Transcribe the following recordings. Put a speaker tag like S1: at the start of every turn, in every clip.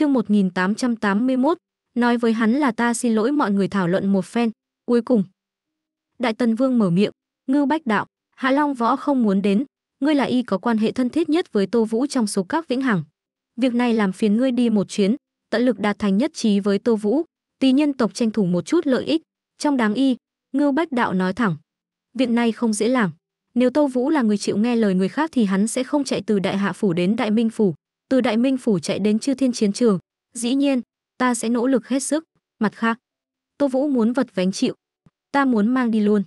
S1: chương 1881, nói với hắn là ta xin lỗi mọi người thảo luận một phen, cuối cùng. Đại Tần Vương mở miệng, Ngưu Bách Đạo, Hạ Long Võ không muốn đến, ngươi là y có quan hệ thân thiết nhất với Tô Vũ trong số các vĩnh hằng. Việc này làm phiền ngươi đi một chuyến, tận lực đạt thành nhất trí với Tô Vũ, tí nhân tộc tranh thủ một chút lợi ích, trong đáng y, Ngưu Bách Đạo nói thẳng. Việc này không dễ làm, nếu Tô Vũ là người chịu nghe lời người khác thì hắn sẽ không chạy từ Đại Hạ Phủ đến Đại Minh Phủ, từ đại minh phủ chạy đến chư thiên chiến trường dĩ nhiên ta sẽ nỗ lực hết sức mặt khác tô vũ muốn vật vánh chịu ta muốn mang đi luôn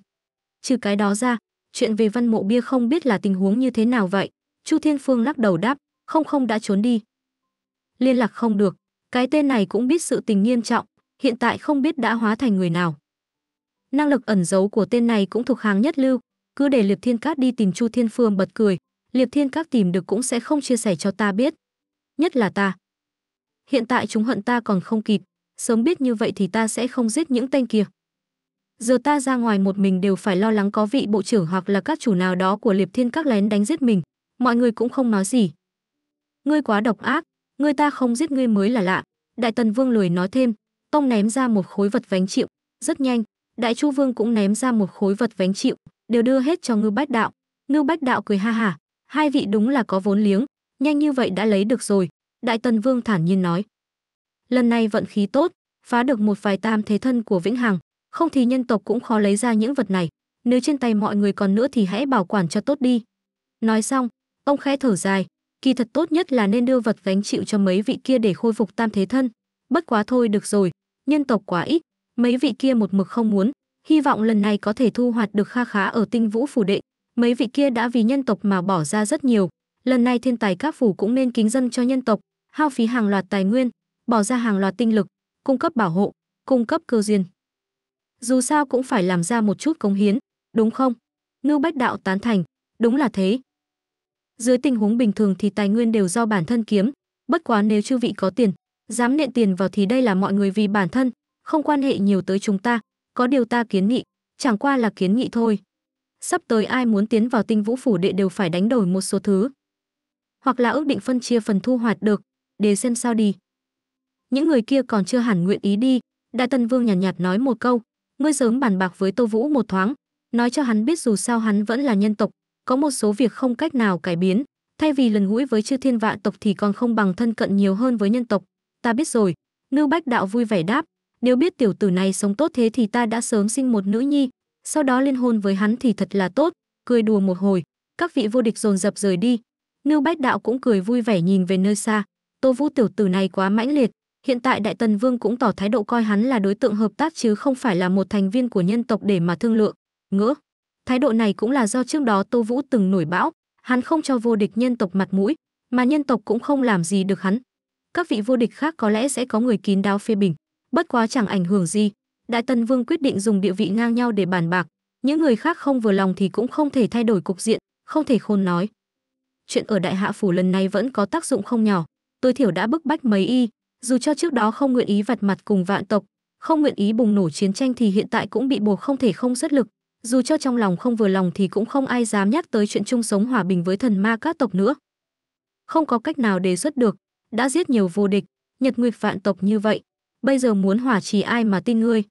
S1: trừ cái đó ra chuyện về văn mộ bia không biết là tình huống như thế nào vậy chu thiên phương lắc đầu đáp không không đã trốn đi liên lạc không được cái tên này cũng biết sự tình nghiêm trọng hiện tại không biết đã hóa thành người nào năng lực ẩn giấu của tên này cũng thuộc hàng nhất lưu cứ để liệp thiên cát đi tìm chu thiên phương bật cười liệp thiên cát tìm được cũng sẽ không chia sẻ cho ta biết nhất là ta. Hiện tại chúng hận ta còn không kịp, sớm biết như vậy thì ta sẽ không giết những tên kia. Giờ ta ra ngoài một mình đều phải lo lắng có vị bộ trưởng hoặc là các chủ nào đó của liệp thiên các lén đánh giết mình, mọi người cũng không nói gì. Ngươi quá độc ác, ngươi ta không giết ngươi mới là lạ. Đại tần vương lười nói thêm, tông ném ra một khối vật vánh chịu, rất nhanh, đại chu vương cũng ném ra một khối vật vánh chịu, đều đưa hết cho ngư bách đạo. Ngư bách đạo cười ha ha hai vị đúng là có vốn liếng, nhanh như vậy đã lấy được rồi đại tần vương thản nhiên nói lần này vận khí tốt phá được một vài tam thế thân của vĩnh hằng không thì nhân tộc cũng khó lấy ra những vật này nếu trên tay mọi người còn nữa thì hãy bảo quản cho tốt đi nói xong ông khẽ thở dài kỳ thật tốt nhất là nên đưa vật gánh chịu cho mấy vị kia để khôi phục tam thế thân bất quá thôi được rồi nhân tộc quá ít mấy vị kia một mực không muốn hy vọng lần này có thể thu hoạch được kha khá ở tinh vũ phủ đệ mấy vị kia đã vì nhân tộc mà bỏ ra rất nhiều lần này thiên tài các phủ cũng nên kính dân cho nhân tộc, hao phí hàng loạt tài nguyên, bỏ ra hàng loạt tinh lực, cung cấp bảo hộ, cung cấp cơ duyên. Dù sao cũng phải làm ra một chút cống hiến, đúng không? Ngưu Bách Đạo tán thành, đúng là thế. Dưới tình huống bình thường thì tài nguyên đều do bản thân kiếm, bất quá nếu chư vị có tiền, dám nện tiền vào thì đây là mọi người vì bản thân, không quan hệ nhiều tới chúng ta, có điều ta kiến nghị, chẳng qua là kiến nghị thôi. Sắp tới ai muốn tiến vào tinh vũ phủ đệ đều phải đánh đổi một số thứ, hoặc là ước định phân chia phần thu hoạch được, để xem sao đi. Những người kia còn chưa hẳn nguyện ý đi, Đại Tân Vương nhàn nhạt, nhạt nói một câu, ngươi sớm bàn bạc với Tô Vũ một thoáng, nói cho hắn biết dù sao hắn vẫn là nhân tộc, có một số việc không cách nào cải biến, thay vì lần hũi với chư thiên vạn tộc thì còn không bằng thân cận nhiều hơn với nhân tộc. Ta biết rồi, Ngưu Bách Đạo vui vẻ đáp, nếu biết tiểu tử này sống tốt thế thì ta đã sớm sinh một nữ nhi, sau đó liên hôn với hắn thì thật là tốt, cười đùa một hồi, các vị vô địch dồn dập rời đi, Ngưu Bách Đạo cũng cười vui vẻ nhìn về nơi xa, Tô Vũ tiểu tử này quá mãnh liệt, hiện tại Đại Tần Vương cũng tỏ thái độ coi hắn là đối tượng hợp tác chứ không phải là một thành viên của nhân tộc để mà thương lượng. Ngỡ, thái độ này cũng là do trước đó Tô Vũ từng nổi bão, hắn không cho vô địch nhân tộc mặt mũi, mà nhân tộc cũng không làm gì được hắn. Các vị vô địch khác có lẽ sẽ có người kín đáo phê bình, bất quá chẳng ảnh hưởng gì. Đại Tần Vương quyết định dùng địa vị ngang nhau để bàn bạc, những người khác không vừa lòng thì cũng không thể thay đổi cục diện, không thể khôn nói chuyện ở đại hạ phủ lần này vẫn có tác dụng không nhỏ tối thiểu đã bức bách mấy y dù cho trước đó không nguyện ý vặt mặt cùng vạn tộc không nguyện ý bùng nổ chiến tranh thì hiện tại cũng bị buộc không thể không xuất lực dù cho trong lòng không vừa lòng thì cũng không ai dám nhắc tới chuyện chung sống hòa bình với thần ma các tộc nữa không có cách nào đề xuất được đã giết nhiều vô địch nhật nguyệt vạn tộc như vậy bây giờ muốn hỏa chỉ ai mà tin ngươi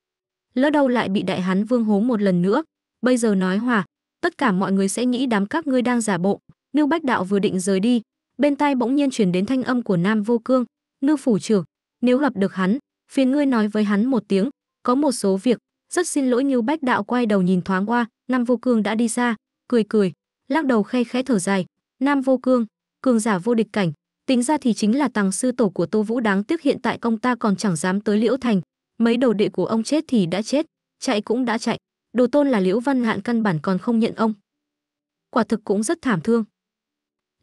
S1: lỡ đâu lại bị đại hán vương hố một lần nữa bây giờ nói hòa tất cả mọi người sẽ nghĩ đám các ngươi đang giả bộ Nưu Bách Đạo vừa định rời đi, bên tai bỗng nhiên chuyển đến thanh âm của Nam Vô Cương, "Nưu phủ trưởng, nếu gặp được hắn, phiền ngươi nói với hắn một tiếng, có một số việc, rất xin lỗi." Nưu Bách Đạo quay đầu nhìn thoáng qua, Nam Vô Cương đã đi xa, cười cười, lắc đầu khe khẽ thở dài, "Nam Vô Cương, cường giả vô địch cảnh, tính ra thì chính là tàng sư tổ của Tô Vũ đáng tiếc hiện tại công ta còn chẳng dám tới Liễu Thành, mấy đầu đệ của ông chết thì đã chết, chạy cũng đã chạy, đồ tôn là Liễu Văn Hạn căn bản còn không nhận ông." Quả thực cũng rất thảm thương.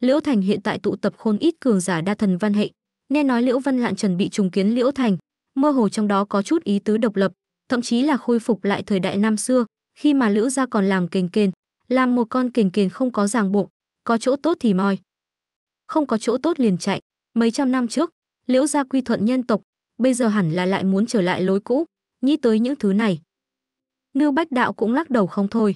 S1: Liễu Thành hiện tại tụ tập khôn ít cường giả đa thần văn hệ, nghe nói Liễu Văn Lạn chuẩn bị trùng kiến Liễu Thành, mơ hồ trong đó có chút ý tứ độc lập, thậm chí là khôi phục lại thời đại năm xưa, khi mà Liễu gia còn làm kền kền, làm một con kền kền không có ràng buộc, có chỗ tốt thì moi, không có chỗ tốt liền chạy. Mấy trăm năm trước, Liễu gia quy thuận nhân tộc, bây giờ hẳn là lại muốn trở lại lối cũ, nghĩ tới những thứ này. Nưu Bách Đạo cũng lắc đầu không thôi.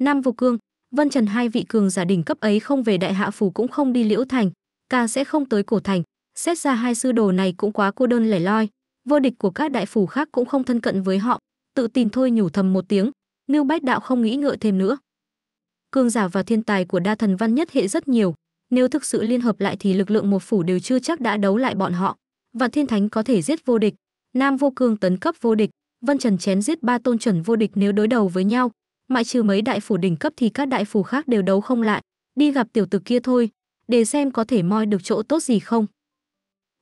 S1: Nam Vô Cương, Vân Trần hai vị cường giả đỉnh cấp ấy không về Đại Hạ phủ cũng không đi Liễu thành, ca sẽ không tới cổ thành, xét ra hai sư đồ này cũng quá cô đơn lẻ loi, vô địch của các đại phủ khác cũng không thân cận với họ, tự tin thôi nhủ thầm một tiếng, Nưu Bách Đạo không nghĩ ngợi thêm nữa. Cường giả và thiên tài của đa thần văn nhất hệ rất nhiều, nếu thực sự liên hợp lại thì lực lượng một phủ đều chưa chắc đã đấu lại bọn họ, và thiên thánh có thể giết vô địch, Nam vô cương tấn cấp vô địch, Vân Trần chém giết ba tôn chuẩn vô địch nếu đối đầu với nhau, Mại trừ mấy đại phủ đỉnh cấp thì các đại phủ khác đều đấu không lại, đi gặp tiểu tử kia thôi, để xem có thể moi được chỗ tốt gì không.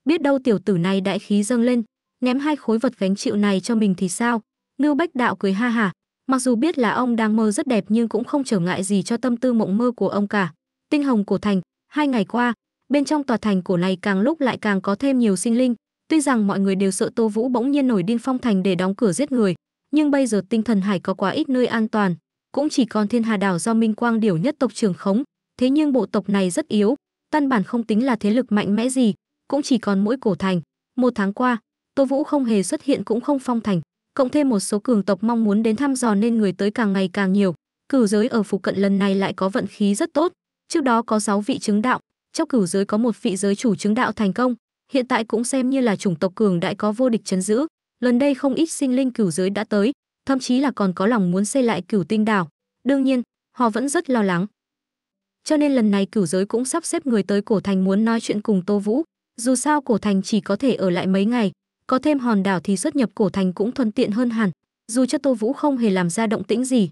S1: Biết đâu tiểu tử này đại khí dâng lên, ném hai khối vật gánh chịu này cho mình thì sao? Ngưu Bách Đạo cười ha hả, mặc dù biết là ông đang mơ rất đẹp nhưng cũng không trở ngại gì cho tâm tư mộng mơ của ông cả. Tinh hồng cổ thành, hai ngày qua, bên trong tòa thành cổ này càng lúc lại càng có thêm nhiều sinh linh, tuy rằng mọi người đều sợ Tô Vũ bỗng nhiên nổi điên phong thành để đóng cửa giết người, nhưng bây giờ tinh thần hải có quá ít nơi an toàn, cũng chỉ còn thiên hà đảo do Minh Quang điều nhất tộc trường khống, thế nhưng bộ tộc này rất yếu, căn bản không tính là thế lực mạnh mẽ gì, cũng chỉ còn mỗi cổ thành. Một tháng qua, Tô Vũ không hề xuất hiện cũng không phong thành, cộng thêm một số cường tộc mong muốn đến thăm dò nên người tới càng ngày càng nhiều. Cửu giới ở phụ cận lần này lại có vận khí rất tốt, trước đó có 6 vị chứng đạo, trong cửu giới có một vị giới chủ chứng đạo thành công, hiện tại cũng xem như là chủng tộc cường đại có vô địch chấn giữ, lần đây không ít sinh linh cửu giới đã tới, thậm chí là còn có lòng muốn xây lại cửu tinh đảo. Đương nhiên, họ vẫn rất lo lắng. Cho nên lần này cửu giới cũng sắp xếp người tới cổ thành muốn nói chuyện cùng Tô Vũ, dù sao cổ thành chỉ có thể ở lại mấy ngày, có thêm hòn đảo thì xuất nhập cổ thành cũng thuận tiện hơn hẳn, dù cho Tô Vũ không hề làm ra động tĩnh gì.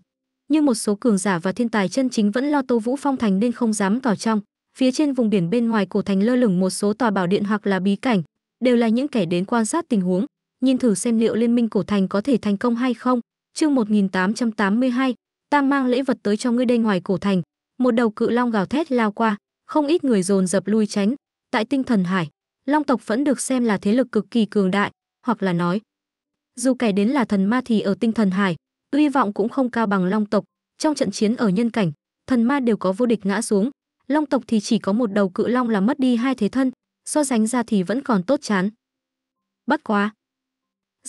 S1: Nhưng một số cường giả và thiên tài chân chính vẫn lo Tô Vũ phong thành nên không dám vào trong. Phía trên vùng biển bên ngoài cổ thành lơ lửng một số tòa bảo điện hoặc là bí cảnh, đều là những kẻ đến quan sát tình huống, nhìn thử xem liệu liên minh cổ thành có thể thành công hay không. Chương 1882, ta mang lễ vật tới cho ngươi đây ngoài cổ thành, một đầu cự long gào thét lao qua, không ít người dồn dập lui tránh. Tại tinh thần hải, long tộc vẫn được xem là thế lực cực kỳ cường đại, hoặc là nói, dù kẻ đến là thần ma thì ở tinh thần hải, uy vọng cũng không cao bằng long tộc. Trong trận chiến ở nhân cảnh, thần ma đều có vô địch ngã xuống, long tộc thì chỉ có một đầu cự long là mất đi hai thế thân, so sánh ra thì vẫn còn tốt chán. Bất quá,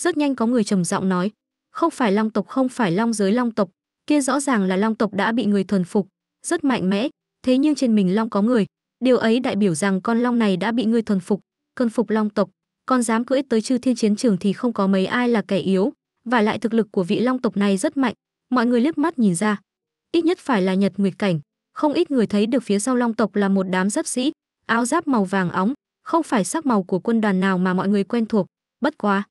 S1: rất nhanh có người trầm giọng nói không phải long tộc không phải long giới long tộc kia rõ ràng là long tộc đã bị người thuần phục rất mạnh mẽ thế nhưng trên mình long có người điều ấy đại biểu rằng con long này đã bị người thuần phục cơn phục long tộc con dám cưỡi tới chư thiên chiến trường thì không có mấy ai là kẻ yếu và lại thực lực của vị long tộc này rất mạnh mọi người liếc mắt nhìn ra ít nhất phải là nhật nguyệt cảnh không ít người thấy được phía sau long tộc là một đám giáp sĩ áo giáp màu vàng óng không phải sắc màu của quân đoàn nào mà mọi người quen thuộc bất quá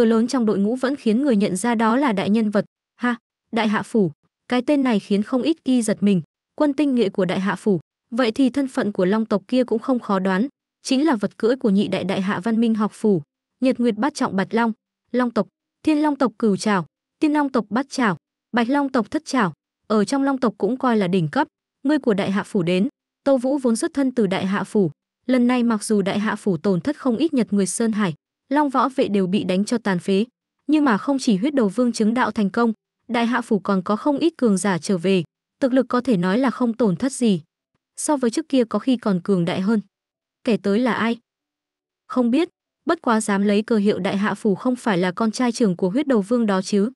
S1: cửa lớn trong đội ngũ vẫn khiến người nhận ra đó là đại nhân vật. Ha, đại hạ phủ, cái tên này khiến không ít y giật mình. Quân tinh nghệ của đại hạ phủ, vậy thì thân phận của long tộc kia cũng không khó đoán, chính là vật cưỡi của nhị đại đại hạ văn minh học phủ. Nhật Nguyệt Bát Trọng Bạch Long, Long tộc, Thiên Long tộc Cửu Trảo, Tiên Long tộc Bát Trảo, Bạch Long tộc Thất Trảo, ở trong Long tộc cũng coi là đỉnh cấp. Ngươi của đại hạ phủ đến, tô Vũ vốn xuất thân từ đại hạ phủ, lần này mặc dù đại hạ phủ tổn thất không ít Nhật Nguyệt Sơn Hải, long võ vệ đều bị đánh cho tàn phế nhưng mà không chỉ huyết đầu vương chứng đạo thành công đại hạ phủ còn có không ít cường giả trở về thực lực có thể nói là không tổn thất gì so với trước kia có khi còn cường đại hơn kẻ tới là ai không biết bất quá dám lấy cơ hiệu đại hạ phủ không phải là con trai trưởng của huyết đầu vương đó chứ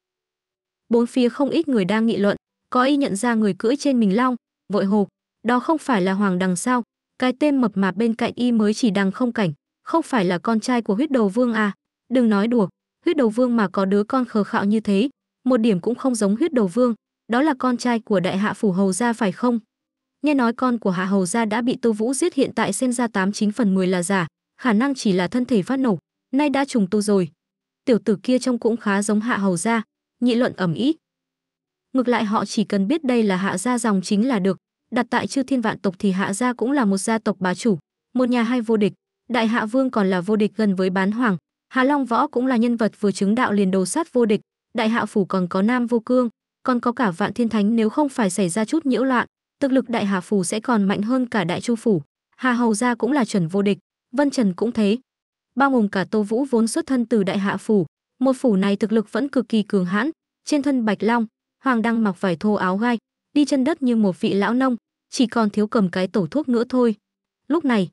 S1: bốn phía không ít người đang nghị luận có y nhận ra người cưỡi trên mình long vội hồ đó không phải là hoàng đằng sao cái tên mập mạp bên cạnh y mới chỉ đằng không cảnh không phải là con trai của huyết đầu vương à, đừng nói đùa, huyết đầu vương mà có đứa con khờ khạo như thế, một điểm cũng không giống huyết đầu vương, đó là con trai của đại hạ phủ hầu gia phải không? Nghe nói con của hạ hầu gia đã bị Tô Vũ giết hiện tại xem ra 89 phần 10 là giả, khả năng chỉ là thân thể phát nổ, nay đã trùng tu rồi. Tiểu tử kia trông cũng khá giống hạ hầu gia, nhị luận ẩm ý. Ngược lại họ chỉ cần biết đây là hạ gia dòng chính là được, đặt tại chư thiên vạn tộc thì hạ gia cũng là một gia tộc bá chủ, một nhà hai vô địch. Đại Hạ Vương còn là vô địch gần với bán hoàng, Hà Long Võ cũng là nhân vật vừa chứng đạo liền đồ sát vô địch, Đại Hạ phủ còn có Nam Vô Cương, còn có cả Vạn Thiên Thánh nếu không phải xảy ra chút nhiễu loạn, thực lực Đại Hạ phủ sẽ còn mạnh hơn cả Đại Chu phủ. Hà Hầu gia cũng là chuẩn vô địch, Vân Trần cũng thế. Bao gồm cả Tô Vũ vốn xuất thân từ Đại Hạ phủ, một phủ này thực lực vẫn cực kỳ cường hãn, trên thân Bạch Long, Hoàng đang mặc vải thô áo gai, đi chân đất như một vị lão nông, chỉ còn thiếu cầm cái tổ thuốc nữa thôi. Lúc này,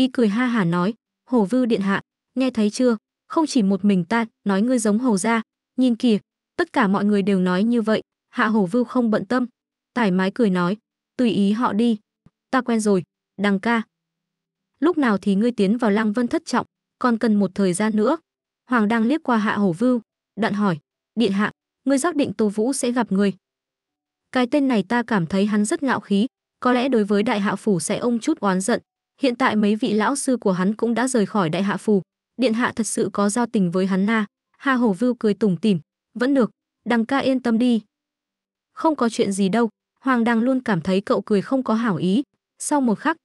S1: y cười ha hà nói hổ vư điện hạ nghe thấy chưa không chỉ một mình ta nói ngươi giống hầu ra nhìn kìa tất cả mọi người đều nói như vậy hạ hổ vư không bận tâm thoải mái cười nói tùy ý họ đi ta quen rồi đằng ca lúc nào thì ngươi tiến vào lăng vân thất trọng còn cần một thời gian nữa hoàng đang liếc qua hạ hổ vư đoạn hỏi điện hạ ngươi xác định tô vũ sẽ gặp người cái tên này ta cảm thấy hắn rất ngạo khí có lẽ đối với đại hạ phủ sẽ ông chút oán giận Hiện tại mấy vị lão sư của hắn cũng đã rời khỏi đại hạ phù, điện hạ thật sự có giao tình với hắn na. Hà Hổ Vưu cười tủm tỉm, vẫn được, đằng ca yên tâm đi. Không có chuyện gì đâu, Hoàng Đằng luôn cảm thấy cậu cười không có hảo ý. Sau một khắc,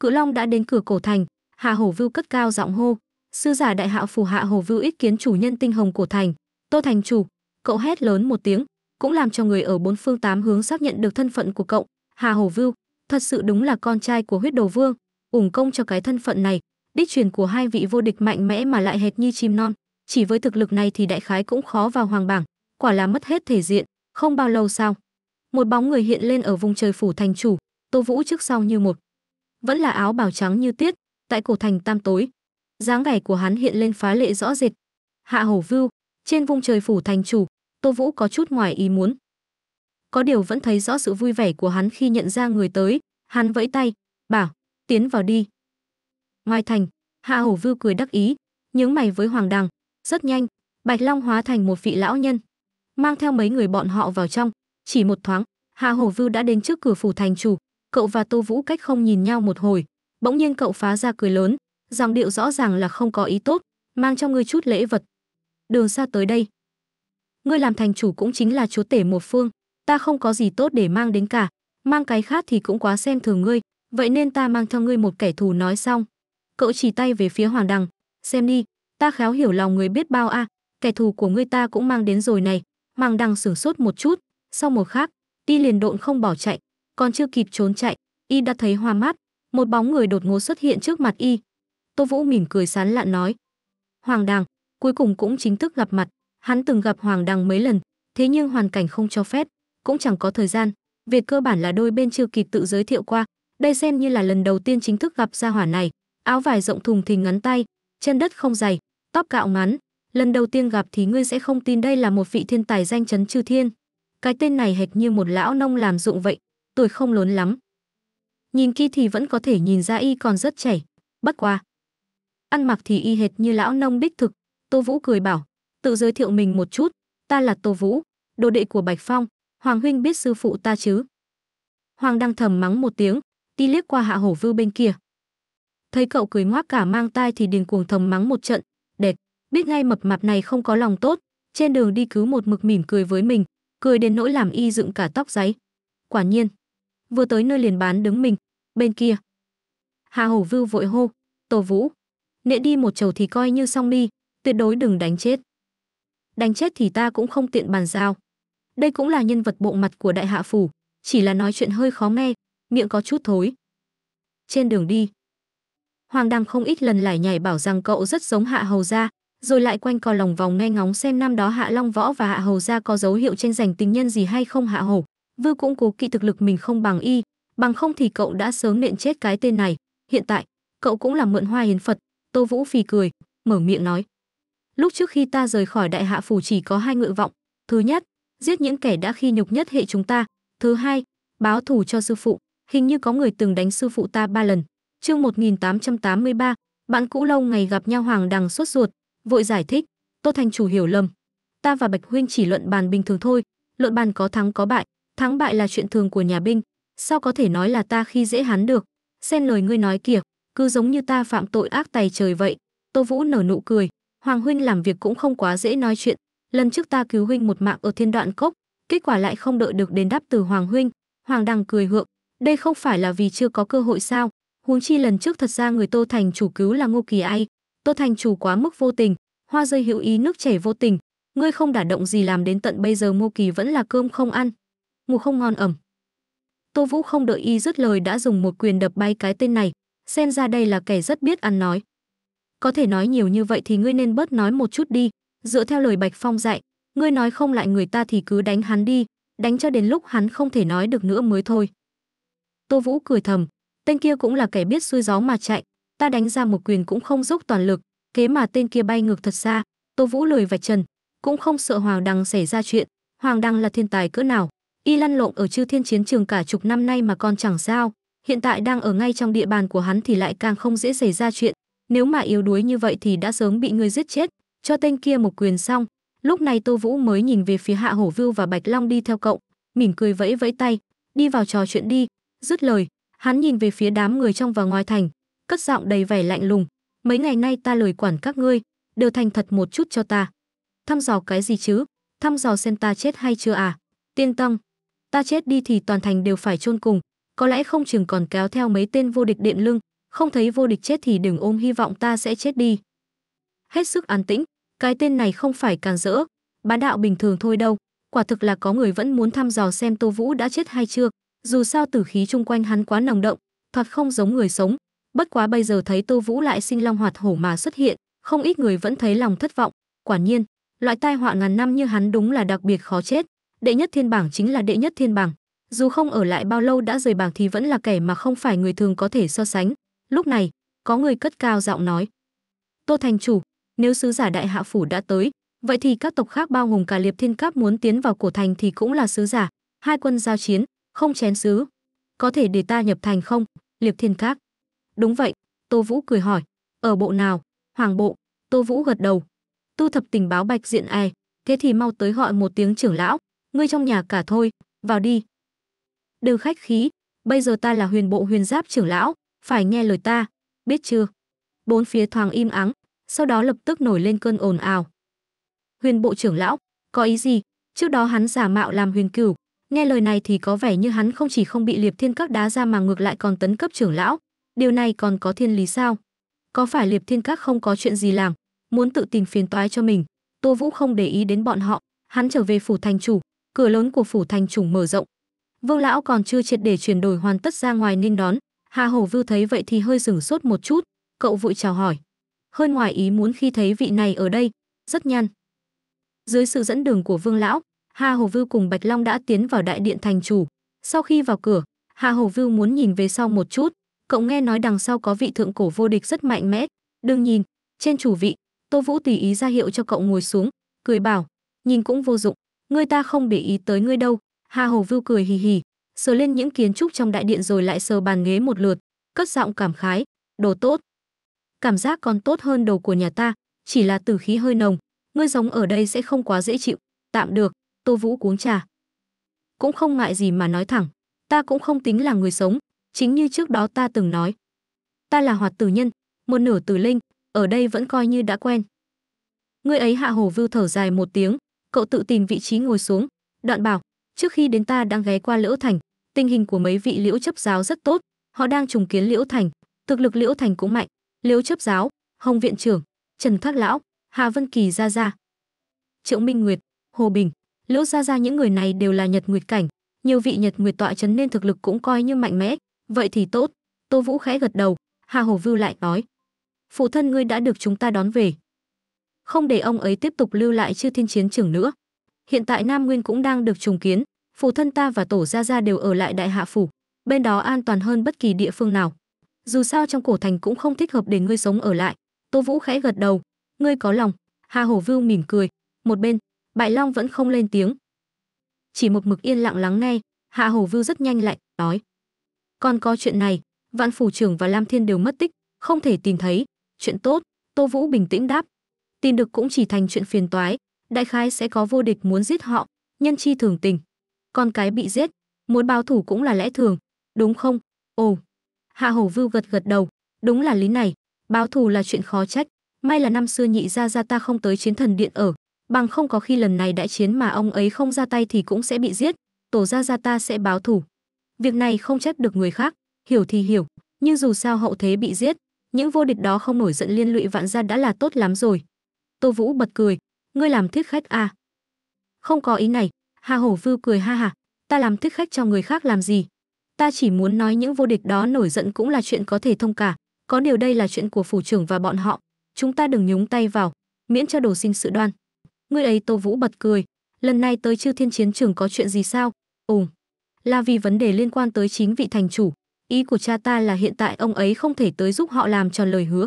S1: Cự Long đã đến cửa cổ thành, hà Hổ Vưu cất cao giọng hô, "Sư giả đại hạ phù Hạ Hổ Vưu ít kiến chủ nhân tinh hồng cổ thành, Tô thành chủ." Cậu hét lớn một tiếng, cũng làm cho người ở bốn phương tám hướng xác nhận được thân phận của cậu, Hà Hổ Vưu, thật sự đúng là con trai của huyết đồ vương ủng công cho cái thân phận này, đích truyền của hai vị vô địch mạnh mẽ mà lại hệt như chim non, chỉ với thực lực này thì đại khái cũng khó vào hoàng bảng, quả là mất hết thể diện, không bao lâu sau. Một bóng người hiện lên ở vùng trời phủ thành chủ, Tô Vũ trước sau như một. Vẫn là áo bào trắng như tiết, tại cổ thành tam tối. Dáng vẻ của hắn hiện lên phá lệ rõ rệt. Hạ Hổ Vưu, trên vùng trời phủ thành chủ, Tô Vũ có chút ngoài ý muốn. Có điều vẫn thấy rõ sự vui vẻ của hắn khi nhận ra người tới, hắn vẫy tay, bảo tiến vào đi ngoài thành hạ hổ vưu cười đắc ý nhướng mày với hoàng đằng rất nhanh bạch long hóa thành một vị lão nhân mang theo mấy người bọn họ vào trong chỉ một thoáng hạ hổ vưu đã đến trước cửa phủ thành chủ cậu và tô vũ cách không nhìn nhau một hồi bỗng nhiên cậu phá ra cười lớn giọng điệu rõ ràng là không có ý tốt mang cho ngươi chút lễ vật đường xa tới đây ngươi làm thành chủ cũng chính là chúa tể một phương ta không có gì tốt để mang đến cả mang cái khác thì cũng quá xem thường ngươi vậy nên ta mang theo ngươi một kẻ thù nói xong cậu chỉ tay về phía hoàng đằng xem đi ta khéo hiểu lòng người biết bao a à, kẻ thù của ngươi ta cũng mang đến rồi này hoàng đằng sửng sốt một chút sau một khác y liền độn không bỏ chạy còn chưa kịp trốn chạy y đã thấy hoa mắt một bóng người đột ngột xuất hiện trước mặt y tô vũ mỉm cười sán lạn nói hoàng đằng cuối cùng cũng chính thức gặp mặt hắn từng gặp hoàng đằng mấy lần thế nhưng hoàn cảnh không cho phép cũng chẳng có thời gian về cơ bản là đôi bên chưa kịp tự giới thiệu qua đây xem như là lần đầu tiên chính thức gặp gia hỏa này, áo vải rộng thùng thình ngắn tay, chân đất không dày, tóc cạo ngắn, lần đầu tiên gặp thì ngươi sẽ không tin đây là một vị thiên tài danh chấn chư thiên. Cái tên này hệt như một lão nông làm dụng vậy, tuổi không lớn lắm. Nhìn kỹ thì vẫn có thể nhìn ra y còn rất trẻ, bất qua Ăn mặc thì y hệt như lão nông đích thực, Tô Vũ cười bảo, tự giới thiệu mình một chút, ta là Tô Vũ, đồ đệ của Bạch Phong, Hoàng huynh biết sư phụ ta chứ. Hoàng đang thầm mắng một tiếng, đi liếc qua hạ hổ vưu bên kia thấy cậu cười ngoác cả mang tai thì điền cuồng thầm mắng một trận đệt biết ngay mập mạp này không có lòng tốt trên đường đi cứ một mực mỉm cười với mình cười đến nỗi làm y dựng cả tóc giấy quả nhiên vừa tới nơi liền bán đứng mình bên kia hạ hổ vưu vội hô tổ vũ nệ đi một chầu thì coi như xong đi tuyệt đối đừng đánh chết đánh chết thì ta cũng không tiện bàn giao đây cũng là nhân vật bộ mặt của đại hạ phủ chỉ là nói chuyện hơi khó nghe miệng có chút thối. Trên đường đi, Hoàng Đăng không ít lần lải nhải bảo rằng cậu rất giống Hạ Hầu Gia, rồi lại quanh co lòng vòng nghe ngóng xem năm đó Hạ Long Võ và Hạ Hầu Gia có dấu hiệu tranh giành tình nhân gì hay không Hạ hầu Vư cũng cố kỵ thực lực mình không bằng y, bằng không thì cậu đã sớm nện chết cái tên này. Hiện tại, cậu cũng là mượn hoa hiến Phật. Tô Vũ phì cười, mở miệng nói. Lúc trước khi ta rời khỏi đại hạ phủ chỉ có hai nguyện vọng. Thứ nhất, giết những kẻ đã khi nhục nhất hệ chúng ta. Thứ hai, báo thù cho sư phụ hình như có người từng đánh sư phụ ta ba lần. Chương 1883, bạn cũ lâu ngày gặp nhau Hoàng Đằng sốt ruột, vội giải thích, Tô Thành chủ hiểu lầm. Ta và Bạch huynh chỉ luận bàn bình thường thôi, luận bàn có thắng có bại, thắng bại là chuyện thường của nhà binh, sao có thể nói là ta khi dễ hắn được? Xen lời ngươi nói kìa, cứ giống như ta phạm tội ác tày trời vậy." Tô Vũ nở nụ cười, Hoàng huynh làm việc cũng không quá dễ nói chuyện, lần trước ta cứu huynh một mạng ở Thiên Đoạn Cốc, kết quả lại không đợi được đền đáp từ Hoàng huynh. Hoàng Đằng cười hượng, đây không phải là vì chưa có cơ hội sao? Huống chi lần trước thật ra người Tô Thành chủ cứu là Ngô Kỳ Ai, Tô Thành chủ quá mức vô tình, hoa rơi hữu ý nước chảy vô tình, ngươi không đả động gì làm đến tận bây giờ Ngô Kỳ vẫn là cơm không ăn, ngủ không ngon ẩm. Tô Vũ không đợi y dứt lời đã dùng một quyền đập bay cái tên này, xem ra đây là kẻ rất biết ăn nói. Có thể nói nhiều như vậy thì ngươi nên bớt nói một chút đi, dựa theo lời Bạch Phong dạy, ngươi nói không lại người ta thì cứ đánh hắn đi, đánh cho đến lúc hắn không thể nói được nữa mới thôi. Tô Vũ cười thầm, tên kia cũng là kẻ biết xuôi gió mà chạy, ta đánh ra một quyền cũng không dốc toàn lực, kế mà tên kia bay ngược thật xa, Tô Vũ lười vạch trần, cũng không sợ Hoàng Đăng xảy ra chuyện, Hoàng Đăng là thiên tài cỡ nào, y lăn lộn ở chư thiên chiến trường cả chục năm nay mà còn chẳng sao, hiện tại đang ở ngay trong địa bàn của hắn thì lại càng không dễ xảy ra chuyện, nếu mà yếu đuối như vậy thì đã sớm bị người giết chết, cho tên kia một quyền xong, lúc này Tô Vũ mới nhìn về phía Hạ Hổ Vưu và Bạch Long đi theo cậu, mỉm cười vẫy vẫy tay, đi vào trò chuyện đi, Dứt lời, hắn nhìn về phía đám người trong và ngoài thành, cất giọng đầy vẻ lạnh lùng. Mấy ngày nay ta lời quản các ngươi, đều thành thật một chút cho ta. Thăm dò cái gì chứ? Thăm dò xem ta chết hay chưa à? Tiên tăng ta chết đi thì toàn thành đều phải chôn cùng, có lẽ không chừng còn kéo theo mấy tên vô địch điện lưng, không thấy vô địch chết thì đừng ôm hy vọng ta sẽ chết đi. Hết sức an tĩnh, cái tên này không phải càng rỡ, bán đạo bình thường thôi đâu, quả thực là có người vẫn muốn thăm dò xem Tô Vũ đã chết hay chưa, dù sao tử khí chung quanh hắn quá nồng động, thoạt không giống người sống. Bất quá bây giờ thấy Tô Vũ lại sinh long hoạt hổ mà xuất hiện, không ít người vẫn thấy lòng thất vọng. Quả nhiên, loại tai họa ngàn năm như hắn đúng là đặc biệt khó chết. Đệ nhất thiên bảng chính là đệ nhất thiên bảng. Dù không ở lại bao lâu đã rời bảng thì vẫn là kẻ mà không phải người thường có thể so sánh. Lúc này, có người cất cao giọng nói. Tô Thành Chủ, nếu sứ giả đại hạ phủ đã tới, vậy thì các tộc khác bao gồm cả liệp thiên cáp muốn tiến vào cổ thành thì cũng là sứ giả. Hai quân giao chiến, không chén sứ. Có thể để ta nhập thành không? Liệp Thiên Các. Đúng vậy, Tô Vũ cười hỏi. Ở bộ nào? Hoàng bộ. Tô Vũ gật đầu. Tu thập tình báo bạch diện ai? Thế thì mau tới gọi một tiếng trưởng lão. Ngươi trong nhà cả thôi, vào đi. Đừng khách khí, bây giờ ta là huyền bộ huyền giáp trưởng lão, phải nghe lời ta, biết chưa? Bốn phía thoáng im ắng, sau đó lập tức nổi lên cơn ồn ào. Huyền bộ trưởng lão, có ý gì? Trước đó hắn giả mạo làm huyền cửu, nghe lời này thì có vẻ như hắn không chỉ không bị liệp thiên các đá ra mà ngược lại còn tấn cấp trưởng lão điều này còn có thiên lý sao có phải liệp thiên các không có chuyện gì làm muốn tự tìm phiền toái cho mình tô vũ không để ý đến bọn họ hắn trở về phủ thành chủ cửa lớn của phủ thành chủ mở rộng vương lão còn chưa triệt để chuyển đổi hoàn tất ra ngoài nên đón hà hổ vưu thấy vậy thì hơi sửng sốt một chút cậu vội chào hỏi hơn ngoài ý muốn khi thấy vị này ở đây rất nhăn dưới sự dẫn đường của vương lão Hà Hồ Vưu cùng Bạch Long đã tiến vào đại điện thành chủ. Sau khi vào cửa, Hà Hồ Vưu muốn nhìn về sau một chút, cậu nghe nói đằng sau có vị thượng cổ vô địch rất mạnh mẽ. Đừng nhìn, trên chủ vị, Tô Vũ tùy ý ra hiệu cho cậu ngồi xuống, cười bảo, nhìn cũng vô dụng, người ta không để ý tới ngươi đâu. Hà Hồ Vưu cười hì hì, sờ lên những kiến trúc trong đại điện rồi lại sờ bàn ghế một lượt, cất giọng cảm khái, đồ tốt. Cảm giác còn tốt hơn đồ của nhà ta, chỉ là tử khí hơi nồng, ngươi giống ở đây sẽ không quá dễ chịu, tạm được. Tô Vũ cuống trà. Cũng không ngại gì mà nói thẳng, ta cũng không tính là người sống, chính như trước đó ta từng nói. Ta là hoạt tử nhân, một nửa tử linh, ở đây vẫn coi như đã quen. Người ấy hạ hồ vưu thở dài một tiếng, cậu tự tìm vị trí ngồi xuống, đoạn bảo, trước khi đến ta đang ghé qua Liễu Thành, tình hình của mấy vị Liễu chấp giáo rất tốt, họ đang trùng kiến Liễu Thành, thực lực Liễu Thành cũng mạnh, Liễu chấp giáo, Hồng viện trưởng, Trần Thác lão, Hạ Vân Kỳ ra ra. Triệu Minh Nguyệt, Hồ Bình, Lỗ Gia Gia những người này đều là Nhật Nguyệt cảnh, nhiều vị Nhật Nguyệt tọa chấn nên thực lực cũng coi như mạnh mẽ, vậy thì tốt. Tô Vũ khẽ gật đầu, Hà Hồ Vưu lại nói: "Phụ thân ngươi đã được chúng ta đón về, không để ông ấy tiếp tục lưu lại chư thiên chiến trường nữa. Hiện tại Nam Nguyên cũng đang được trùng kiến, phụ thân ta và tổ gia gia đều ở lại Đại Hạ phủ, bên đó an toàn hơn bất kỳ địa phương nào. Dù sao trong cổ thành cũng không thích hợp để ngươi sống ở lại." Tô Vũ khẽ gật đầu, "Ngươi có lòng." Hà Hồ Vưu mỉm cười, một bên, Bại Long vẫn không lên tiếng. Chỉ một mực yên lặng lắng nghe, Hạ Hổ Vưu rất nhanh lại, nói. Còn có chuyện này, Vạn Phủ Trưởng và Lam Thiên đều mất tích, không thể tìm thấy. Chuyện tốt, Tô Vũ bình tĩnh đáp. tin được cũng chỉ thành chuyện phiền toái, đại khái sẽ có vô địch muốn giết họ, nhân chi thường tình. Con cái bị giết, muốn báo thủ cũng là lẽ thường, đúng không? Ồ, Hạ Hổ Vưu gật gật đầu, đúng là lý này, báo thù là chuyện khó trách, may là năm xưa nhị gia gia ta không tới chiến thần điện ở, bằng không có khi lần này đại chiến mà ông ấy không ra tay thì cũng sẽ bị giết, tổ gia gia ta sẽ báo thủ. Việc này không trách được người khác, hiểu thì hiểu, nhưng dù sao hậu thế bị giết, những vô địch đó không nổi giận liên lụy vạn gia đã là tốt lắm rồi. Tô Vũ bật cười, ngươi làm thiết khách à? Không có ý này, Hà Hổ Vưu cười ha hả, ta làm thiết khách cho người khác làm gì? Ta chỉ muốn nói những vô địch đó nổi giận cũng là chuyện có thể thông cả, có điều đây là chuyện của phủ trưởng và bọn họ, chúng ta đừng nhúng tay vào, miễn cho đồ sinh sự đoan. Ngươi ấy Tô Vũ bật cười, lần này tới chư thiên chiến trường có chuyện gì sao? Ồ, là vì vấn đề liên quan tới chính vị thành chủ. Ý của cha ta là hiện tại ông ấy không thể tới giúp họ làm tròn lời hứa.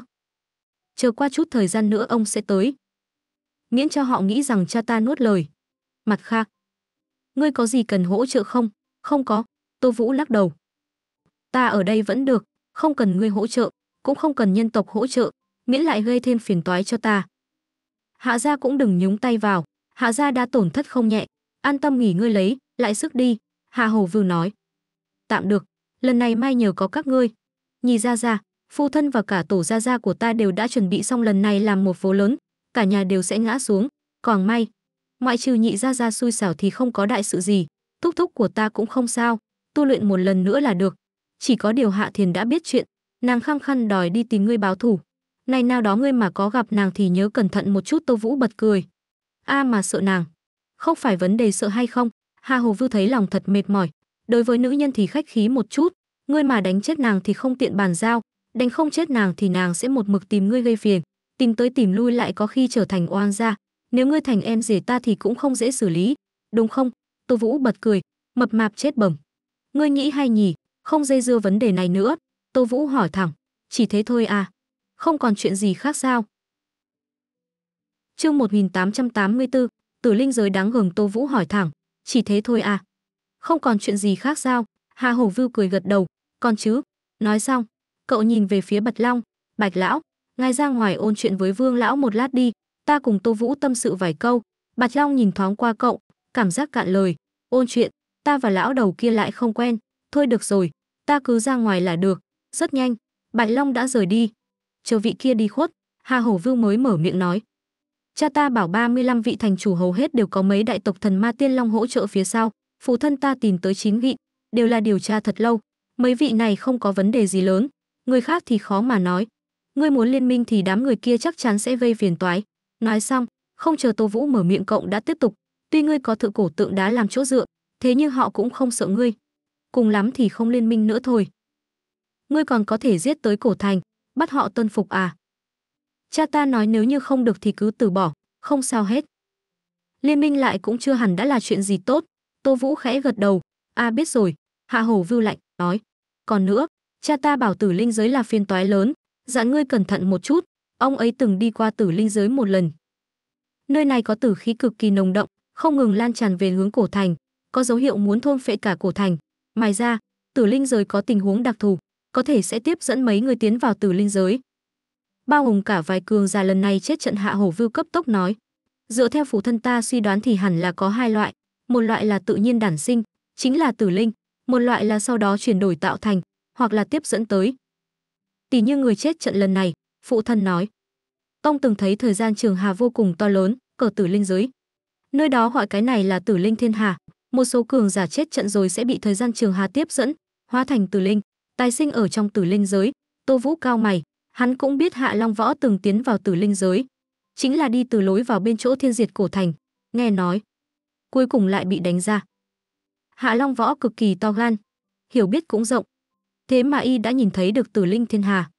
S1: Chờ qua chút thời gian nữa ông sẽ tới. Miễn cho họ nghĩ rằng cha ta nuốt lời. Mặt khác, ngươi có gì cần hỗ trợ không? Không có, Tô Vũ lắc đầu. Ta ở đây vẫn được, không cần ngươi hỗ trợ, cũng không cần nhân tộc hỗ trợ, miễn lại gây thêm phiền toái cho ta hạ gia cũng đừng nhúng tay vào hạ gia đã tổn thất không nhẹ an tâm nghỉ ngơi lấy lại sức đi hạ hổ vư nói tạm được lần này may nhờ có các ngươi nhì gia gia, phu thân và cả tổ gia gia của ta đều đã chuẩn bị xong lần này làm một phố lớn cả nhà đều sẽ ngã xuống còn may ngoại trừ nhị gia gia xui xảo thì không có đại sự gì thúc thúc của ta cũng không sao tu luyện một lần nữa là được chỉ có điều hạ thiền đã biết chuyện nàng khăng khăn đòi đi tìm ngươi báo thù ngày nào đó ngươi mà có gặp nàng thì nhớ cẩn thận một chút tô vũ bật cười a à mà sợ nàng không phải vấn đề sợ hay không hà hồ vưu thấy lòng thật mệt mỏi đối với nữ nhân thì khách khí một chút ngươi mà đánh chết nàng thì không tiện bàn giao đánh không chết nàng thì nàng sẽ một mực tìm ngươi gây phiền tìm tới tìm lui lại có khi trở thành oan gia nếu ngươi thành em rể ta thì cũng không dễ xử lý đúng không tô vũ bật cười mập mạp chết bẩm ngươi nghĩ hay nhỉ không dây dưa vấn đề này nữa tô vũ hỏi thẳng chỉ thế thôi à không còn chuyện gì khác sao? Chương 1884, Tử Linh giới đáng gờm Tô Vũ hỏi thẳng, chỉ thế thôi à? Không còn chuyện gì khác sao? Hà Hổ Vưu cười gật đầu, còn chứ. Nói xong, cậu nhìn về phía Bạch Long, Bạch Lão, ngài ra ngoài ôn chuyện với Vương Lão một lát đi, ta cùng Tô Vũ tâm sự vài câu. Bạch Long nhìn thoáng qua cậu, cảm giác cạn lời, ôn chuyện, ta và lão đầu kia lại không quen, thôi được rồi, ta cứ ra ngoài là được, rất nhanh, Bạch Long đã rời đi, chờ vị kia đi khuất, Hà Hổ vương mới mở miệng nói. Cha ta bảo 35 vị thành chủ hầu hết đều có mấy đại tộc thần ma tiên long hỗ trợ phía sau, phụ thân ta tìm tới chín vị, đều là điều tra thật lâu, mấy vị này không có vấn đề gì lớn, người khác thì khó mà nói. Ngươi muốn liên minh thì đám người kia chắc chắn sẽ vây phiền toái. Nói xong, không chờ Tô Vũ mở miệng cộng đã tiếp tục, tuy ngươi có thượng cổ tượng đá làm chỗ dựa, thế nhưng họ cũng không sợ ngươi. Cùng lắm thì không liên minh nữa thôi. Ngươi còn có thể giết tới cổ thành, bắt họ tuân phục à? Cha ta nói nếu như không được thì cứ từ bỏ, không sao hết. Liên minh lại cũng chưa hẳn đã là chuyện gì tốt, Tô Vũ khẽ gật đầu, a à, biết rồi, Hạ Hổ vưu lạnh, nói. Còn nữa, cha ta bảo tử linh giới là phiên toái lớn, dặn dạ ngươi cẩn thận một chút, ông ấy từng đi qua tử linh giới một lần. Nơi này có tử khí cực kỳ nồng động, không ngừng lan tràn về hướng cổ thành, có dấu hiệu muốn thôn phệ cả cổ thành. Ngoài ra, tử linh giới có tình huống đặc thù, có thể sẽ tiếp dẫn mấy người tiến vào từ linh giới. Bao gồm cả vài cường già lần này chết trận hạ hổ vưu cấp tốc nói. Dựa theo phủ thân ta suy đoán thì hẳn là có hai loại, một loại là tự nhiên đản sinh, chính là tử linh, một loại là sau đó chuyển đổi tạo thành, hoặc là tiếp dẫn tới. Tỷ như người chết trận lần này, phụ thân nói. tông từng thấy thời gian trường hà vô cùng to lớn, cờ tử linh giới. Nơi đó gọi cái này là tử linh thiên hà, một số cường giả chết trận rồi sẽ bị thời gian trường hà tiếp dẫn, hóa thành tử linh. Tài sinh ở trong tử linh giới, Tô Vũ cao mày, hắn cũng biết Hạ Long Võ từng tiến vào tử linh giới, chính là đi từ lối vào bên chỗ thiên diệt cổ thành, nghe nói, cuối cùng lại bị đánh ra. Hạ Long Võ cực kỳ to gan, hiểu biết cũng rộng, thế mà y đã nhìn thấy được tử linh thiên hà.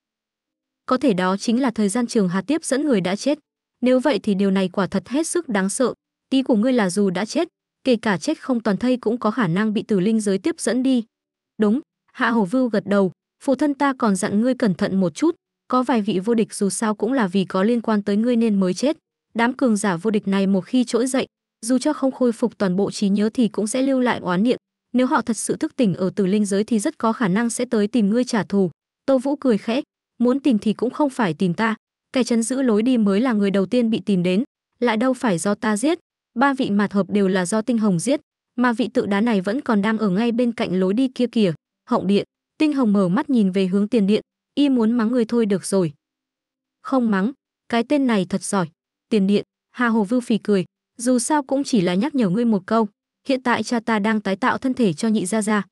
S1: Có thể đó chính là thời gian trường hà tiếp dẫn người đã chết, nếu vậy thì điều này quả thật hết sức đáng sợ, ý của ngươi là dù đã chết, kể cả chết không toàn thây cũng có khả năng bị tử linh giới tiếp dẫn đi. Đúng, Hạ Hổ Vưu gật đầu, phụ thân ta còn dặn ngươi cẩn thận một chút, có vài vị vô địch dù sao cũng là vì có liên quan tới ngươi nên mới chết. Đám cường giả vô địch này một khi trỗi dậy, dù cho không khôi phục toàn bộ trí nhớ thì cũng sẽ lưu lại oán niệm. Nếu họ thật sự thức tỉnh ở Tử linh giới thì rất có khả năng sẽ tới tìm ngươi trả thù. Tô Vũ cười khẽ, muốn tìm thì cũng không phải tìm ta. Kẻ chấn giữ lối đi mới là người đầu tiên bị tìm đến, lại đâu phải do ta giết. Ba vị mạt hợp đều là do tinh hồng giết, mà vị tự đá này vẫn còn đang ở ngay bên cạnh lối đi kia kìa họng điện, Tinh Hồng mở mắt nhìn về hướng tiền điện, y muốn mắng người thôi được rồi. Không mắng, cái tên này thật giỏi. Tiền điện, Hà Hồ Vưu phì cười, dù sao cũng chỉ là nhắc nhở ngươi một câu, hiện tại cha ta đang tái tạo thân thể cho nhị gia gia.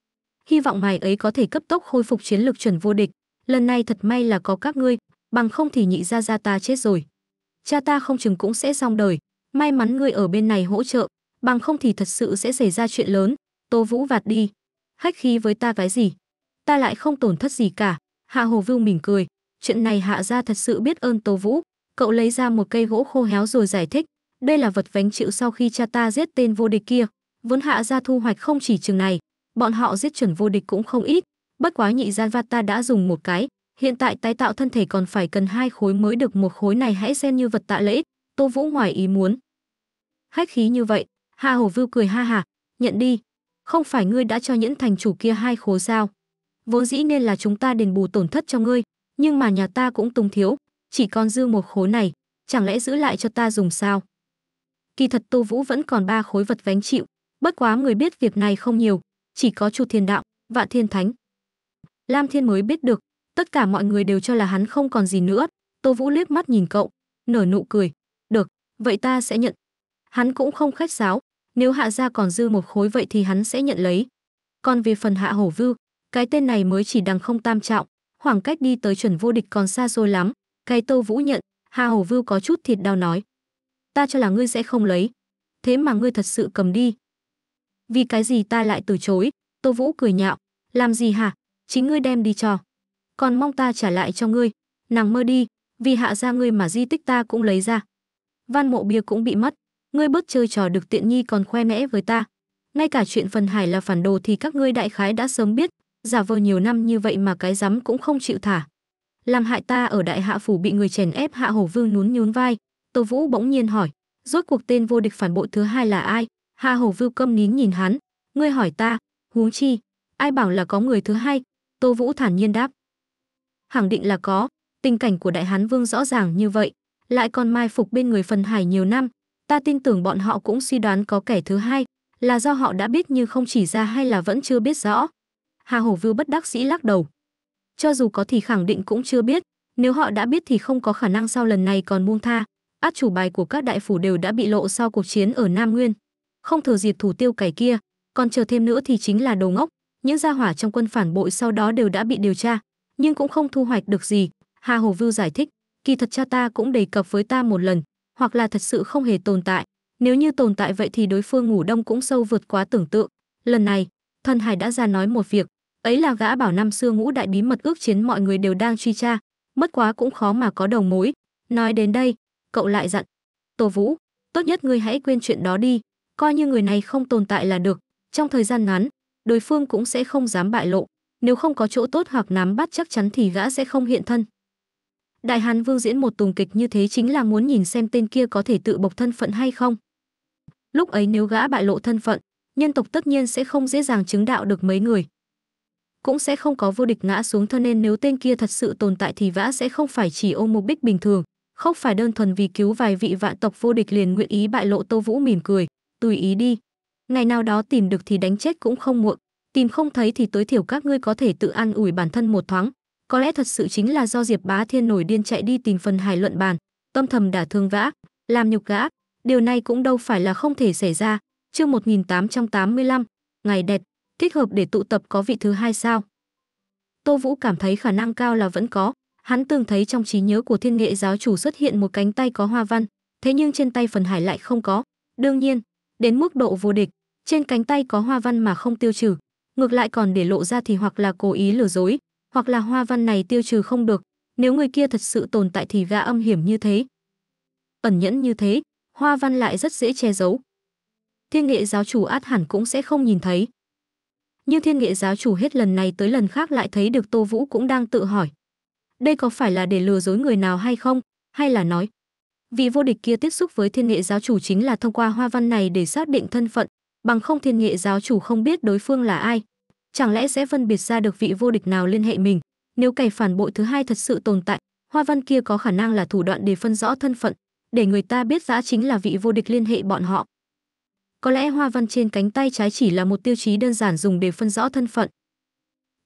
S1: Hy vọng mày ấy có thể cấp tốc khôi phục chiến lược chuẩn vô địch, lần này thật may là có các ngươi, bằng không thì nhị gia gia ta chết rồi. Cha ta không chừng cũng sẽ xong đời, may mắn ngươi ở bên này hỗ trợ, bằng không thì thật sự sẽ xảy ra chuyện lớn, Tô Vũ vạt đi hách khí với ta cái gì ta lại không tổn thất gì cả hạ hồ vưu mỉm cười chuyện này hạ gia thật sự biết ơn Tô vũ cậu lấy ra một cây gỗ khô héo rồi giải thích đây là vật vánh chịu sau khi cha ta giết tên vô địch kia vốn hạ gia thu hoạch không chỉ chừng này bọn họ giết chuẩn vô địch cũng không ít bất quá nhị gian va ta đã dùng một cái hiện tại tái tạo thân thể còn phải cần hai khối mới được một khối này hãy xem như vật tạ lễ tô vũ ngoài ý muốn hách khí như vậy Hạ hổ vưu cười ha hả nhận đi không phải ngươi đã cho nhẫn thành chủ kia hai khố sao vốn dĩ nên là chúng ta đền bù tổn thất cho ngươi nhưng mà nhà ta cũng túng thiếu chỉ còn dư một khối này chẳng lẽ giữ lại cho ta dùng sao kỳ thật tô vũ vẫn còn ba khối vật gánh chịu bất quá người biết việc này không nhiều chỉ có chu thiên đạo vạn thiên thánh lam thiên mới biết được tất cả mọi người đều cho là hắn không còn gì nữa tô vũ liếc mắt nhìn cậu nở nụ cười được vậy ta sẽ nhận hắn cũng không khách sáo nếu hạ gia còn dư một khối vậy thì hắn sẽ nhận lấy. Còn về phần hạ hổ vưu, cái tên này mới chỉ đằng không tam trọng, khoảng cách đi tới chuẩn vô địch còn xa xôi lắm. Cái tô vũ nhận, hạ hổ vưu có chút thịt đau nói. Ta cho là ngươi sẽ không lấy. Thế mà ngươi thật sự cầm đi. Vì cái gì ta lại từ chối? Tô vũ cười nhạo. Làm gì hả? Chính ngươi đem đi cho. Còn mong ta trả lại cho ngươi. Nàng mơ đi, vì hạ ra ngươi mà di tích ta cũng lấy ra. Văn mộ bia cũng bị mất ngươi bớt chơi trò được tiện nhi còn khoe mẽ với ta ngay cả chuyện phần hải là phản đồ thì các ngươi đại khái đã sớm biết giả vờ nhiều năm như vậy mà cái rắm cũng không chịu thả làm hại ta ở đại hạ phủ bị người chèn ép hạ hổ vương nhún nhún vai tô vũ bỗng nhiên hỏi rốt cuộc tên vô địch phản bội thứ hai là ai hạ hổ vưu câm nín nhìn hắn ngươi hỏi ta huống chi ai bảo là có người thứ hai tô vũ thản nhiên đáp khẳng định là có tình cảnh của đại hán vương rõ ràng như vậy lại còn mai phục bên người phần hải nhiều năm Ta tin tưởng bọn họ cũng suy đoán có kẻ thứ hai, là do họ đã biết nhưng không chỉ ra hay là vẫn chưa biết rõ. Hà Hổ Vưu bất đắc sĩ lắc đầu. Cho dù có thì khẳng định cũng chưa biết, nếu họ đã biết thì không có khả năng sau lần này còn buông tha. Át chủ bài của các đại phủ đều đã bị lộ sau cuộc chiến ở Nam Nguyên. Không thừa dịp thủ tiêu cải kia, còn chờ thêm nữa thì chính là đầu ngốc. Những gia hỏa trong quân phản bội sau đó đều đã bị điều tra, nhưng cũng không thu hoạch được gì. Hà Hổ Vưu giải thích, kỳ thật cha ta cũng đề cập với ta một lần, hoặc là thật sự không hề tồn tại. Nếu như tồn tại vậy thì đối phương ngủ đông cũng sâu vượt quá tưởng tượng. Lần này, thần hải đã ra nói một việc, ấy là gã bảo năm xưa ngũ đại bí mật ước chiến mọi người đều đang truy tra, mất quá cũng khó mà có đầu mối. Nói đến đây, cậu lại dặn, Tô Vũ, tốt nhất ngươi hãy quên chuyện đó đi, coi như người này không tồn tại là được, trong thời gian ngắn, đối phương cũng sẽ không dám bại lộ, nếu không có chỗ tốt hoặc nắm bắt chắc chắn thì gã sẽ không hiện thân. Đại Hán Vương diễn một tùng kịch như thế chính là muốn nhìn xem tên kia có thể tự bộc thân phận hay không. Lúc ấy nếu gã bại lộ thân phận, nhân tộc tất nhiên sẽ không dễ dàng chứng đạo được mấy người. Cũng sẽ không có vô địch ngã xuống thân nên nếu tên kia thật sự tồn tại thì vã sẽ không phải chỉ ôm mục đích bình thường, không phải đơn thuần vì cứu vài vị vạn tộc vô địch liền nguyện ý bại lộ Tô Vũ mỉm cười, tùy ý đi. Ngày nào đó tìm được thì đánh chết cũng không muộn, tìm không thấy thì tối thiểu các ngươi có thể tự an ủi bản thân một thoáng. Có lẽ thật sự chính là do Diệp Bá Thiên nổi điên chạy đi tìm phần Hải luận bàn, tâm thầm đả thương vã, làm nhục gã, điều này cũng đâu phải là không thể xảy ra. Chương 1885, ngày đẹp, thích hợp để tụ tập có vị thứ hai sao? Tô Vũ cảm thấy khả năng cao là vẫn có, hắn từng thấy trong trí nhớ của thiên nghệ giáo chủ xuất hiện một cánh tay có hoa văn, thế nhưng trên tay phần hải lại không có. Đương nhiên, đến mức độ vô địch, trên cánh tay có hoa văn mà không tiêu trừ, ngược lại còn để lộ ra thì hoặc là cố ý lừa dối, hoặc là hoa văn này tiêu trừ không được, nếu người kia thật sự tồn tại thì gã âm hiểm như thế. Ẩn nhẫn như thế, hoa văn lại rất dễ che giấu. Thiên nghệ giáo chủ át hẳn cũng sẽ không nhìn thấy. Nhưng thiên nghệ giáo chủ hết lần này tới lần khác lại thấy được Tô Vũ cũng đang tự hỏi. Đây có phải là để lừa dối người nào hay không, hay là nói. Vị vô địch kia tiếp xúc với thiên nghệ giáo chủ chính là thông qua hoa văn này để xác định thân phận, bằng không thiên nghệ giáo chủ không biết đối phương là ai, chẳng lẽ sẽ phân biệt ra được vị vô địch nào liên hệ mình nếu kẻ phản bội thứ hai thật sự tồn tại hoa văn kia có khả năng là thủ đoạn để phân rõ thân phận để người ta biết gã chính là vị vô địch liên hệ bọn họ có lẽ hoa văn trên cánh tay trái chỉ là một tiêu chí đơn giản dùng để phân rõ thân phận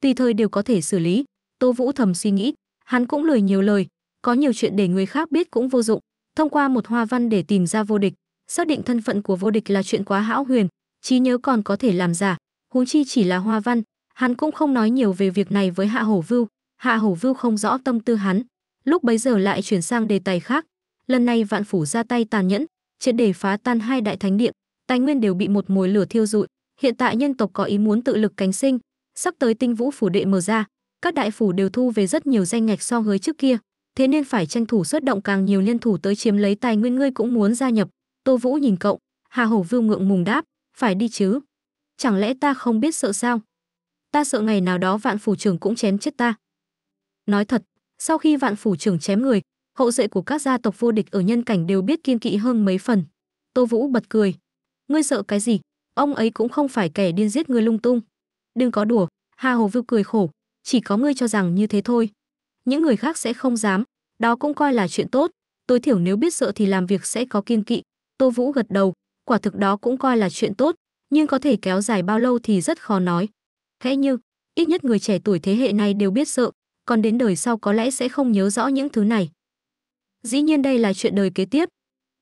S1: tùy thời đều có thể xử lý tô vũ thầm suy nghĩ hắn cũng lười nhiều lời có nhiều chuyện để người khác biết cũng vô dụng thông qua một hoa văn để tìm ra vô địch xác định thân phận của vô địch là chuyện quá hão huyền trí nhớ còn có thể làm giả huống chi chỉ là hoa văn hắn cũng không nói nhiều về việc này với hạ hổ vưu hạ hổ vưu không rõ tâm tư hắn lúc bấy giờ lại chuyển sang đề tài khác lần này vạn phủ ra tay tàn nhẫn triệt để phá tan hai đại thánh điện tài nguyên đều bị một mồi lửa thiêu rụi hiện tại nhân tộc có ý muốn tự lực cánh sinh sắp tới tinh vũ phủ đệ mở ra các đại phủ đều thu về rất nhiều danh ngạch so với trước kia thế nên phải tranh thủ xuất động càng nhiều nhân thủ tới chiếm lấy tài nguyên ngươi cũng muốn gia nhập tô vũ nhìn cậu hà hổ vưu ngượng mùng đáp phải đi chứ chẳng lẽ ta không biết sợ sao? Ta sợ ngày nào đó vạn phủ trưởng cũng chém chết ta. Nói thật, sau khi vạn phủ trưởng chém người, hậu duệ của các gia tộc vô địch ở nhân cảnh đều biết kiên kỵ hơn mấy phần. Tô Vũ bật cười. Ngươi sợ cái gì? Ông ấy cũng không phải kẻ điên giết người lung tung. Đừng có đùa, Hà Hồ Vưu cười khổ, chỉ có ngươi cho rằng như thế thôi. Những người khác sẽ không dám, đó cũng coi là chuyện tốt, tối thiểu nếu biết sợ thì làm việc sẽ có kiên kỵ. Tô Vũ gật đầu, quả thực đó cũng coi là chuyện tốt, nhưng có thể kéo dài bao lâu thì rất khó nói. thế như, ít nhất người trẻ tuổi thế hệ này đều biết sợ, còn đến đời sau có lẽ sẽ không nhớ rõ những thứ này. Dĩ nhiên đây là chuyện đời kế tiếp,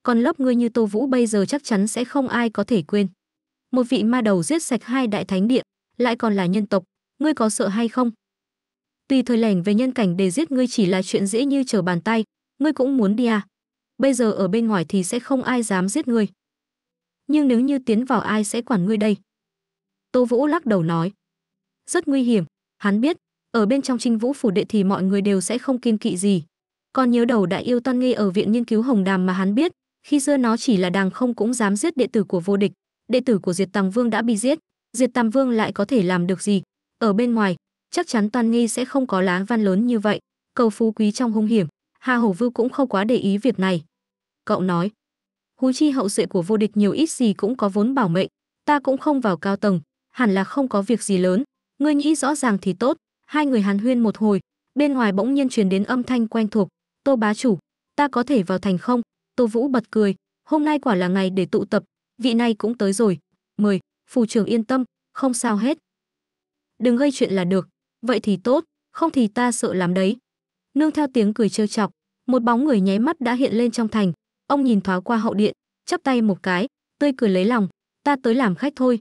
S1: còn lớp ngươi như Tô Vũ bây giờ chắc chắn sẽ không ai có thể quên. Một vị ma đầu giết sạch hai đại thánh điện, lại còn là nhân tộc, ngươi có sợ hay không? Tùy thời lẻn về nhân cảnh để giết ngươi chỉ là chuyện dễ như trở bàn tay, ngươi cũng muốn đi à? Bây giờ ở bên ngoài thì sẽ không ai dám giết ngươi nhưng nếu như tiến vào ai sẽ quản ngươi đây tô vũ lắc đầu nói rất nguy hiểm hắn biết ở bên trong trinh vũ phủ đệ thì mọi người đều sẽ không kiên kỵ gì còn nhớ đầu đại yêu toan nghi ở viện nghiên cứu hồng đàm mà hắn biết khi xưa nó chỉ là đàng không cũng dám giết đệ tử của vô địch đệ tử của diệt tàng vương đã bị giết diệt tàng vương lại có thể làm được gì ở bên ngoài chắc chắn toan nghi sẽ không có lá văn lớn như vậy cầu phú quý trong hung hiểm hà hổ vưu cũng không quá để ý việc này cậu nói Hú chi hậu duệ của vô địch nhiều ít gì cũng có vốn bảo mệnh, ta cũng không vào cao tầng, hẳn là không có việc gì lớn, ngươi nghĩ rõ ràng thì tốt." Hai người hàn huyên một hồi, bên ngoài bỗng nhiên truyền đến âm thanh quen thuộc, "Tô bá chủ, ta có thể vào thành không?" Tô Vũ bật cười, "Hôm nay quả là ngày để tụ tập, vị này cũng tới rồi, mời, phù trưởng yên tâm, không sao hết." "Đừng gây chuyện là được, vậy thì tốt, không thì ta sợ lắm đấy." Nương theo tiếng cười trêu chọc, một bóng người nháy mắt đã hiện lên trong thành, Ông nhìn thoáng qua hậu điện, chắp tay một cái, tươi cười lấy lòng, ta tới làm khách thôi.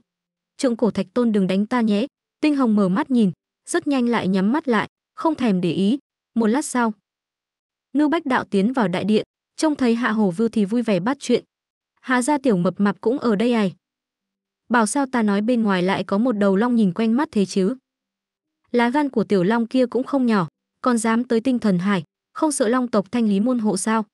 S1: Trượng cổ thạch tôn đừng đánh ta nhé. Tinh Hồng mở mắt nhìn, rất nhanh lại nhắm mắt lại, không thèm để ý. Một lát sau, Ngưu Bách Đạo tiến vào đại điện, trông thấy Hạ Hồ Vưu thì vui vẻ bắt chuyện. Hà gia tiểu mập Mập cũng ở đây à? Bảo sao ta nói bên ngoài lại có một đầu long nhìn quen mắt thế chứ? Lá gan của tiểu long kia cũng không nhỏ, còn dám tới tinh thần hải, không sợ long tộc thanh lý môn hộ sao?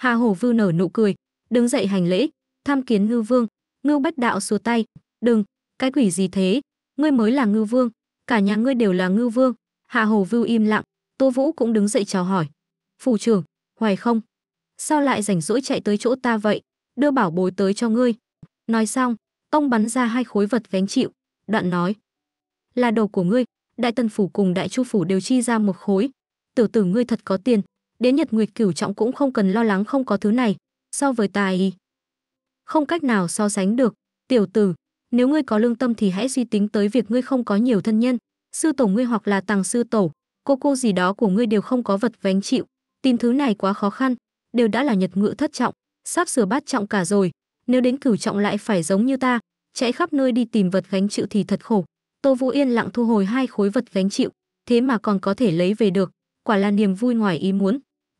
S1: Hà Hổ vư nở nụ cười, đứng dậy hành lễ, tham kiến Ngư Vương. Ngưu Bách Đạo xua tay, "Đừng, cái quỷ gì thế? Ngươi mới là Ngư Vương, cả nhà ngươi đều là Ngư Vương." Hà Hổ Vưu im lặng, Tô Vũ cũng đứng dậy chào hỏi, "Phủ trưởng, hoài không? Sao lại rảnh rỗi chạy tới chỗ ta vậy? Đưa bảo bối tới cho ngươi." Nói xong, ông bắn ra hai khối vật vén chịu, đoạn nói, "Là đồ của ngươi, Đại Tân phủ cùng Đại Chu phủ đều chi ra một khối, tiểu tử, tử ngươi thật có tiền." đến nhật nguyệt cửu trọng cũng không cần lo lắng không có thứ này so với tài không cách nào so sánh được tiểu tử nếu ngươi có lương tâm thì hãy suy tính tới việc ngươi không có nhiều thân nhân sư tổ ngươi hoặc là tàng sư tổ cô cô gì đó của ngươi đều không có vật vánh chịu tin thứ này quá khó khăn đều đã là nhật ngự thất trọng sắp sửa bát trọng cả rồi nếu đến cửu trọng lại phải giống như ta chạy khắp nơi đi tìm vật gánh chịu thì thật khổ tô vũ yên lặng thu hồi hai khối vật gánh chịu thế mà còn có thể lấy về được quả là niềm vui ngoài ý muốn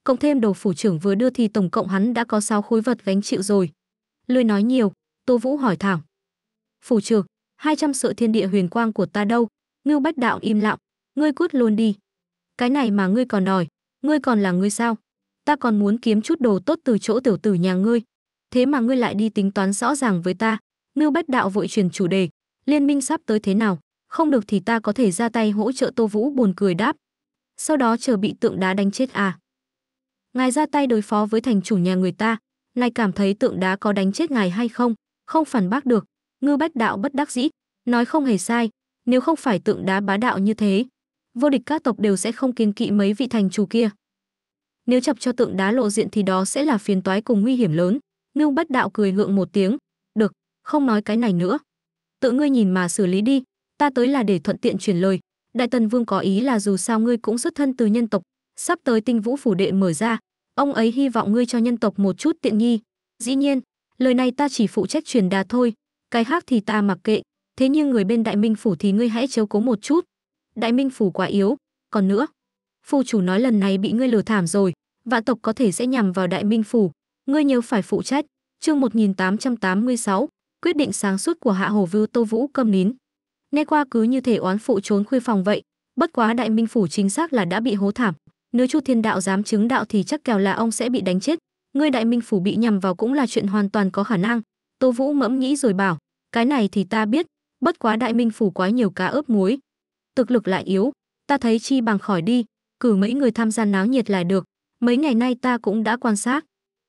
S1: cộng thêm đồ phủ trưởng vừa đưa thì tổng cộng hắn đã có 6 khối vật gánh chịu rồi. Lười nói nhiều, Tô Vũ hỏi thẳng. Phủ trưởng, 200 sợi thiên địa huyền quang của ta đâu? Ngưu Bách Đạo im lặng, ngươi cút luôn đi. Cái này mà ngươi còn đòi, ngươi còn là ngươi sao? Ta còn muốn kiếm chút đồ tốt từ chỗ tiểu tử nhà ngươi. Thế mà ngươi lại đi tính toán rõ ràng với ta. Ngưu Bách Đạo vội truyền chủ đề, liên minh sắp tới thế nào? Không được thì ta có thể ra tay hỗ trợ Tô Vũ buồn cười đáp. Sau đó chờ bị tượng đá đánh chết à? ngài ra tay đối phó với thành chủ nhà người ta ngài cảm thấy tượng đá có đánh chết ngài hay không không phản bác được ngư bách đạo bất đắc dĩ nói không hề sai nếu không phải tượng đá bá đạo như thế vô địch các tộc đều sẽ không kiên kỵ mấy vị thành chủ kia nếu chọc cho tượng đá lộ diện thì đó sẽ là phiền toái cùng nguy hiểm lớn Ngư bách đạo cười ngượng một tiếng được không nói cái này nữa tự ngươi nhìn mà xử lý đi ta tới là để thuận tiện truyền lời đại tần vương có ý là dù sao ngươi cũng xuất thân từ nhân tộc sắp tới tinh vũ phủ đệ mở ra Ông ấy hy vọng ngươi cho nhân tộc một chút tiện nghi. Dĩ nhiên, lời này ta chỉ phụ trách truyền đạt thôi, cái khác thì ta mặc kệ, thế nhưng người bên Đại Minh phủ thì ngươi hãy chiếu cố một chút. Đại Minh phủ quá yếu, còn nữa, phu chủ nói lần này bị ngươi lừa thảm rồi, vạn tộc có thể sẽ nhằm vào Đại Minh phủ, ngươi nhớ phải phụ trách. Chương 1886, quyết định sáng suốt của Hạ Hồ Vưu Tô Vũ câm nín. Nay qua cứ như thể oán phụ trốn khuê phòng vậy, bất quá Đại Minh phủ chính xác là đã bị hố thảm, nếu chu thiên đạo dám chứng đạo thì chắc kèo là ông sẽ bị đánh chết ngươi đại minh phủ bị nhằm vào cũng là chuyện hoàn toàn có khả năng tô vũ mẫm nghĩ rồi bảo cái này thì ta biết bất quá đại minh phủ quá nhiều cá ướp muối thực lực lại yếu ta thấy chi bằng khỏi đi cử mấy người tham gia náo nhiệt là được mấy ngày nay ta cũng đã quan sát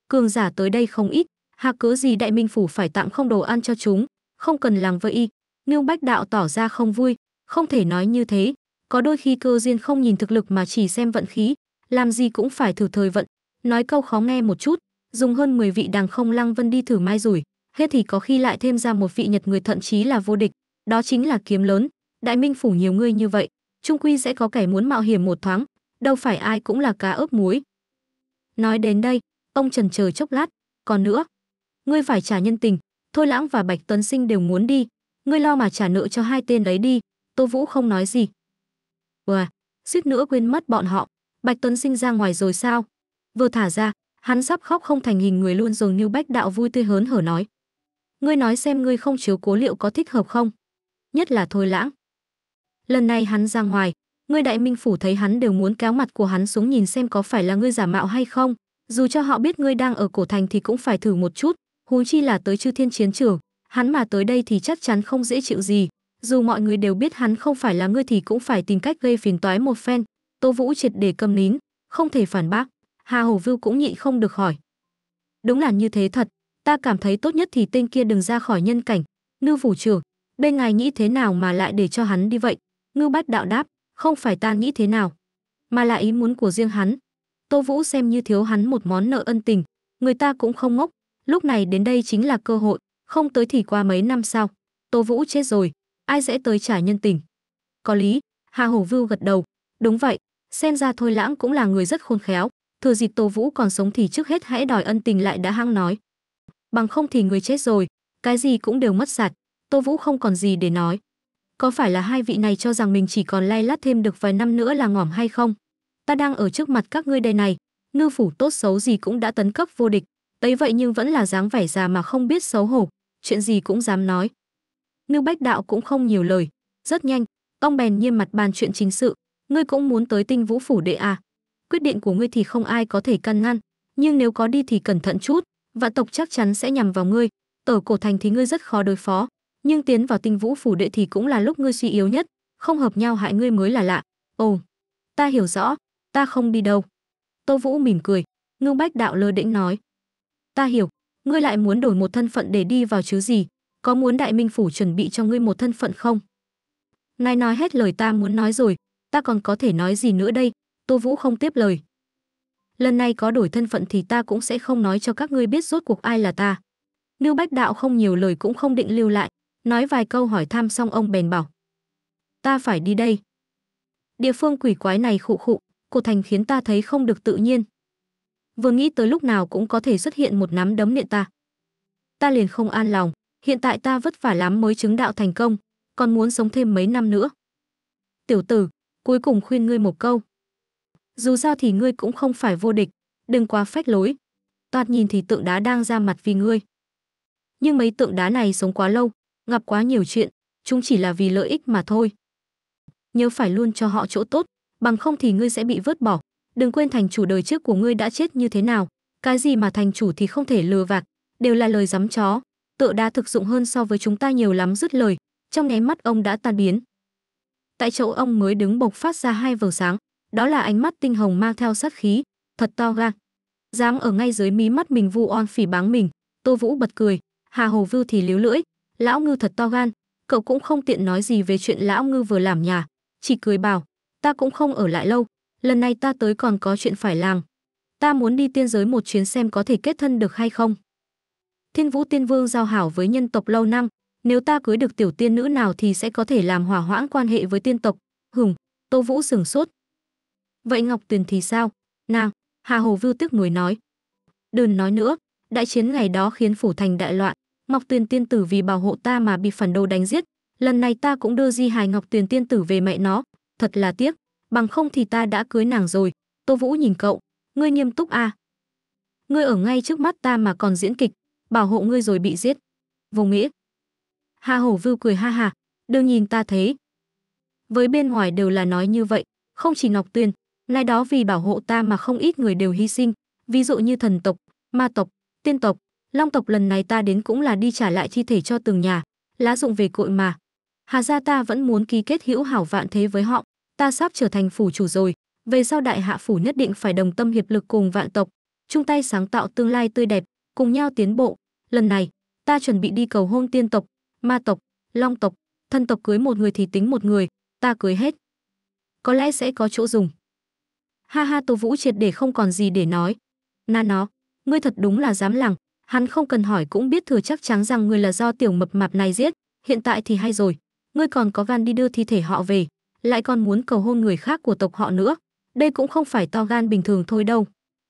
S1: cường giả tới đây không ít hà cớ gì đại minh phủ phải tặng không đồ ăn cho chúng không cần làm vợ y nương bách đạo tỏ ra không vui không thể nói như thế có đôi khi cơ duyên không nhìn thực lực mà chỉ xem vận khí, làm gì cũng phải thử thời vận. Nói câu khó nghe một chút, dùng hơn 10 vị đàng không lăng vân đi thử mai rủi, hết thì có khi lại thêm ra một vị nhật người thậm chí là vô địch, đó chính là kiếm lớn. Đại Minh phủ nhiều người như vậy, trung quy sẽ có kẻ muốn mạo hiểm một thoáng, đâu phải ai cũng là cá ướp muối. Nói đến đây, ông trần chờ chốc lát, còn nữa, ngươi phải trả nhân tình, Thôi Lãng và Bạch Tuấn Sinh đều muốn đi, ngươi lo mà trả nợ cho hai tên đấy đi. Tô Vũ không nói gì, Oà, suýt nữa quên mất bọn họ. Bạch Tuấn sinh ra ngoài rồi sao? Vừa thả ra, hắn sắp khóc không thành hình người luôn rồi Niu Bách Đạo vui tươi hớn hở nói. Ngươi nói xem ngươi không chiếu cố liệu có thích hợp không? Nhất là thôi lãng. Lần này hắn ra ngoài, ngươi đại minh phủ thấy hắn đều muốn kéo mặt của hắn xuống nhìn xem có phải là ngươi giả mạo hay không. Dù cho họ biết ngươi đang ở cổ thành thì cũng phải thử một chút, huống chi là tới chư thiên chiến trường. Hắn mà tới đây thì chắc chắn không dễ chịu gì, dù mọi người đều biết hắn không phải là ngươi thì cũng phải tìm cách gây phiền toái một phen. Tô Vũ triệt để câm nín, không thể phản bác. Hà hồ Vưu cũng nhịn không được hỏi. Đúng là như thế thật, ta cảm thấy tốt nhất thì tên kia đừng ra khỏi nhân cảnh. Ngư phủ trưởng, bên ngài nghĩ thế nào mà lại để cho hắn đi vậy? Ngư bách đạo đáp, không phải ta nghĩ thế nào, mà là ý muốn của riêng hắn. Tô Vũ xem như thiếu hắn một món nợ ân tình, người ta cũng không ngốc, lúc này đến đây chính là cơ hội, không tới thì qua mấy năm sau. Tô Vũ chết rồi, ai sẽ tới trả nhân tình có lý hà hổ vưu gật đầu đúng vậy xem ra thôi lãng cũng là người rất khôn khéo thừa dịp tô vũ còn sống thì trước hết hãy đòi ân tình lại đã hăng nói bằng không thì người chết rồi cái gì cũng đều mất sạch tô vũ không còn gì để nói có phải là hai vị này cho rằng mình chỉ còn lay lát thêm được vài năm nữa là ngỏm hay không ta đang ở trước mặt các ngươi đây này ngư phủ tốt xấu gì cũng đã tấn cấp vô địch ấy vậy nhưng vẫn là dáng vẻ già mà không biết xấu hổ chuyện gì cũng dám nói Ngưu Bách Đạo cũng không nhiều lời. Rất nhanh, ông bèn nghiêm mặt bàn chuyện chính sự. Ngươi cũng muốn tới tinh vũ phủ đệ à? Quyết định của ngươi thì không ai có thể căn ngăn, nhưng nếu có đi thì cẩn thận chút, vạn tộc chắc chắn sẽ nhằm vào ngươi. Ở cổ thành thì ngươi rất khó đối phó, nhưng tiến vào tinh vũ phủ đệ thì cũng là lúc ngươi suy yếu nhất, không hợp nhau hại ngươi mới là lạ. Ồ, ta hiểu rõ, ta không đi đâu. Tô Vũ mỉm cười, Ngưu Bách Đạo lơ đễnh nói. Ta hiểu, ngươi lại muốn đổi một thân phận để đi vào chứ gì, có muốn đại minh phủ chuẩn bị cho ngươi một thân phận không ngài nói hết lời ta muốn nói rồi ta còn có thể nói gì nữa đây tô vũ không tiếp lời lần này có đổi thân phận thì ta cũng sẽ không nói cho các ngươi biết rốt cuộc ai là ta nưu bách đạo không nhiều lời cũng không định lưu lại nói vài câu hỏi thăm xong ông bèn bảo ta phải đi đây địa phương quỷ quái này khụ khụ cổ thành khiến ta thấy không được tự nhiên vừa nghĩ tới lúc nào cũng có thể xuất hiện một nắm đấm nện ta ta liền không an lòng hiện tại ta vất vả lắm mới chứng đạo thành công, còn muốn sống thêm mấy năm nữa. Tiểu tử, cuối cùng khuyên ngươi một câu. Dù sao thì ngươi cũng không phải vô địch, đừng quá phách lối. Toạt nhìn thì tượng đá đang ra mặt vì ngươi. Nhưng mấy tượng đá này sống quá lâu, gặp quá nhiều chuyện, chúng chỉ là vì lợi ích mà thôi. Nhớ phải luôn cho họ chỗ tốt, bằng không thì ngươi sẽ bị vứt bỏ. Đừng quên thành chủ đời trước của ngươi đã chết như thế nào. Cái gì mà thành chủ thì không thể lừa vạc, đều là lời dám chó tựa đã thực dụng hơn so với chúng ta nhiều lắm dứt lời, trong nháy mắt ông đã tan biến. Tại chỗ ông mới đứng bộc phát ra hai vầng sáng, đó là ánh mắt tinh hồng mang theo sát khí, thật to gan. Dám ở ngay dưới mí mắt mình vu oan phỉ báng mình, Tô Vũ bật cười, Hà Hồ Vưu thì liếu lưỡi, lão ngư thật to gan, cậu cũng không tiện nói gì về chuyện lão ngư vừa làm nhà, chỉ cười bảo, ta cũng không ở lại lâu, lần này ta tới còn có chuyện phải làm. Ta muốn đi tiên giới một chuyến xem có thể kết thân được hay không. Thiên Vũ Tiên Vương giao hảo với nhân tộc lâu năm, nếu ta cưới được tiểu tiên nữ nào thì sẽ có thể làm hòa hoãn quan hệ với tiên tộc. Hùng, Tô Vũ sừng sốt. Vậy Ngọc Tuyền thì sao? Nàng, Hà Hồ Vưu tức nuối nói. Đừng nói nữa, đại chiến ngày đó khiến phủ thành đại loạn, Ngọc Tuyền tiên tử vì bảo hộ ta mà bị phản đồ đánh giết, lần này ta cũng đưa di hài Ngọc Tuyền tiên tử về mẹ nó, thật là tiếc, bằng không thì ta đã cưới nàng rồi. Tô Vũ nhìn cậu, ngươi nghiêm túc à? Ngươi ở ngay trước mắt ta mà còn diễn kịch, bảo hộ ngươi rồi bị giết. Vô nghĩa. Hà Hổ Vưu cười ha ha đừng nhìn ta thế. Với bên ngoài đều là nói như vậy, không chỉ Ngọc Tuyên, nay đó vì bảo hộ ta mà không ít người đều hy sinh, ví dụ như thần tộc, ma tộc, tiên tộc, long tộc lần này ta đến cũng là đi trả lại thi thể cho từng nhà, lá dụng về cội mà. Hà gia ta vẫn muốn ký kết hữu hảo vạn thế với họ, ta sắp trở thành phủ chủ rồi, về sau đại hạ phủ nhất định phải đồng tâm hiệp lực cùng vạn tộc, chung tay sáng tạo tương lai tươi đẹp, cùng nhau tiến bộ, Lần này, ta chuẩn bị đi cầu hôn tiên tộc, ma tộc, long tộc, thân tộc cưới một người thì tính một người, ta cưới hết. Có lẽ sẽ có chỗ dùng. Ha ha Tô Vũ triệt để không còn gì để nói. Na nó, ngươi thật đúng là dám lằng, hắn không cần hỏi cũng biết thừa chắc chắn rằng ngươi là do tiểu mập mạp này giết, hiện tại thì hay rồi, ngươi còn có gan đi đưa thi thể họ về, lại còn muốn cầu hôn người khác của tộc họ nữa. Đây cũng không phải to gan bình thường thôi đâu.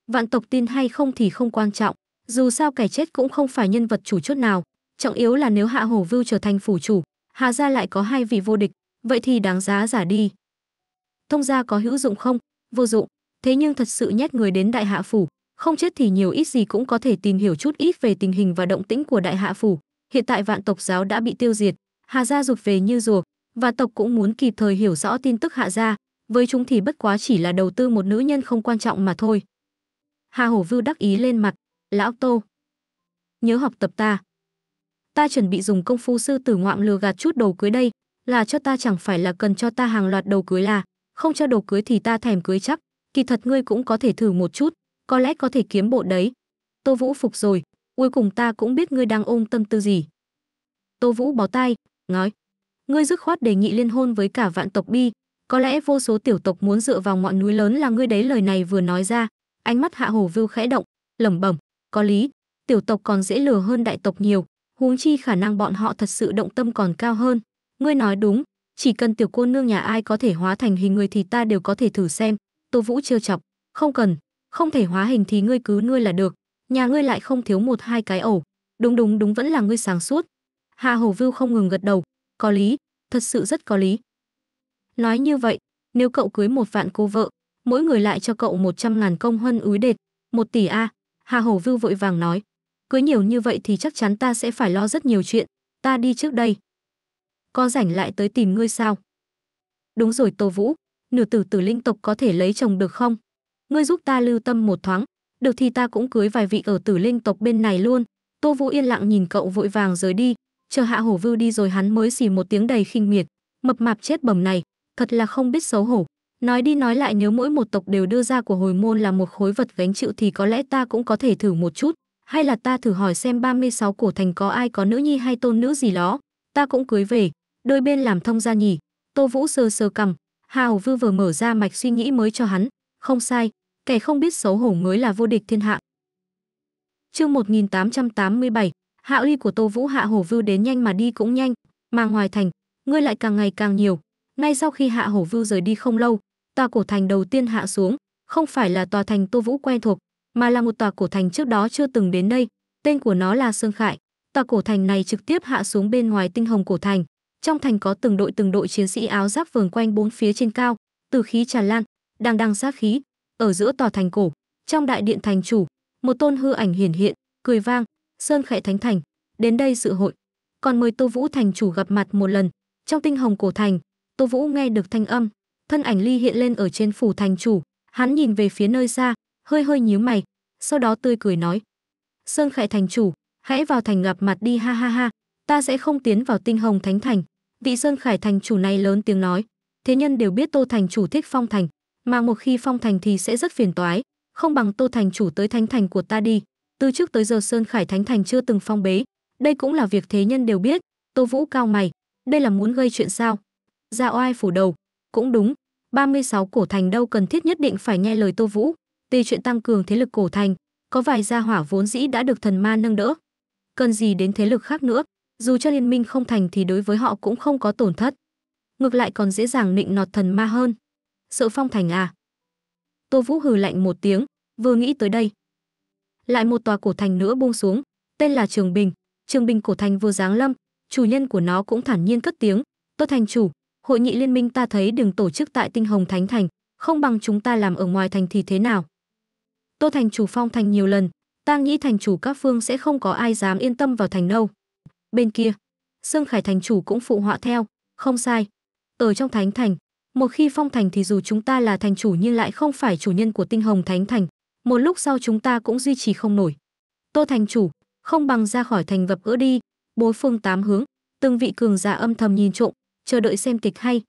S1: Vạn tộc tin hay không thì không quan trọng, dù sao kẻ chết cũng không phải nhân vật chủ chốt nào trọng yếu là nếu hạ hổ vưu trở thành phủ chủ hà gia lại có hai vị vô địch vậy thì đáng giá giả đi thông gia có hữu dụng không vô dụng thế nhưng thật sự nhét người đến đại hạ phủ không chết thì nhiều ít gì cũng có thể tìm hiểu chút ít về tình hình và động tĩnh của đại hạ phủ hiện tại vạn tộc giáo đã bị tiêu diệt hà gia rụt về như rùa và tộc cũng muốn kịp thời hiểu rõ tin tức hạ gia với chúng thì bất quá chỉ là đầu tư một nữ nhân không quan trọng mà thôi hà hổ vưu đắc ý lên mặt Lão Tô, nhớ học tập ta. Ta chuẩn bị dùng công phu sư tử ngoạm lừa gạt chút đầu cưới đây, là cho ta chẳng phải là cần cho ta hàng loạt đầu cưới là, không cho đầu cưới thì ta thèm cưới chắc, kỳ thật ngươi cũng có thể thử một chút, có lẽ có thể kiếm bộ đấy. Tô Vũ phục rồi, cuối cùng ta cũng biết ngươi đang ôm tâm tư gì. Tô Vũ bó tay, nói, ngươi dứt khoát đề nghị liên hôn với cả vạn tộc bi, có lẽ vô số tiểu tộc muốn dựa vào ngọn núi lớn là ngươi đấy lời này vừa nói ra, ánh mắt Hạ Hổ Vưu khẽ động, lẩm bẩm, có lý, tiểu tộc còn dễ lừa hơn đại tộc nhiều, huống chi khả năng bọn họ thật sự động tâm còn cao hơn. Ngươi nói đúng, chỉ cần tiểu cô nương nhà ai có thể hóa thành hình người thì ta đều có thể thử xem. Tô Vũ trêu chọc, không cần, không thể hóa hình thì ngươi cứ nuôi là được, nhà ngươi lại không thiếu một hai cái ổ. Đúng đúng đúng vẫn là ngươi sáng suốt. Hạ Hổ Vưu không ngừng gật đầu, có lý, thật sự rất có lý. Nói như vậy, nếu cậu cưới một vạn cô vợ, mỗi người lại cho cậu 100 ngàn công huân úi đệt, một tỷ a, à, Hà Hổ Vưu vội vàng nói, cưới nhiều như vậy thì chắc chắn ta sẽ phải lo rất nhiều chuyện, ta đi trước đây. Có rảnh lại tới tìm ngươi sao? Đúng rồi Tô Vũ, nửa tử tử linh tộc có thể lấy chồng được không? Ngươi giúp ta lưu tâm một thoáng, được thì ta cũng cưới vài vị ở tử linh tộc bên này luôn. Tô Vũ yên lặng nhìn cậu vội vàng rời đi, chờ Hạ Hổ Vưu đi rồi hắn mới xì một tiếng đầy khinh miệt, mập mạp chết bầm này, thật là không biết xấu hổ. Nói đi nói lại nếu mỗi một tộc đều đưa ra của hồi môn là một khối vật gánh chịu thì có lẽ ta cũng có thể thử một chút, hay là ta thử hỏi xem 36 cổ thành có ai có nữ nhi hay tôn nữ gì đó, ta cũng cưới về, đôi bên làm thông gia nhỉ. Tô Vũ sơ sơ cầm, hào vư vừa mở ra mạch suy nghĩ mới cho hắn, không sai, kẻ không biết xấu hổ mới là vô địch thiên hạ. Chương 1887, hạ uy của Tô Vũ hạ hổ Vư đến nhanh mà đi cũng nhanh, mà hoài thành, ngươi lại càng ngày càng nhiều. Ngay sau khi hạ hổ vưu rời đi không lâu, tòa cổ thành đầu tiên hạ xuống, không phải là tòa thành Tô Vũ quen thuộc, mà là một tòa cổ thành trước đó chưa từng đến đây, tên của nó là Sương Khải. Tòa cổ thành này trực tiếp hạ xuống bên ngoài tinh hồng cổ thành, trong thành có từng đội từng đội chiến sĩ áo giáp vờn quanh bốn phía trên cao, từ khí tràn lan, đang đang sát khí, ở giữa tòa thành cổ, trong đại điện thành chủ, một tôn hư ảnh hiển hiện, cười vang, Sơn Khải Thánh Thành, đến đây sự hội, còn mời Tô Vũ thành chủ gặp mặt một lần. Trong tinh hồng cổ thành, Tô Vũ nghe được thanh âm, thân ảnh ly hiện lên ở trên phủ thành chủ hắn nhìn về phía nơi xa hơi hơi nhíu mày sau đó tươi cười nói sơn khải thành chủ hãy vào thành gặp mặt đi ha ha ha ta sẽ không tiến vào tinh hồng thánh thành vị sơn khải thành chủ này lớn tiếng nói thế nhân đều biết tô thành chủ thích phong thành mà một khi phong thành thì sẽ rất phiền toái không bằng tô thành chủ tới thánh thành của ta đi từ trước tới giờ sơn khải thánh thành chưa từng phong bế đây cũng là việc thế nhân đều biết tô vũ cao mày đây là muốn gây chuyện sao ra dạ oai phủ đầu cũng đúng 36 cổ thành đâu cần thiết nhất định phải nghe lời Tô Vũ, tùy chuyện tăng cường thế lực cổ thành, có vài gia hỏa vốn dĩ đã được thần ma nâng đỡ. Cần gì đến thế lực khác nữa, dù cho liên minh không thành thì đối với họ cũng không có tổn thất. Ngược lại còn dễ dàng nịnh nọt thần ma hơn. Sợ phong thành à? Tô Vũ hừ lạnh một tiếng, vừa nghĩ tới đây. Lại một tòa cổ thành nữa buông xuống, tên là Trường Bình. Trường Bình cổ thành vừa giáng lâm, chủ nhân của nó cũng thản nhiên cất tiếng. Tô thành chủ, hội nghị liên minh ta thấy đừng tổ chức tại Tinh Hồng Thánh Thành, không bằng chúng ta làm ở ngoài thành thì thế nào? Tô Thành chủ phong thành nhiều lần, ta nghĩ thành chủ các phương sẽ không có ai dám yên tâm vào thành đâu. Bên kia, Sương Khải thành chủ cũng phụ họa theo, không sai. Ở trong Thánh Thành, một khi phong thành thì dù chúng ta là thành chủ nhưng lại không phải chủ nhân của Tinh Hồng Thánh Thành, một lúc sau chúng ta cũng duy trì không nổi. Tô thành chủ, không bằng ra khỏi thành vập gỡ đi, bối phương tám hướng, từng vị cường giả âm thầm nhìn trộm, chờ đợi xem kịch hay.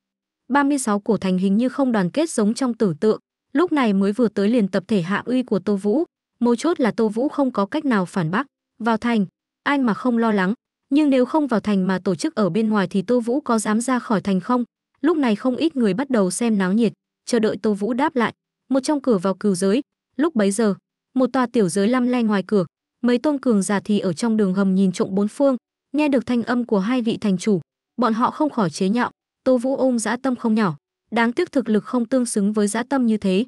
S1: 36 cổ thành hình như không đoàn kết giống trong tử tượng, lúc này mới vừa tới liền tập thể hạ uy của Tô Vũ, mấu chốt là Tô Vũ không có cách nào phản bác, vào thành, ai mà không lo lắng, nhưng nếu không vào thành mà tổ chức ở bên ngoài thì Tô Vũ có dám ra khỏi thành không? Lúc này không ít người bắt đầu xem náo nhiệt, chờ đợi Tô Vũ đáp lại, một trong cửa vào cửu giới, lúc bấy giờ, một tòa tiểu giới lăm le ngoài cửa, mấy tôn cường già thì ở trong đường hầm nhìn trộm bốn phương, nghe được thanh âm của hai vị thành chủ, bọn họ không khỏi chế nhạo tô vũ ôm dã tâm không nhỏ đáng tiếc thực lực không tương xứng với dã tâm như thế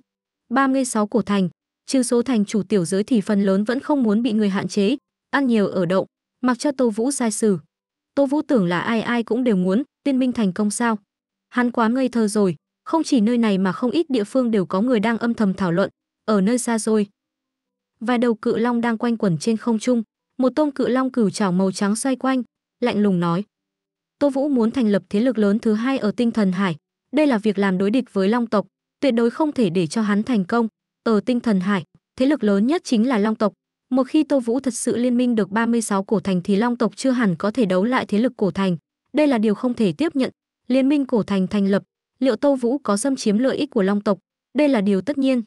S1: 36 cổ thành trừ số thành chủ tiểu giới thì phần lớn vẫn không muốn bị người hạn chế ăn nhiều ở động mặc cho tô vũ sai sử tô vũ tưởng là ai ai cũng đều muốn tiên minh thành công sao hắn quá ngây thơ rồi không chỉ nơi này mà không ít địa phương đều có người đang âm thầm thảo luận ở nơi xa rồi vài đầu cự long đang quanh quẩn trên không trung một tôm cự long cửu trảo màu trắng xoay quanh lạnh lùng nói Tô Vũ muốn thành lập thế lực lớn thứ hai ở tinh thần hải. Đây là việc làm đối địch với Long tộc, tuyệt đối không thể để cho hắn thành công. Ở tinh thần hải, thế lực lớn nhất chính là Long tộc. Một khi Tô Vũ thật sự liên minh được 36 cổ thành thì Long tộc chưa hẳn có thể đấu lại thế lực cổ thành. Đây là điều không thể tiếp nhận. Liên minh cổ thành thành lập, liệu Tô Vũ có xâm chiếm lợi ích của Long tộc? Đây là điều tất nhiên.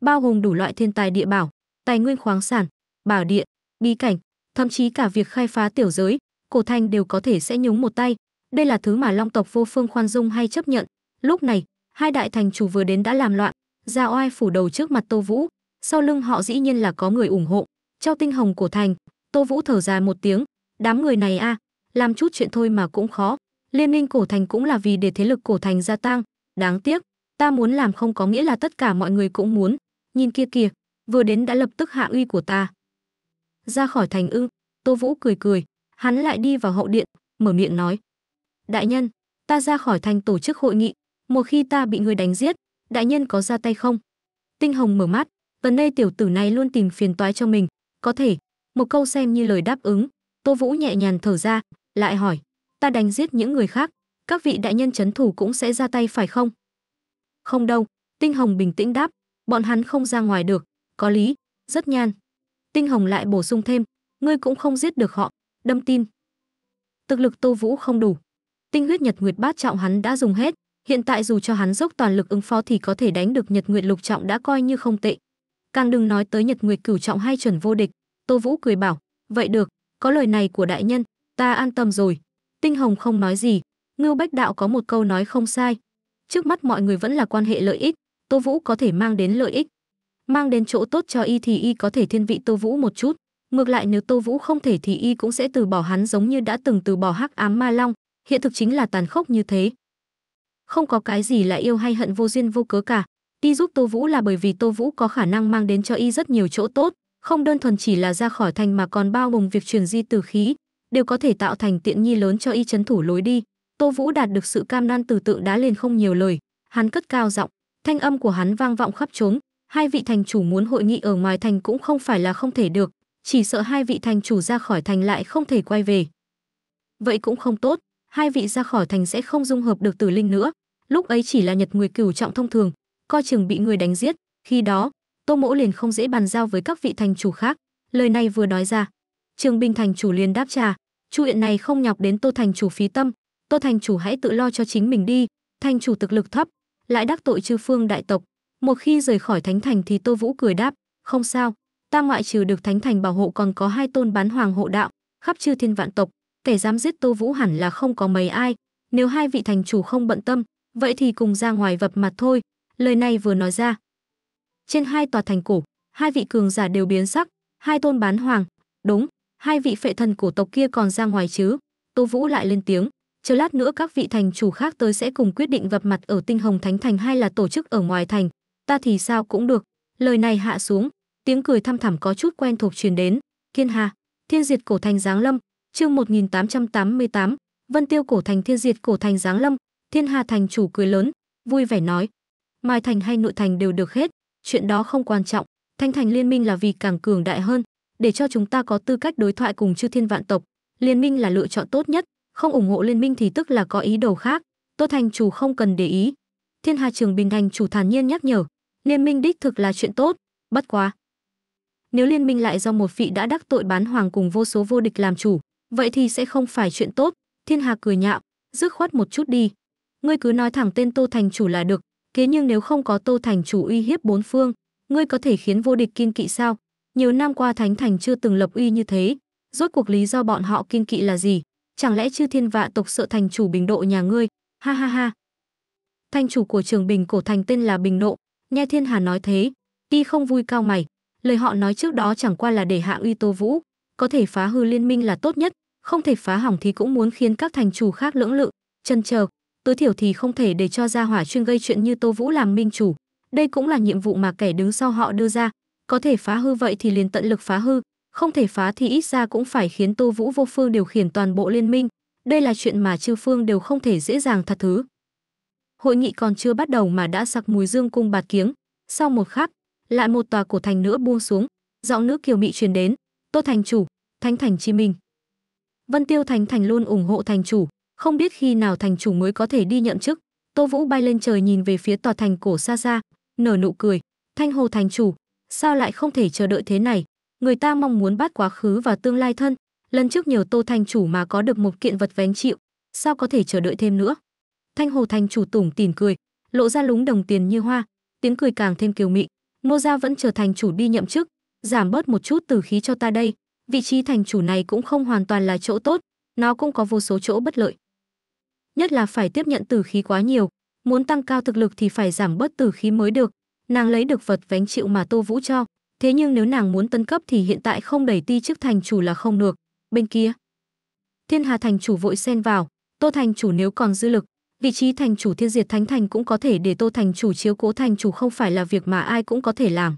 S1: Bao gồm đủ loại thiên tài địa bảo, tài nguyên khoáng sản, bảo địa, bí cảnh, thậm chí cả việc khai phá tiểu giới, cổ thành đều có thể sẽ nhúng một tay đây là thứ mà long tộc vô phương khoan dung hay chấp nhận lúc này hai đại thành chủ vừa đến đã làm loạn ra oai phủ đầu trước mặt tô vũ sau lưng họ dĩ nhiên là có người ủng hộ trao tinh hồng cổ thành tô vũ thở dài một tiếng đám người này a à, làm chút chuyện thôi mà cũng khó liên minh cổ thành cũng là vì để thế lực cổ thành gia tăng đáng tiếc ta muốn làm không có nghĩa là tất cả mọi người cũng muốn nhìn kia kìa vừa đến đã lập tức hạ uy của ta ra khỏi thành ư tô vũ cười cười hắn lại đi vào hậu điện, mở miệng nói: "Đại nhân, ta ra khỏi thành tổ chức hội nghị, một khi ta bị người đánh giết, đại nhân có ra tay không?" Tinh Hồng mở mắt, gần đây tiểu tử này luôn tìm phiền toái cho mình, có thể, một câu xem như lời đáp ứng, Tô Vũ nhẹ nhàng thở ra, lại hỏi: "Ta đánh giết những người khác, các vị đại nhân chấn thủ cũng sẽ ra tay phải không?" "Không đâu." Tinh Hồng bình tĩnh đáp, "Bọn hắn không ra ngoài được, có lý, rất nhan." Tinh Hồng lại bổ sung thêm, "Ngươi cũng không giết được họ, đâm tin. Thực lực Tô Vũ không đủ. Tinh huyết Nhật Nguyệt Bát trọng hắn đã dùng hết, hiện tại dù cho hắn dốc toàn lực ứng phó thì có thể đánh được Nhật Nguyệt Lục trọng đã coi như không tệ. Càng đừng nói tới Nhật Nguyệt Cửu trọng hay chuẩn vô địch, Tô Vũ cười bảo, "Vậy được, có lời này của đại nhân, ta an tâm rồi." Tinh Hồng không nói gì, Ngưu Bách Đạo có một câu nói không sai, trước mắt mọi người vẫn là quan hệ lợi ích, Tô Vũ có thể mang đến lợi ích. Mang đến chỗ tốt cho y thì y có thể thiên vị Tô Vũ một chút. Ngược lại nếu Tô Vũ không thể thì y cũng sẽ từ bỏ hắn giống như đã từng từ bỏ hắc ám ma long, hiện thực chính là tàn khốc như thế. Không có cái gì là yêu hay hận vô duyên vô cớ cả, đi giúp Tô Vũ là bởi vì Tô Vũ có khả năng mang đến cho y rất nhiều chỗ tốt, không đơn thuần chỉ là ra khỏi thành mà còn bao gồm việc truyền di tử khí, đều có thể tạo thành tiện nghi lớn cho y chấn thủ lối đi. Tô Vũ đạt được sự cam đoan từ tự đá lên không nhiều lời, hắn cất cao giọng, thanh âm của hắn vang vọng khắp chốn, hai vị thành chủ muốn hội nghị ở ngoài thành cũng không phải là không thể được, chỉ sợ hai vị thành chủ ra khỏi thành lại không thể quay về. Vậy cũng không tốt, hai vị ra khỏi thành sẽ không dung hợp được tử linh nữa, lúc ấy chỉ là nhật người cửu trọng thông thường, coi chừng bị người đánh giết, khi đó, Tô Mỗ liền không dễ bàn giao với các vị thành chủ khác, lời này vừa nói ra, Trường Bình thành chủ liền đáp trả chu hiện này không nhọc đến Tô thành chủ phí tâm, Tô thành chủ hãy tự lo cho chính mình đi, thành chủ thực lực thấp, lại đắc tội chư phương đại tộc, một khi rời khỏi thánh thành thì Tô Vũ cười đáp, không sao, ta ngoại trừ được thánh thành bảo hộ còn có hai tôn bán hoàng hộ đạo khắp chư thiên vạn tộc kẻ dám giết tô vũ hẳn là không có mấy ai nếu hai vị thành chủ không bận tâm vậy thì cùng ra ngoài vập mặt thôi lời này vừa nói ra trên hai tòa thành cổ hai vị cường giả đều biến sắc hai tôn bán hoàng đúng hai vị phệ thần cổ tộc kia còn ra ngoài chứ tô vũ lại lên tiếng chờ lát nữa các vị thành chủ khác tới sẽ cùng quyết định vập mặt ở tinh hồng thánh thành hay là tổ chức ở ngoài thành ta thì sao cũng được lời này hạ xuống tiếng cười thăm thẳm có chút quen thuộc truyền đến, "Kiên Hà, Thiên Diệt cổ thành giáng lâm, chương 1888, Vân Tiêu cổ thành Thiên Diệt cổ thành giáng lâm." Thiên Hà thành chủ cười lớn, vui vẻ nói, "Mai thành hay nội thành đều được hết, chuyện đó không quan trọng, Thanh thành liên minh là vì càng cường đại hơn, để cho chúng ta có tư cách đối thoại cùng chư thiên vạn tộc, liên minh là lựa chọn tốt nhất, không ủng hộ liên minh thì tức là có ý đồ khác." Tô thành chủ không cần để ý. Thiên Hà Trường Bình thành chủ thản nhiên nhắc nhở, liên minh đích thực là chuyện tốt, bất quá, nếu liên minh lại do một vị đã đắc tội bán hoàng cùng vô số vô địch làm chủ, vậy thì sẽ không phải chuyện tốt. Thiên Hà cười nhạo, dứt khoát một chút đi. Ngươi cứ nói thẳng tên Tô Thành chủ là được, kế nhưng nếu không có Tô Thành chủ uy hiếp bốn phương, ngươi có thể khiến vô địch kiên kỵ sao? Nhiều năm qua Thánh Thành chưa từng lập uy như thế, rốt cuộc lý do bọn họ kiên kỵ là gì? Chẳng lẽ chư thiên vạ tộc sợ thành chủ bình độ nhà ngươi? Ha ha ha. Thành chủ của trường bình cổ thành tên là Bình độ nghe Thiên Hà nói thế, đi không vui cao mày, Lời họ nói trước đó chẳng qua là để hạ uy Tô Vũ, có thể phá hư liên minh là tốt nhất, không thể phá hỏng thì cũng muốn khiến các thành chủ khác lưỡng lự, chân chờ, tối thiểu thì không thể để cho gia hỏa chuyên gây chuyện như Tô Vũ làm minh chủ. Đây cũng là nhiệm vụ mà kẻ đứng sau họ đưa ra, có thể phá hư vậy thì liền tận lực phá hư, không thể phá thì ít ra cũng phải khiến Tô Vũ vô phương điều khiển toàn bộ liên minh, đây là chuyện mà chư phương đều không thể dễ dàng tha thứ. Hội nghị còn chưa bắt đầu mà đã sặc mùi dương cung bạt kiếng, sau một khắc, lại một tòa cổ thành nữa buông xuống giọng nước kiều mị truyền đến tô thành chủ thánh thành chi minh vân tiêu thánh thành luôn ủng hộ thành chủ không biết khi nào thành chủ mới có thể đi nhận chức tô vũ bay lên trời nhìn về phía tòa thành cổ xa xa nở nụ cười thanh hồ thành chủ sao lại không thể chờ đợi thế này người ta mong muốn bắt quá khứ và tương lai thân lần trước nhờ tô thành chủ mà có được một kiện vật vén chịu sao có thể chờ đợi thêm nữa thanh hồ thành chủ tủng tỉm cười lộ ra lúng đồng tiền như hoa tiếng cười càng thêm kiều mị Ngô Gia vẫn trở thành chủ đi nhậm chức, giảm bớt một chút tử khí cho ta đây. Vị trí thành chủ này cũng không hoàn toàn là chỗ tốt, nó cũng có vô số chỗ bất lợi. Nhất là phải tiếp nhận tử khí quá nhiều, muốn tăng cao thực lực thì phải giảm bớt tử khí mới được. Nàng lấy được vật vánh chịu mà Tô Vũ cho, thế nhưng nếu nàng muốn tân cấp thì hiện tại không đẩy ti chức thành chủ là không được. Bên kia, Thiên Hà thành chủ vội xen vào, Tô thành chủ nếu còn dư lực, vị trí thành chủ thiên diệt thánh thành cũng có thể để tô thành chủ chiếu cố thành chủ không phải là việc mà ai cũng có thể làm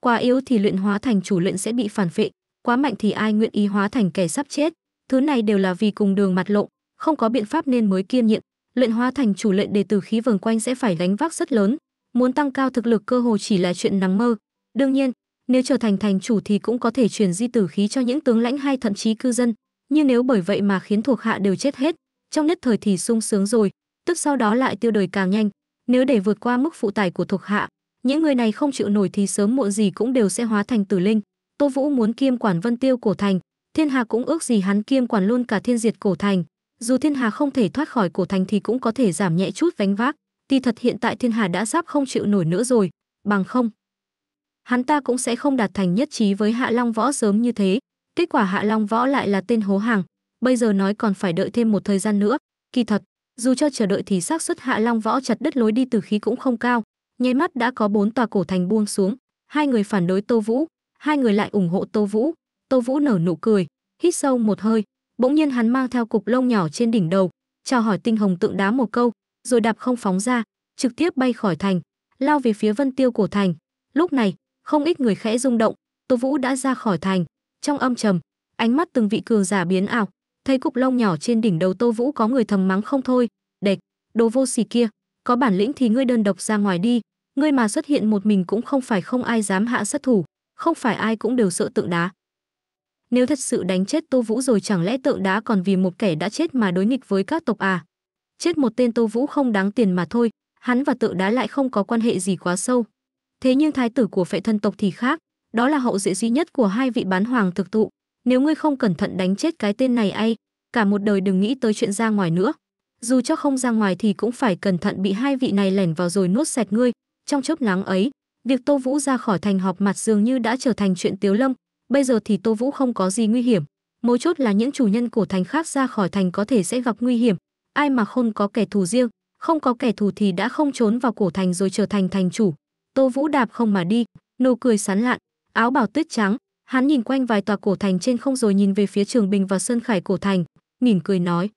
S1: quá yếu thì luyện hóa thành chủ luyện sẽ bị phản phệ quá mạnh thì ai nguyện ý hóa thành kẻ sắp chết thứ này đều là vì cùng đường mặt lộ không có biện pháp nên mới kiên nhịn luyện hóa thành chủ luyện để từ khí vần quanh sẽ phải gánh vác rất lớn muốn tăng cao thực lực cơ hồ chỉ là chuyện nằm mơ đương nhiên nếu trở thành thành chủ thì cũng có thể truyền di tử khí cho những tướng lãnh hay thậm chí cư dân nhưng nếu bởi vậy mà khiến thuộc hạ đều chết hết trong nhất thời thì sung sướng rồi tức sau đó lại tiêu đời càng nhanh. Nếu để vượt qua mức phụ tải của thuộc hạ, những người này không chịu nổi thì sớm muộn gì cũng đều sẽ hóa thành tử linh. Tô Vũ muốn kiêm quản Vân Tiêu cổ thành, Thiên Hà cũng ước gì hắn kiêm quản luôn cả Thiên Diệt cổ thành. Dù Thiên Hà không thể thoát khỏi cổ thành thì cũng có thể giảm nhẹ chút vánh vác, thì thật hiện tại Thiên Hà đã sắp không chịu nổi nữa rồi, bằng không hắn ta cũng sẽ không đạt thành nhất trí với Hạ Long Võ sớm như thế. Kết quả Hạ Long Võ lại là tên hố hàng, bây giờ nói còn phải đợi thêm một thời gian nữa. Kỳ thật, dù cho chờ đợi thì xác suất hạ long võ chặt đất lối đi từ khí cũng không cao nháy mắt đã có bốn tòa cổ thành buông xuống hai người phản đối tô vũ hai người lại ủng hộ tô vũ tô vũ nở nụ cười hít sâu một hơi bỗng nhiên hắn mang theo cục lông nhỏ trên đỉnh đầu chào hỏi tinh hồng tượng đá một câu rồi đạp không phóng ra trực tiếp bay khỏi thành lao về phía vân tiêu cổ thành lúc này không ít người khẽ rung động tô vũ đã ra khỏi thành trong âm trầm ánh mắt từng vị cường giả biến ảo thấy cục lông nhỏ trên đỉnh đầu tô vũ có người thầm mắng không thôi đệch đồ vô xì kia có bản lĩnh thì ngươi đơn độc ra ngoài đi ngươi mà xuất hiện một mình cũng không phải không ai dám hạ sát thủ không phải ai cũng đều sợ tượng đá nếu thật sự đánh chết tô vũ rồi chẳng lẽ tượng đá còn vì một kẻ đã chết mà đối nghịch với các tộc à chết một tên tô vũ không đáng tiền mà thôi hắn và tượng đá lại không có quan hệ gì quá sâu thế nhưng thái tử của phệ thân tộc thì khác đó là hậu duệ duy nhất của hai vị bán hoàng thực thụ nếu ngươi không cẩn thận đánh chết cái tên này ai, cả một đời đừng nghĩ tới chuyện ra ngoài nữa. Dù cho không ra ngoài thì cũng phải cẩn thận bị hai vị này lẻn vào rồi nuốt sạch ngươi. Trong chớp nắng ấy, việc Tô Vũ ra khỏi thành họp mặt dường như đã trở thành chuyện tiếu lâm, bây giờ thì Tô Vũ không có gì nguy hiểm. Mấu chốt là những chủ nhân của thành khác ra khỏi thành có thể sẽ gặp nguy hiểm, ai mà không có kẻ thù riêng, không có kẻ thù thì đã không trốn vào cổ thành rồi trở thành thành chủ. Tô Vũ đạp không mà đi, nụ cười sán lạn, áo bào tuyết trắng, Hắn nhìn quanh vài tòa cổ thành trên không rồi nhìn về phía Trường Bình và Sơn Khải cổ thành, mỉm cười nói: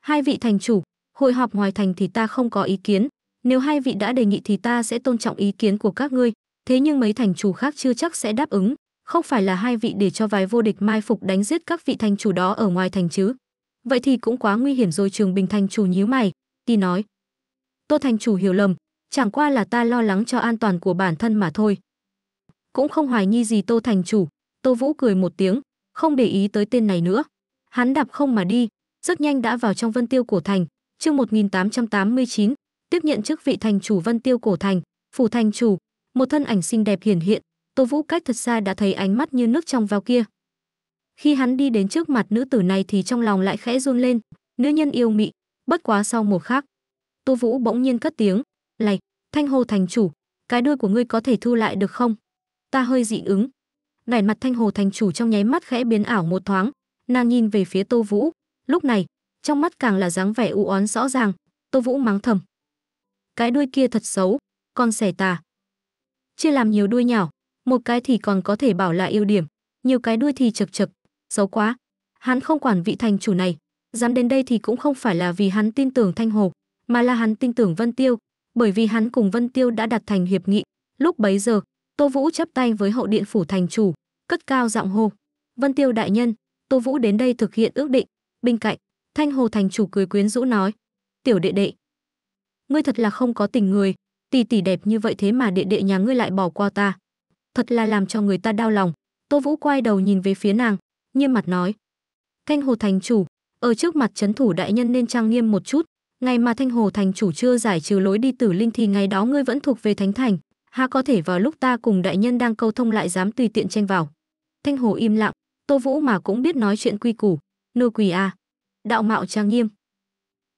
S1: "Hai vị thành chủ, hội họp ngoài thành thì ta không có ý kiến, nếu hai vị đã đề nghị thì ta sẽ tôn trọng ý kiến của các ngươi, thế nhưng mấy thành chủ khác chưa chắc sẽ đáp ứng, không phải là hai vị để cho vài vô địch mai phục đánh giết các vị thành chủ đó ở ngoài thành chứ?" Vậy thì cũng quá nguy hiểm rồi Trường Bình thành chủ nhíu mày, ti nói: "Tô thành chủ hiểu lầm, chẳng qua là ta lo lắng cho an toàn của bản thân mà thôi." Cũng không hoài nghi gì Tô thành chủ, Tô Vũ cười một tiếng, không để ý tới tên này nữa. Hắn đạp không mà đi, rất nhanh đã vào trong Vân Tiêu cổ thành, chương 1889, tiếp nhận chức vị thành chủ Vân Tiêu cổ thành, phủ thành chủ, một thân ảnh xinh đẹp hiển hiện, Tô Vũ cách thật xa đã thấy ánh mắt như nước trong vào kia. Khi hắn đi đến trước mặt nữ tử này thì trong lòng lại khẽ run lên, nữ nhân yêu mị, bất quá sau một khắc, Tô Vũ bỗng nhiên cất tiếng, "Lạy, Thanh hô thành chủ, cái đuôi của ngươi có thể thu lại được không?" Ta hơi dị ứng, ngải mặt thanh hồ thành chủ trong nháy mắt khẽ biến ảo một thoáng nàng nhìn về phía tô vũ lúc này trong mắt càng là dáng vẻ u oán rõ ràng tô vũ mắng thầm cái đuôi kia thật xấu con xẻ tà chia làm nhiều đuôi nhỏ một cái thì còn có thể bảo là ưu điểm nhiều cái đuôi thì chật chật xấu quá hắn không quản vị thành chủ này dám đến đây thì cũng không phải là vì hắn tin tưởng thanh hồ mà là hắn tin tưởng vân tiêu bởi vì hắn cùng vân tiêu đã đặt thành hiệp nghị lúc bấy giờ tô vũ chắp tay với hậu điện phủ thành chủ cất cao giọng hô vân tiêu đại nhân tô vũ đến đây thực hiện ước định bên cạnh thanh hồ thành chủ cười quyến rũ nói tiểu đệ đệ ngươi thật là không có tình người tỷ tỷ đẹp như vậy thế mà đệ đệ nhà ngươi lại bỏ qua ta thật là làm cho người ta đau lòng tô vũ quay đầu nhìn về phía nàng nghiêm mặt nói thanh hồ thành chủ ở trước mặt trấn thủ đại nhân nên trang nghiêm một chút ngày mà thanh hồ thành chủ chưa giải trừ lối đi tử linh thì ngày đó ngươi vẫn thuộc về thánh thành ha có thể vào lúc ta cùng đại nhân đang câu thông lại dám tùy tiện tranh vào Thanh Hồ im lặng, Tô Vũ mà cũng biết nói chuyện quy củ, nô quỳ a. À, đạo mạo trang nghiêm.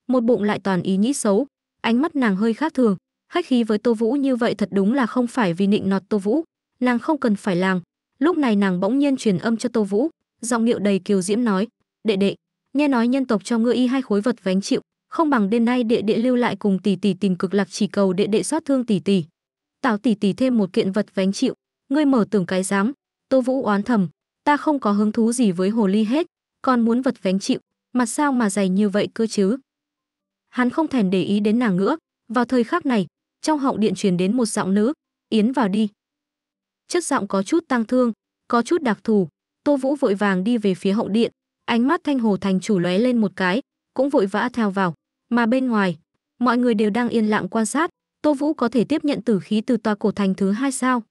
S1: Một bụng lại toàn ý nghĩ xấu, ánh mắt nàng hơi khác thường, khách khí với Tô Vũ như vậy thật đúng là không phải vì nịnh nọt Tô Vũ, nàng không cần phải làng. Lúc này nàng bỗng nhiên truyền âm cho Tô Vũ, giọng điệu đầy kiều diễm nói: "Đệ đệ, nghe nói nhân tộc cho ngươi y hai khối vật vánh chịu, không bằng đêm nay đệ đệ lưu lại cùng tỷ tỷ tìm cực lạc chỉ cầu đệ đệ xót thương tỷ tỷ. Tào tỷ tỷ thêm một kiện vật vánh chịu, ngươi mở tưởng cái dám, Tô Vũ oán thầm, ta không có hứng thú gì với hồ ly hết, còn muốn vật vánh chịu, mặt sao mà dày như vậy cơ chứ. Hắn không thèm để ý đến nàng nữa, vào thời khắc này, trong họng điện truyền đến một giọng nữ, "Yến vào đi." Chất giọng có chút tăng thương, có chút đặc thù, Tô Vũ vội vàng đi về phía hậu điện, ánh mắt Thanh Hồ thành chủ lóe lên một cái, cũng vội vã theo vào, mà bên ngoài, mọi người đều đang yên lặng quan sát, Tô Vũ có thể tiếp nhận tử khí từ tòa cổ thành thứ hai sao?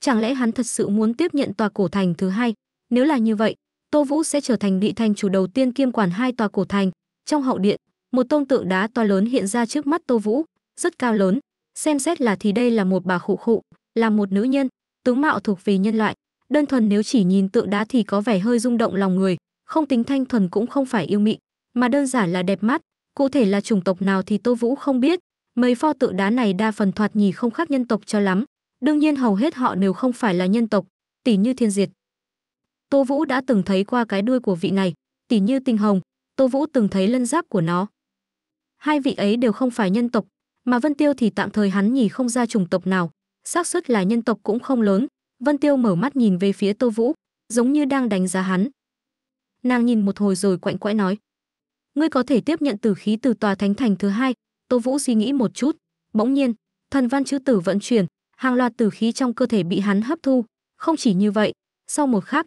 S1: Chẳng lẽ hắn thật sự muốn tiếp nhận tòa cổ thành thứ hai? Nếu là như vậy, Tô Vũ sẽ trở thành vị thành chủ đầu tiên kiêm quản hai tòa cổ thành. Trong hậu điện, một tôn tượng đá to lớn hiện ra trước mắt Tô Vũ, rất cao lớn, xem xét là thì đây là một bà khụ khụ, là một nữ nhân, tướng mạo thuộc về nhân loại, đơn thuần nếu chỉ nhìn tượng đá thì có vẻ hơi rung động lòng người, không tính thanh thuần cũng không phải yêu mị, mà đơn giản là đẹp mắt, cụ thể là chủng tộc nào thì Tô Vũ không biết, mấy pho tượng đá này đa phần thoạt nhì không khác nhân tộc cho lắm, Đương nhiên hầu hết họ đều không phải là nhân tộc, tỷ như thiên diệt. Tô Vũ đã từng thấy qua cái đuôi của vị này, tỷ như tinh hồng, Tô Vũ từng thấy lân giáp của nó. Hai vị ấy đều không phải nhân tộc, mà Vân Tiêu thì tạm thời hắn nhì không ra chủng tộc nào, xác suất là nhân tộc cũng không lớn. Vân Tiêu mở mắt nhìn về phía Tô Vũ, giống như đang đánh giá hắn. Nàng nhìn một hồi rồi quạnh quẽ nói: "Ngươi có thể tiếp nhận tử khí từ tòa thánh thành thứ hai?" Tô Vũ suy nghĩ một chút, bỗng nhiên, thần văn chữ tử vận chuyển, hàng loạt tử khí trong cơ thể bị hắn hấp thu. Không chỉ như vậy, sau một khắc,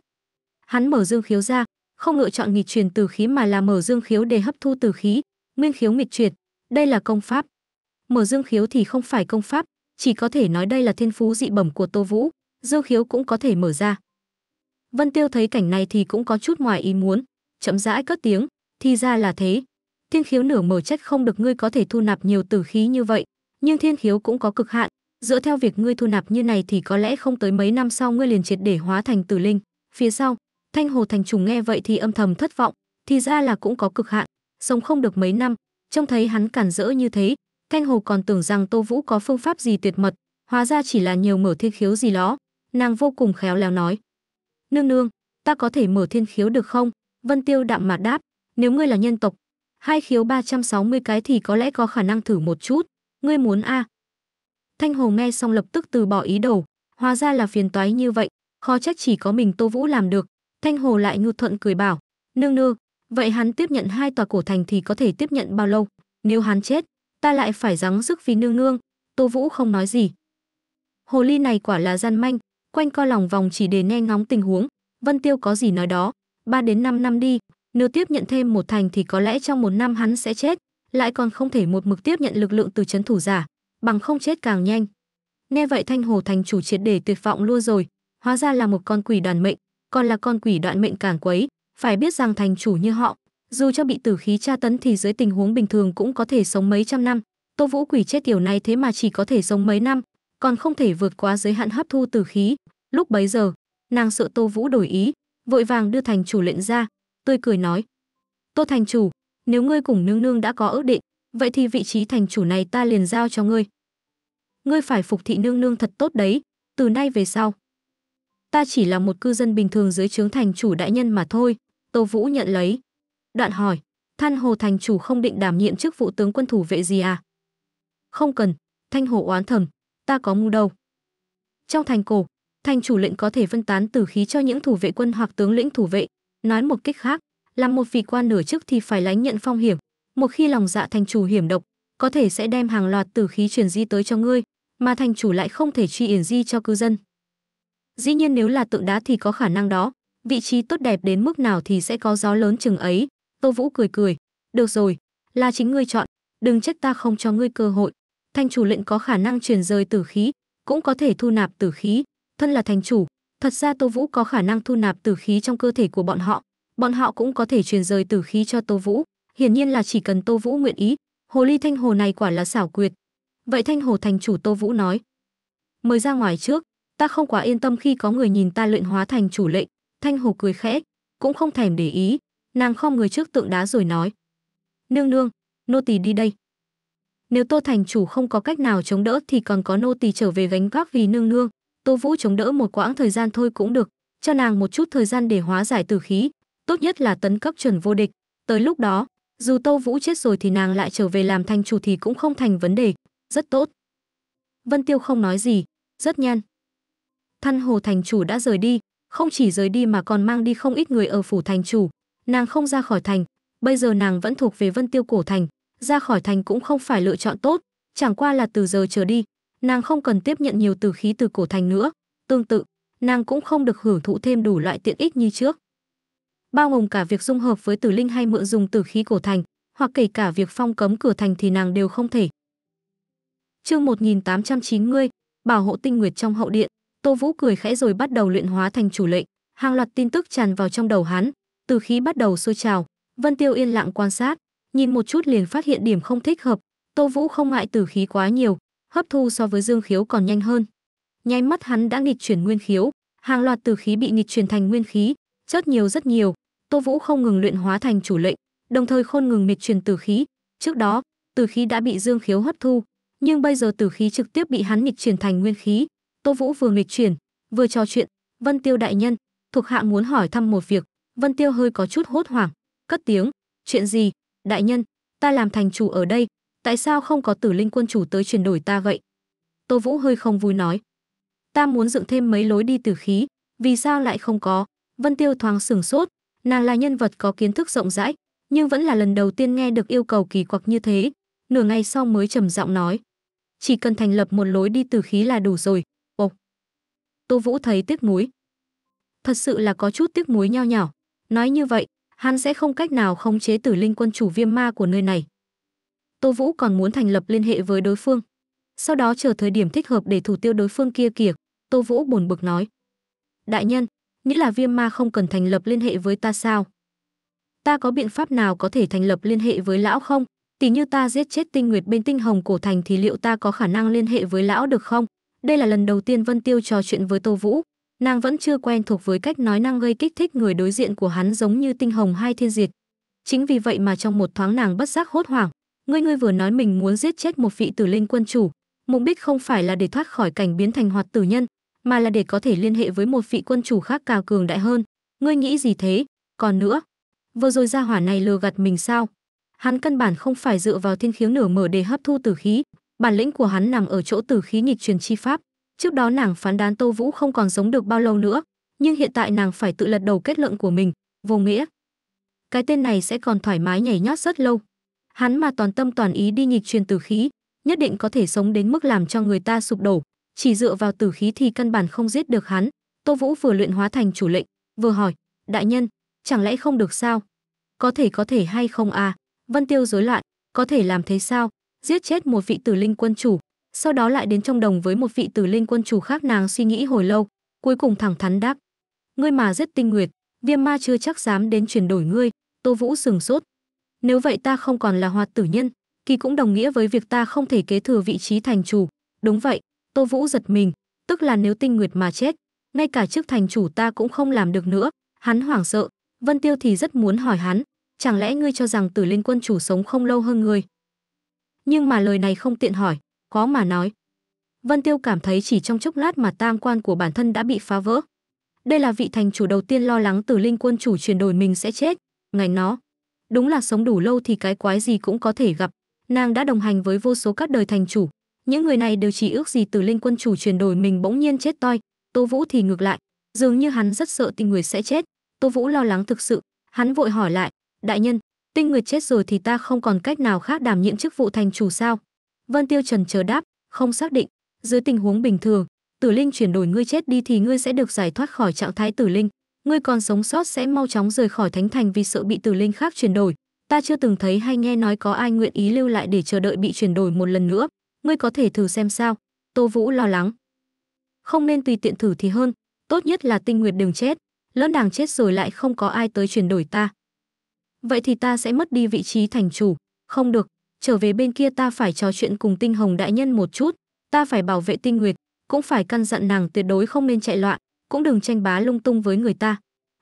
S1: hắn mở dương khiếu ra, không lựa chọn nghịch truyền tử khí mà là mở dương khiếu để hấp thu tử khí, nguyên khiếu nghịch truyền. Đây là công pháp. Mở dương khiếu thì không phải công pháp, chỉ có thể nói đây là thiên phú dị bẩm của Tô Vũ, dương khiếu cũng có thể mở ra. Vân Tiêu thấy cảnh này thì cũng có chút ngoài ý muốn, chậm rãi cất tiếng, thì ra là thế. Thiên khiếu nửa mở trách không được ngươi có thể thu nạp nhiều tử khí như vậy, nhưng thiên khiếu cũng có cực hạn, dựa theo việc ngươi thu nạp như này thì có lẽ không tới mấy năm sau ngươi liền triệt để hóa thành tử linh phía sau thanh hồ thành trùng nghe vậy thì âm thầm thất vọng thì ra là cũng có cực hạn sống không được mấy năm trông thấy hắn cản rỡ như thế thanh hồ còn tưởng rằng tô vũ có phương pháp gì tuyệt mật hóa ra chỉ là nhiều mở thiên khiếu gì đó nàng vô cùng khéo léo nói nương nương ta có thể mở thiên khiếu được không vân tiêu đạm mạc đáp nếu ngươi là nhân tộc hai khiếu 360 cái thì có lẽ có khả năng thử một chút ngươi muốn a à, Thanh Hồ nghe xong lập tức từ bỏ ý đồ, hóa ra là phiền toái như vậy, khó trách chỉ có mình Tô Vũ làm được. Thanh Hồ lại ngưu thuận cười bảo, nương nương, vậy hắn tiếp nhận hai tòa cổ thành thì có thể tiếp nhận bao lâu? Nếu hắn chết, ta lại phải gắng sức phi nương nương. Tô Vũ không nói gì. Hồ ly này quả là gian manh, quanh co lòng vòng chỉ để nghe ngóng tình huống. Vân Tiêu có gì nói đó, Ba đến năm năm đi, nếu tiếp nhận thêm một thành thì có lẽ trong một năm hắn sẽ chết, lại còn không thể một mực tiếp nhận lực lượng từ chấn thủ giả, bằng không chết càng nhanh. Nghe vậy Thanh Hồ Thành chủ triệt để tuyệt vọng luôn rồi, hóa ra là một con quỷ đoàn mệnh, còn là con quỷ đoạn mệnh càng quấy, phải biết rằng thành chủ như họ, dù cho bị tử khí tra tấn thì dưới tình huống bình thường cũng có thể sống mấy trăm năm, Tô Vũ quỷ chết tiểu này thế mà chỉ có thể sống mấy năm, còn không thể vượt quá giới hạn hấp thu tử khí. Lúc bấy giờ, nàng sợ Tô Vũ đổi ý, vội vàng đưa thành chủ lệnh ra, tươi cười nói: "Tô thành chủ, nếu ngươi cùng nương nương đã có ước định, vậy thì vị trí thành chủ này ta liền giao cho ngươi. Ngươi phải phục thị nương nương thật tốt đấy, từ nay về sau. Ta chỉ là một cư dân bình thường dưới trướng thành chủ đại nhân mà thôi, Tô Vũ nhận lấy. Đoạn hỏi, than hồ thành chủ không định đảm nhiệm chức vụ tướng quân thủ vệ gì à? Không cần, thanh hồ oán thầm, ta có ngu đâu. Trong thành cổ, thành chủ lệnh có thể phân tán tử khí cho những thủ vệ quân hoặc tướng lĩnh thủ vệ, nói một cách khác, làm một vị quan nửa chức thì phải lánh nhận phong hiểm, một khi lòng dạ thành chủ hiểm độc, có thể sẽ đem hàng loạt tử khí truyền di tới cho ngươi, mà thành chủ lại không thể truy yển di cho cư dân. Dĩ nhiên nếu là tượng đá thì có khả năng đó, vị trí tốt đẹp đến mức nào thì sẽ có gió lớn chừng ấy. Tô Vũ cười cười, được rồi, là chính ngươi chọn, đừng trách ta không cho ngươi cơ hội. Thành chủ lệnh có khả năng truyền rời tử khí, cũng có thể thu nạp tử khí, thân là thành chủ, thật ra Tô Vũ có khả năng thu nạp tử khí trong cơ thể của bọn họ, bọn họ cũng có thể truyền rời tử khí cho Tô Vũ, Hiển nhiên là chỉ cần Tô Vũ nguyện ý, hồ ly thanh hồ này quả là xảo quyệt. Vậy thanh hồ thành chủ Tô Vũ nói. mời ra ngoài trước, ta không quá yên tâm khi có người nhìn ta luyện hóa thành chủ lệnh. Thanh hồ cười khẽ, cũng không thèm để ý, nàng khom người trước tượng đá rồi nói. Nương nương, nô tỳ đi đây. Nếu Tô Thành chủ không có cách nào chống đỡ thì còn có nô tỳ trở về gánh vác vì nương nương. Tô Vũ chống đỡ một quãng thời gian thôi cũng được, cho nàng một chút thời gian để hóa giải tử khí, tốt nhất là tấn cấp chuẩn vô địch. Tới lúc đó, dù Tô Vũ chết rồi thì nàng lại trở về làm thanh chủ thì cũng không thành vấn đề, rất tốt. Vân Tiêu không nói gì, rất nhan Thăn hồ thành chủ đã rời đi, không chỉ rời đi mà còn mang đi không ít người ở phủ thành chủ. Nàng không ra khỏi thành, bây giờ nàng vẫn thuộc về Vân Tiêu cổ thành, ra khỏi thành cũng không phải lựa chọn tốt, chẳng qua là từ giờ trở đi, nàng không cần tiếp nhận nhiều từ khí từ cổ thành nữa. Tương tự, nàng cũng không được hưởng thụ thêm đủ loại tiện ích như trước bao gồm cả việc dung hợp với tử linh hay mượn dùng tử khí cổ thành, hoặc kể cả việc phong cấm cửa thành thì nàng đều không thể. Chương 1890, bảo hộ tinh nguyệt trong hậu điện, Tô Vũ cười khẽ rồi bắt đầu luyện hóa thành chủ lệnh, hàng loạt tin tức tràn vào trong đầu hắn, tử khí bắt đầu sôi trào, Vân Tiêu yên lặng quan sát, nhìn một chút liền phát hiện điểm không thích hợp, Tô Vũ không ngại tử khí quá nhiều, hấp thu so với Dương Khiếu còn nhanh hơn. Nháy mắt hắn đã nghịch chuyển nguyên khiếu, hàng loạt tử khí bị nghịch chuyển thành nguyên khí, chất nhiều rất nhiều, Tô Vũ không ngừng luyện hóa thành chủ lệnh, đồng thời khôn ngừng miệt truyền tử khí. Trước đó, tử khí đã bị Dương Khiếu hấp thu, nhưng bây giờ tử khí trực tiếp bị hắn miệt truyền thành nguyên khí. Tô Vũ vừa miệt truyền, vừa trò chuyện, "Vân Tiêu đại nhân, thuộc hạ muốn hỏi thăm một việc." Vân Tiêu hơi có chút hốt hoảng, cất tiếng, "Chuyện gì? Đại nhân, ta làm thành chủ ở đây, tại sao không có Tử Linh quân chủ tới chuyển đổi ta vậy?" Tô Vũ hơi không vui nói, "Ta muốn dựng thêm mấy lối đi tử khí, vì sao lại không có?" Vân Tiêu thoáng sửng sốt, Nàng là nhân vật có kiến thức rộng rãi, nhưng vẫn là lần đầu tiên nghe được yêu cầu kỳ quặc như thế. Nửa ngày sau mới trầm giọng nói. Chỉ cần thành lập một lối đi từ khí là đủ rồi. Ồ! Tô Vũ thấy tiếc muối Thật sự là có chút tiếc muối nho nhỏ. Nói như vậy, hắn sẽ không cách nào khống chế tử linh quân chủ viêm ma của nơi này. Tô Vũ còn muốn thành lập liên hệ với đối phương. Sau đó chờ thời điểm thích hợp để thủ tiêu đối phương kia kìa. Tô Vũ buồn bực nói. Đại nhân, Nghĩa là viêm ma không cần thành lập liên hệ với ta sao? Ta có biện pháp nào có thể thành lập liên hệ với lão không? Tỷ như ta giết chết tinh nguyệt bên tinh hồng cổ thành thì liệu ta có khả năng liên hệ với lão được không? Đây là lần đầu tiên Vân Tiêu trò chuyện với Tô Vũ. Nàng vẫn chưa quen thuộc với cách nói năng gây kích thích người đối diện của hắn giống như tinh hồng hay thiên diệt. Chính vì vậy mà trong một thoáng nàng bất giác hốt hoảng. Ngươi ngươi vừa nói mình muốn giết chết một vị tử linh quân chủ, mục đích không phải là để thoát khỏi cảnh biến thành hoạt tử nhân, mà là để có thể liên hệ với một vị quân chủ khác cao cường đại hơn. Ngươi nghĩ gì thế? Còn nữa, vừa rồi ra hỏa này lừa gạt mình sao? Hắn căn bản không phải dựa vào thiên khiếu nửa mở để hấp thu tử khí, bản lĩnh của hắn nằm ở chỗ tử khí nghịch truyền chi pháp. Trước đó nàng phán đoán Tô Vũ không còn sống được bao lâu nữa, nhưng hiện tại nàng phải tự lật đầu kết luận của mình, vô nghĩa. Cái tên này sẽ còn thoải mái nhảy nhót rất lâu. Hắn mà toàn tâm toàn ý đi nghịch truyền tử khí, nhất định có thể sống đến mức làm cho người ta sụp đổ chỉ dựa vào tử khí thì căn bản không giết được hắn. Tô Vũ vừa luyện hóa thành chủ lệnh, vừa hỏi, đại nhân, chẳng lẽ không được sao? Có thể có thể hay không à? Vân Tiêu rối loạn, có thể làm thế sao? Giết chết một vị tử linh quân chủ, sau đó lại đến trong đồng với một vị tử linh quân chủ khác nàng suy nghĩ hồi lâu, cuối cùng thẳng thắn đáp. Ngươi mà giết tinh nguyệt, viêm ma chưa chắc dám đến chuyển đổi ngươi, Tô Vũ sừng sốt. Nếu vậy ta không còn là hoạt tử nhân, kỳ cũng đồng nghĩa với việc ta không thể kế thừa vị trí thành chủ. Đúng vậy, Tô Vũ giật mình, tức là nếu tinh nguyệt mà chết, ngay cả chức thành chủ ta cũng không làm được nữa, hắn hoảng sợ, Vân Tiêu thì rất muốn hỏi hắn, chẳng lẽ ngươi cho rằng Tử Linh quân chủ sống không lâu hơn ngươi? Nhưng mà lời này không tiện hỏi, khó mà nói. Vân Tiêu cảm thấy chỉ trong chốc lát mà tam quan của bản thân đã bị phá vỡ. Đây là vị thành chủ đầu tiên lo lắng Tử Linh quân chủ chuyển đổi mình sẽ chết, ngành nó. Đúng là sống đủ lâu thì cái quái gì cũng có thể gặp. Nàng đã đồng hành với vô số các đời thành chủ, những người này đều chỉ ước gì Tử Linh quân chủ chuyển đổi mình bỗng nhiên chết toi, Tô Vũ thì ngược lại, dường như hắn rất sợ Tinh Nguyệt sẽ chết. Tô Vũ lo lắng thực sự, hắn vội hỏi lại, "Đại nhân, Tinh Nguyệt chết rồi thì ta không còn cách nào khác đảm nhiệm chức vụ thành chủ sao?" Vân Tiêu Trần chờ đáp, "Không xác định, dưới tình huống bình thường, Tử Linh chuyển đổi ngươi chết đi thì ngươi sẽ được giải thoát khỏi trạng thái Tử Linh, ngươi còn sống sót sẽ mau chóng rời khỏi thánh thành vì sợ bị Tử Linh khác chuyển đổi." Ta chưa từng thấy hay nghe nói có ai nguyện ý lưu lại để chờ đợi bị chuyển đổi một lần nữa ngươi có thể thử xem sao tô vũ lo lắng không nên tùy tiện thử thì hơn tốt nhất là tinh nguyệt đừng chết lỡ nàng chết rồi lại không có ai tới chuyển đổi ta vậy thì ta sẽ mất đi vị trí thành chủ không được trở về bên kia ta phải trò chuyện cùng tinh hồng đại nhân một chút ta phải bảo vệ tinh nguyệt cũng phải căn dặn nàng tuyệt đối không nên chạy loạn cũng đừng tranh bá lung tung với người ta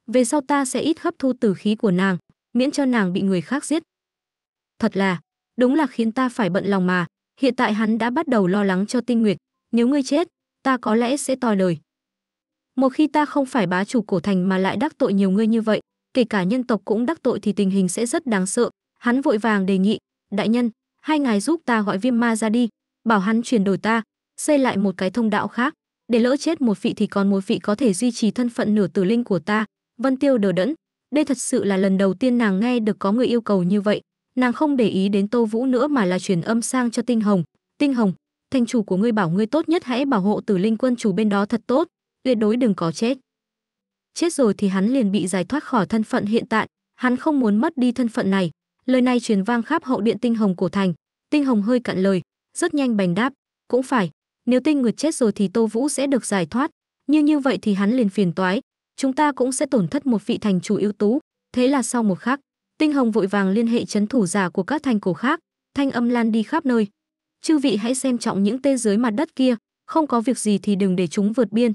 S1: về sau ta sẽ ít hấp thu tử khí của nàng miễn cho nàng bị người khác giết thật là đúng là khiến ta phải bận lòng mà Hiện tại hắn đã bắt đầu lo lắng cho Tinh Nguyệt, nếu ngươi chết, ta có lẽ sẽ tòi lời. Một khi ta không phải bá chủ cổ thành mà lại đắc tội nhiều ngươi như vậy, kể cả nhân tộc cũng đắc tội thì tình hình sẽ rất đáng sợ. Hắn vội vàng đề nghị, đại nhân, hai ngài giúp ta gọi viêm ma ra đi, bảo hắn chuyển đổi ta, xây lại một cái thông đạo khác, để lỡ chết một vị thì còn một vị có thể duy trì thân phận nửa tử linh của ta. Vân Tiêu đờ đẫn, đây thật sự là lần đầu tiên nàng nghe được có người yêu cầu như vậy nàng không để ý đến tô vũ nữa mà là truyền âm sang cho tinh hồng tinh hồng thành chủ của ngươi bảo ngươi tốt nhất hãy bảo hộ tử linh quân chủ bên đó thật tốt tuyệt đối đừng có chết chết rồi thì hắn liền bị giải thoát khỏi thân phận hiện tại hắn không muốn mất đi thân phận này lời này truyền vang khắp hậu điện tinh hồng cổ thành tinh hồng hơi cạn lời rất nhanh bành đáp cũng phải nếu tinh nguyệt chết rồi thì tô vũ sẽ được giải thoát như như vậy thì hắn liền phiền toái chúng ta cũng sẽ tổn thất một vị thành chủ ưu tú thế là sau một khắc Tinh Hồng vội vàng liên hệ chấn thủ giả của các thành cổ khác, thanh âm lan đi khắp nơi. Chư vị hãy xem trọng những tên dưới mặt đất kia, không có việc gì thì đừng để chúng vượt biên.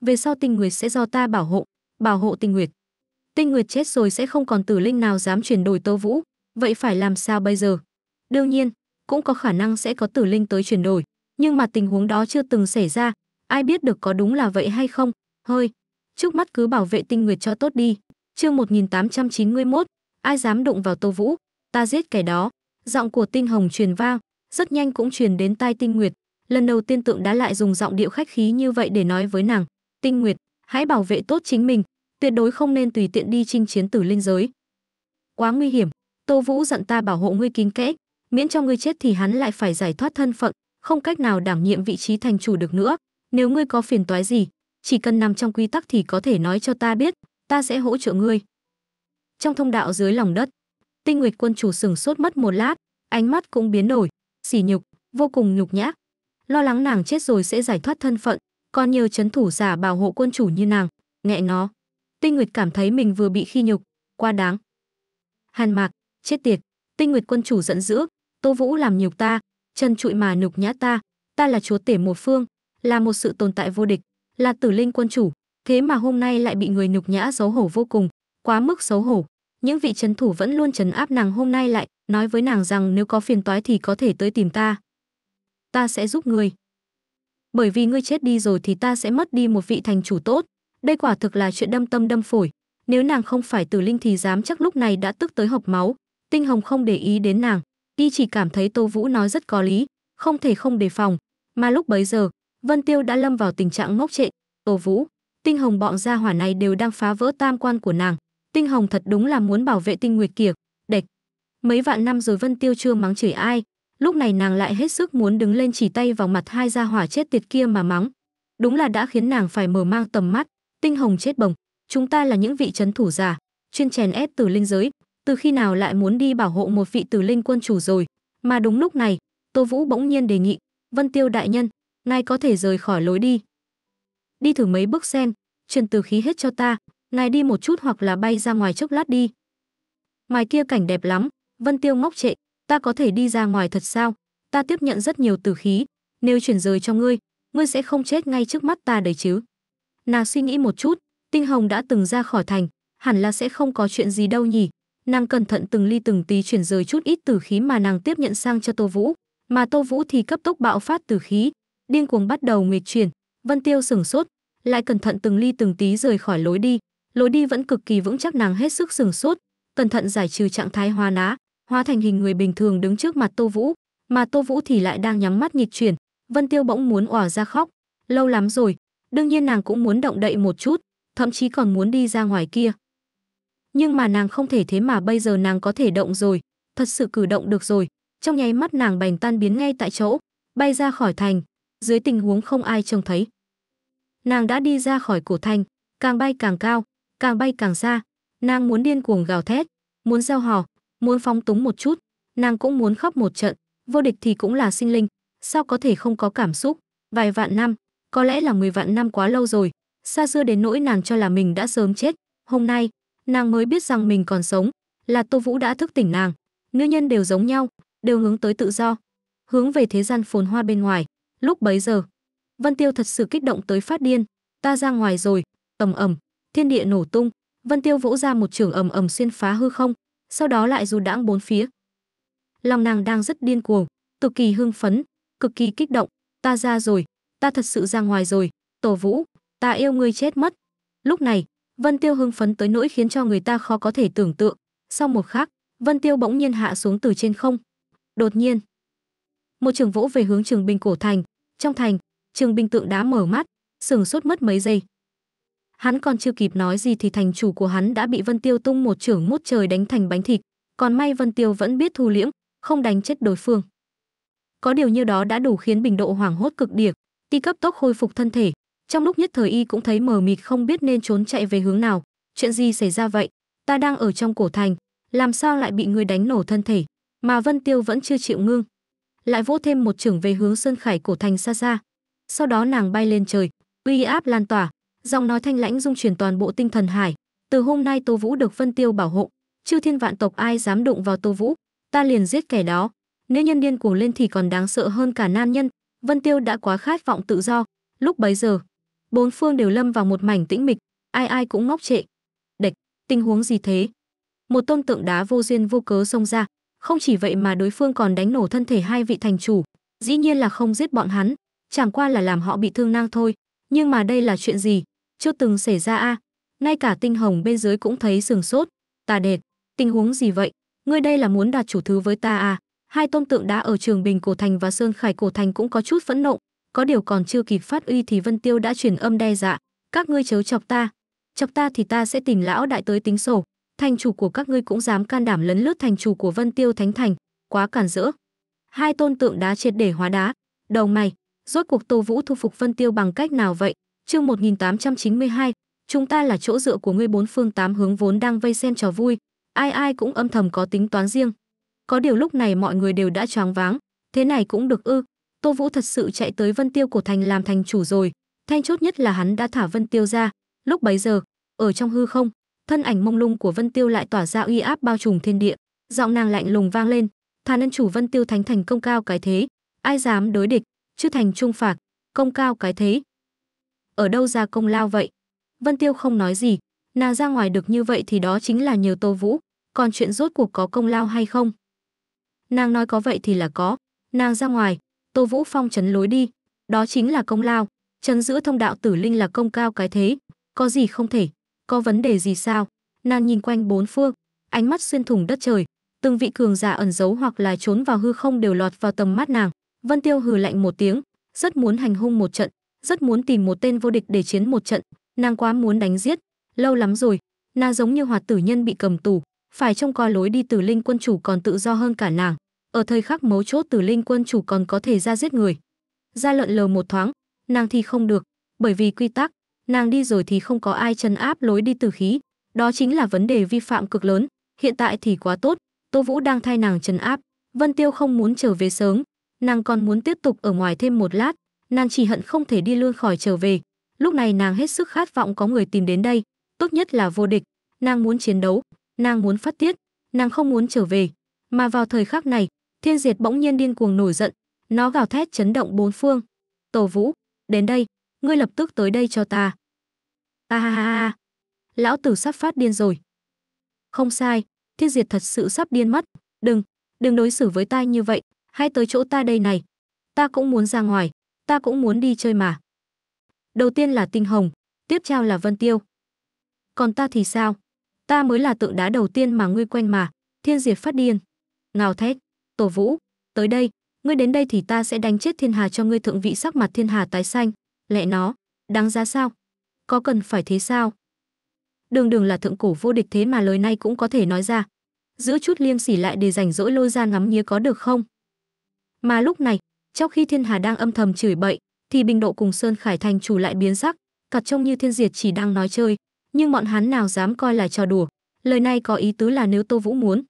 S1: Về sau Tinh Nguyệt sẽ do ta bảo hộ, bảo hộ Tinh Nguyệt. Tinh Nguyệt chết rồi sẽ không còn tử linh nào dám chuyển đổi Tô Vũ, vậy phải làm sao bây giờ? Đương nhiên, cũng có khả năng sẽ có tử linh tới chuyển đổi, nhưng mà tình huống đó chưa từng xảy ra, ai biết được có đúng là vậy hay không? Hơi, trước mắt cứ bảo vệ Tinh Nguyệt cho tốt đi. Chương 1891, ai dám đụng vào Tô Vũ, ta giết kẻ đó. Giọng của Tinh Hồng truyền vang, rất nhanh cũng truyền đến tai Tinh Nguyệt. Lần đầu tiên tượng đã lại dùng giọng điệu khách khí như vậy để nói với nàng, "Tinh Nguyệt, hãy bảo vệ tốt chính mình, tuyệt đối không nên tùy tiện đi chinh chiến tử linh giới. Quá nguy hiểm, Tô Vũ giận ta bảo hộ ngươi kín kẽ, miễn cho ngươi chết thì hắn lại phải giải thoát thân phận, không cách nào đảm nhiệm vị trí thành chủ được nữa. Nếu ngươi có phiền toái gì, chỉ cần nằm trong quy tắc thì có thể nói cho ta biết, ta sẽ hỗ trợ ngươi trong thông đạo dưới lòng đất. Tinh Nguyệt quân chủ sừng sốt mất một lát, ánh mắt cũng biến đổi, xỉ nhục, vô cùng nhục nhã. Lo lắng nàng chết rồi sẽ giải thoát thân phận, còn nhiều chấn thủ giả bảo hộ quân chủ như nàng, nghẹ nó. Tinh Nguyệt cảm thấy mình vừa bị khi nhục, quá đáng. Hàn Mạc, chết tiệt, Tinh Nguyệt quân chủ giận dữ, Tô Vũ làm nhục ta, chân trụi mà nhục nhã ta, ta là chúa tể một phương, là một sự tồn tại vô địch, là tử linh quân chủ, thế mà hôm nay lại bị người nhục nhã xấu hổ vô cùng, quá mức xấu hổ những vị trấn thủ vẫn luôn trấn áp nàng hôm nay lại nói với nàng rằng nếu có phiền toái thì có thể tới tìm ta ta sẽ giúp ngươi bởi vì ngươi chết đi rồi thì ta sẽ mất đi một vị thành chủ tốt đây quả thực là chuyện đâm tâm đâm phổi nếu nàng không phải tử linh thì dám chắc lúc này đã tức tới hộp máu tinh hồng không để ý đến nàng đi chỉ cảm thấy tô vũ nói rất có lý không thể không đề phòng mà lúc bấy giờ vân tiêu đã lâm vào tình trạng ngốc trệ tô vũ tinh hồng bọn gia hỏa này đều đang phá vỡ tam quan của nàng Tinh Hồng thật đúng là muốn bảo vệ Tinh Nguyệt Kiệt, đệch. Mấy vạn năm rồi Vân Tiêu chưa mắng chửi ai, lúc này nàng lại hết sức muốn đứng lên chỉ tay vào mặt hai gia hỏa chết tiệt kia mà mắng. Đúng là đã khiến nàng phải mở mang tầm mắt, Tinh Hồng chết bồng, chúng ta là những vị trấn thủ giả, chuyên chèn ép từ linh giới, từ khi nào lại muốn đi bảo hộ một vị tử linh quân chủ rồi? Mà đúng lúc này, Tô Vũ bỗng nhiên đề nghị, "Vân Tiêu đại nhân, ngài có thể rời khỏi lối đi. Đi thử mấy bước xem, truyền từ khí hết cho ta, Ngài đi một chút hoặc là bay ra ngoài chốc lát đi. Ngoài kia cảnh đẹp lắm, Vân Tiêu ngốc trệ, ta có thể đi ra ngoài thật sao? Ta tiếp nhận rất nhiều tử khí, nếu chuyển rời cho ngươi, ngươi sẽ không chết ngay trước mắt ta đấy chứ. Nàng suy nghĩ một chút, Tinh Hồng đã từng ra khỏi thành, hẳn là sẽ không có chuyện gì đâu nhỉ. Nàng cẩn thận từng ly từng tí chuyển rời chút ít tử khí mà nàng tiếp nhận sang cho Tô Vũ, mà Tô Vũ thì cấp tốc bạo phát tử khí, điên cuồng bắt đầu nghịch chuyển, Vân Tiêu sửng sốt, lại cẩn thận từng ly từng tí rời khỏi lối đi, lối đi vẫn cực kỳ vững chắc nàng hết sức sừng sốt cẩn thận giải trừ trạng thái hoa ná hóa thành hình người bình thường đứng trước mặt tô vũ mà tô vũ thì lại đang nhắm mắt nghịch chuyển vân tiêu bỗng muốn òa ra khóc lâu lắm rồi đương nhiên nàng cũng muốn động đậy một chút thậm chí còn muốn đi ra ngoài kia nhưng mà nàng không thể thế mà bây giờ nàng có thể động rồi thật sự cử động được rồi trong nháy mắt nàng bành tan biến ngay tại chỗ bay ra khỏi thành dưới tình huống không ai trông thấy nàng đã đi ra khỏi cổ thành càng bay càng cao càng bay càng xa nàng muốn điên cuồng gào thét muốn gieo hò muốn phóng túng một chút nàng cũng muốn khóc một trận vô địch thì cũng là sinh linh sao có thể không có cảm xúc vài vạn năm có lẽ là mười vạn năm quá lâu rồi xa xưa đến nỗi nàng cho là mình đã sớm chết hôm nay nàng mới biết rằng mình còn sống là tô vũ đã thức tỉnh nàng nữ nhân đều giống nhau đều hướng tới tự do hướng về thế gian phồn hoa bên ngoài lúc bấy giờ vân tiêu thật sự kích động tới phát điên ta ra ngoài rồi ầm ầm thiên địa nổ tung, Vân Tiêu vỗ ra một trường ầm ầm xuyên phá hư không, sau đó lại dù đãng bốn phía. Lòng nàng đang rất điên cuồng, cực kỳ hưng phấn, cực kỳ kích động, ta ra rồi, ta thật sự ra ngoài rồi, Tổ Vũ, ta yêu ngươi chết mất. Lúc này, Vân Tiêu hưng phấn tới nỗi khiến cho người ta khó có thể tưởng tượng. Sau một khắc, Vân Tiêu bỗng nhiên hạ xuống từ trên không. Đột nhiên, một trường vỗ về hướng Trường binh cổ thành, trong thành, Trường binh tượng đá mở mắt, sửng sốt mất mấy giây, Hắn còn chưa kịp nói gì thì thành chủ của hắn đã bị Vân Tiêu tung một chưởng mút trời đánh thành bánh thịt, còn may Vân Tiêu vẫn biết thu liễm, không đánh chết đối phương. Có điều như đó đã đủ khiến Bình Độ hoảng hốt cực điệt, ti cấp tốc khôi phục thân thể, trong lúc nhất thời y cũng thấy mờ mịt không biết nên trốn chạy về hướng nào, chuyện gì xảy ra vậy? Ta đang ở trong cổ thành, làm sao lại bị người đánh nổ thân thể, mà Vân Tiêu vẫn chưa chịu ngưng. Lại vỗ thêm một chưởng về hướng Sơn Khải cổ thành xa xa. Sau đó nàng bay lên trời, uy áp lan tỏa, giọng nói thanh lãnh dung chuyển toàn bộ tinh thần hải từ hôm nay tô vũ được vân tiêu bảo hộ chư thiên vạn tộc ai dám đụng vào tô vũ ta liền giết kẻ đó nếu nhân điên cuồng lên thì còn đáng sợ hơn cả nam nhân vân tiêu đã quá khát vọng tự do lúc bấy giờ bốn phương đều lâm vào một mảnh tĩnh mịch ai ai cũng ngóc trệ địch tình huống gì thế một tôn tượng đá vô duyên vô cớ xông ra không chỉ vậy mà đối phương còn đánh nổ thân thể hai vị thành chủ dĩ nhiên là không giết bọn hắn chẳng qua là làm họ bị thương nang thôi nhưng mà đây là chuyện gì? Chưa từng xảy ra a à? Ngay cả tinh hồng bên dưới cũng thấy sừng sốt. tà đệt, tình huống gì vậy? Ngươi đây là muốn đạt chủ thứ với ta à? Hai tôn tượng đã ở trường Bình Cổ Thành và Sơn Khải Cổ Thành cũng có chút phẫn nộ. Có điều còn chưa kịp phát uy thì Vân Tiêu đã truyền âm đe dạ. Các ngươi chớ chọc ta. Chọc ta thì ta sẽ tìm lão đại tới tính sổ. Thành chủ của các ngươi cũng dám can đảm lấn lướt thành chủ của Vân Tiêu Thánh Thành. Quá cản rỡ. Hai tôn tượng đá triệt để hóa đá. Đầu mày, Rốt cuộc Tô Vũ thu phục Vân Tiêu bằng cách nào vậy? Chương 1892, chúng ta là chỗ dựa của ngươi bốn phương tám hướng vốn đang vây xem trò vui, ai ai cũng âm thầm có tính toán riêng. Có điều lúc này mọi người đều đã choáng váng, thế này cũng được ư? Tô Vũ thật sự chạy tới Vân Tiêu cổ thành làm thành chủ rồi, then chốt nhất là hắn đã thả Vân Tiêu ra, lúc bấy giờ, ở trong hư không, thân ảnh mông lung của Vân Tiêu lại tỏa ra uy áp bao trùm thiên địa, giọng nàng lạnh lùng vang lên, "Thản ân chủ Vân Tiêu thánh thành công cao cái thế, ai dám đối địch?" chư thành trung phạt, công cao cái thế. Ở đâu ra công lao vậy? Vân Tiêu không nói gì, nàng ra ngoài được như vậy thì đó chính là nhờ Tô Vũ, còn chuyện rốt cuộc có công lao hay không? Nàng nói có vậy thì là có, nàng ra ngoài, Tô Vũ phong trấn lối đi, đó chính là công lao, trấn giữ thông đạo tử linh là công cao cái thế, có gì không thể, có vấn đề gì sao? Nàng nhìn quanh bốn phương, ánh mắt xuyên thủng đất trời, từng vị cường giả ẩn giấu hoặc là trốn vào hư không đều lọt vào tầm mắt nàng. Vân Tiêu hừ lạnh một tiếng, rất muốn hành hung một trận, rất muốn tìm một tên vô địch để chiến một trận, nàng quá muốn đánh giết, lâu lắm rồi, nàng giống như hoạt tử nhân bị cầm tù, phải trông coi lối đi Tử Linh quân chủ còn tự do hơn cả nàng. Ở thời khắc mấu chốt Tử Linh quân chủ còn có thể ra giết người. Ra lợn lờ một thoáng, nàng thì không được, bởi vì quy tắc, nàng đi rồi thì không có ai trấn áp lối đi tử khí, đó chính là vấn đề vi phạm cực lớn, hiện tại thì quá tốt, Tô Vũ đang thay nàng trấn áp, Vân Tiêu không muốn trở về sớm, nàng còn muốn tiếp tục ở ngoài thêm một lát, nàng chỉ hận không thể đi luôn khỏi trở về. Lúc này nàng hết sức khát vọng có người tìm đến đây, tốt nhất là vô địch, nàng muốn chiến đấu, nàng muốn phát tiết, nàng không muốn trở về. Mà vào thời khắc này, Thiên Diệt bỗng nhiên điên cuồng nổi giận, nó gào thét chấn động bốn phương. "Tổ Vũ, đến đây, ngươi lập tức tới đây cho ta." "A ha ha, lão tử sắp phát điên rồi." Không sai, Thiên Diệt thật sự sắp điên mất, "Đừng, đừng đối xử với ta như vậy, hãy tới chỗ ta đây này. Ta cũng muốn ra ngoài, ta cũng muốn đi chơi mà. Đầu tiên là Tinh Hồng, tiếp theo là Vân Tiêu. Còn ta thì sao? Ta mới là tượng đá đầu tiên mà ngươi quen mà, thiên diệt phát điên. Ngào thét, tổ vũ, tới đây, ngươi đến đây thì ta sẽ đánh chết thiên hà cho ngươi thượng vị sắc mặt thiên hà tái xanh. Lẽ nó, đáng giá sao? Có cần phải thế sao? Đường đường là thượng cổ vô địch thế mà lời này cũng có thể nói ra. giữ chút liêm sỉ lại để rảnh rỗi lôi ra ngắm nghía có được không? Mà lúc này, trong khi Thiên Hà đang âm thầm chửi bậy, thì Bình Độ cùng Sơn Khải Thành chủ lại biến sắc, cặt trông như Thiên Diệt chỉ đang nói chơi, nhưng bọn hắn nào dám coi là trò đùa. Lời này có ý tứ là nếu Tô Vũ muốn,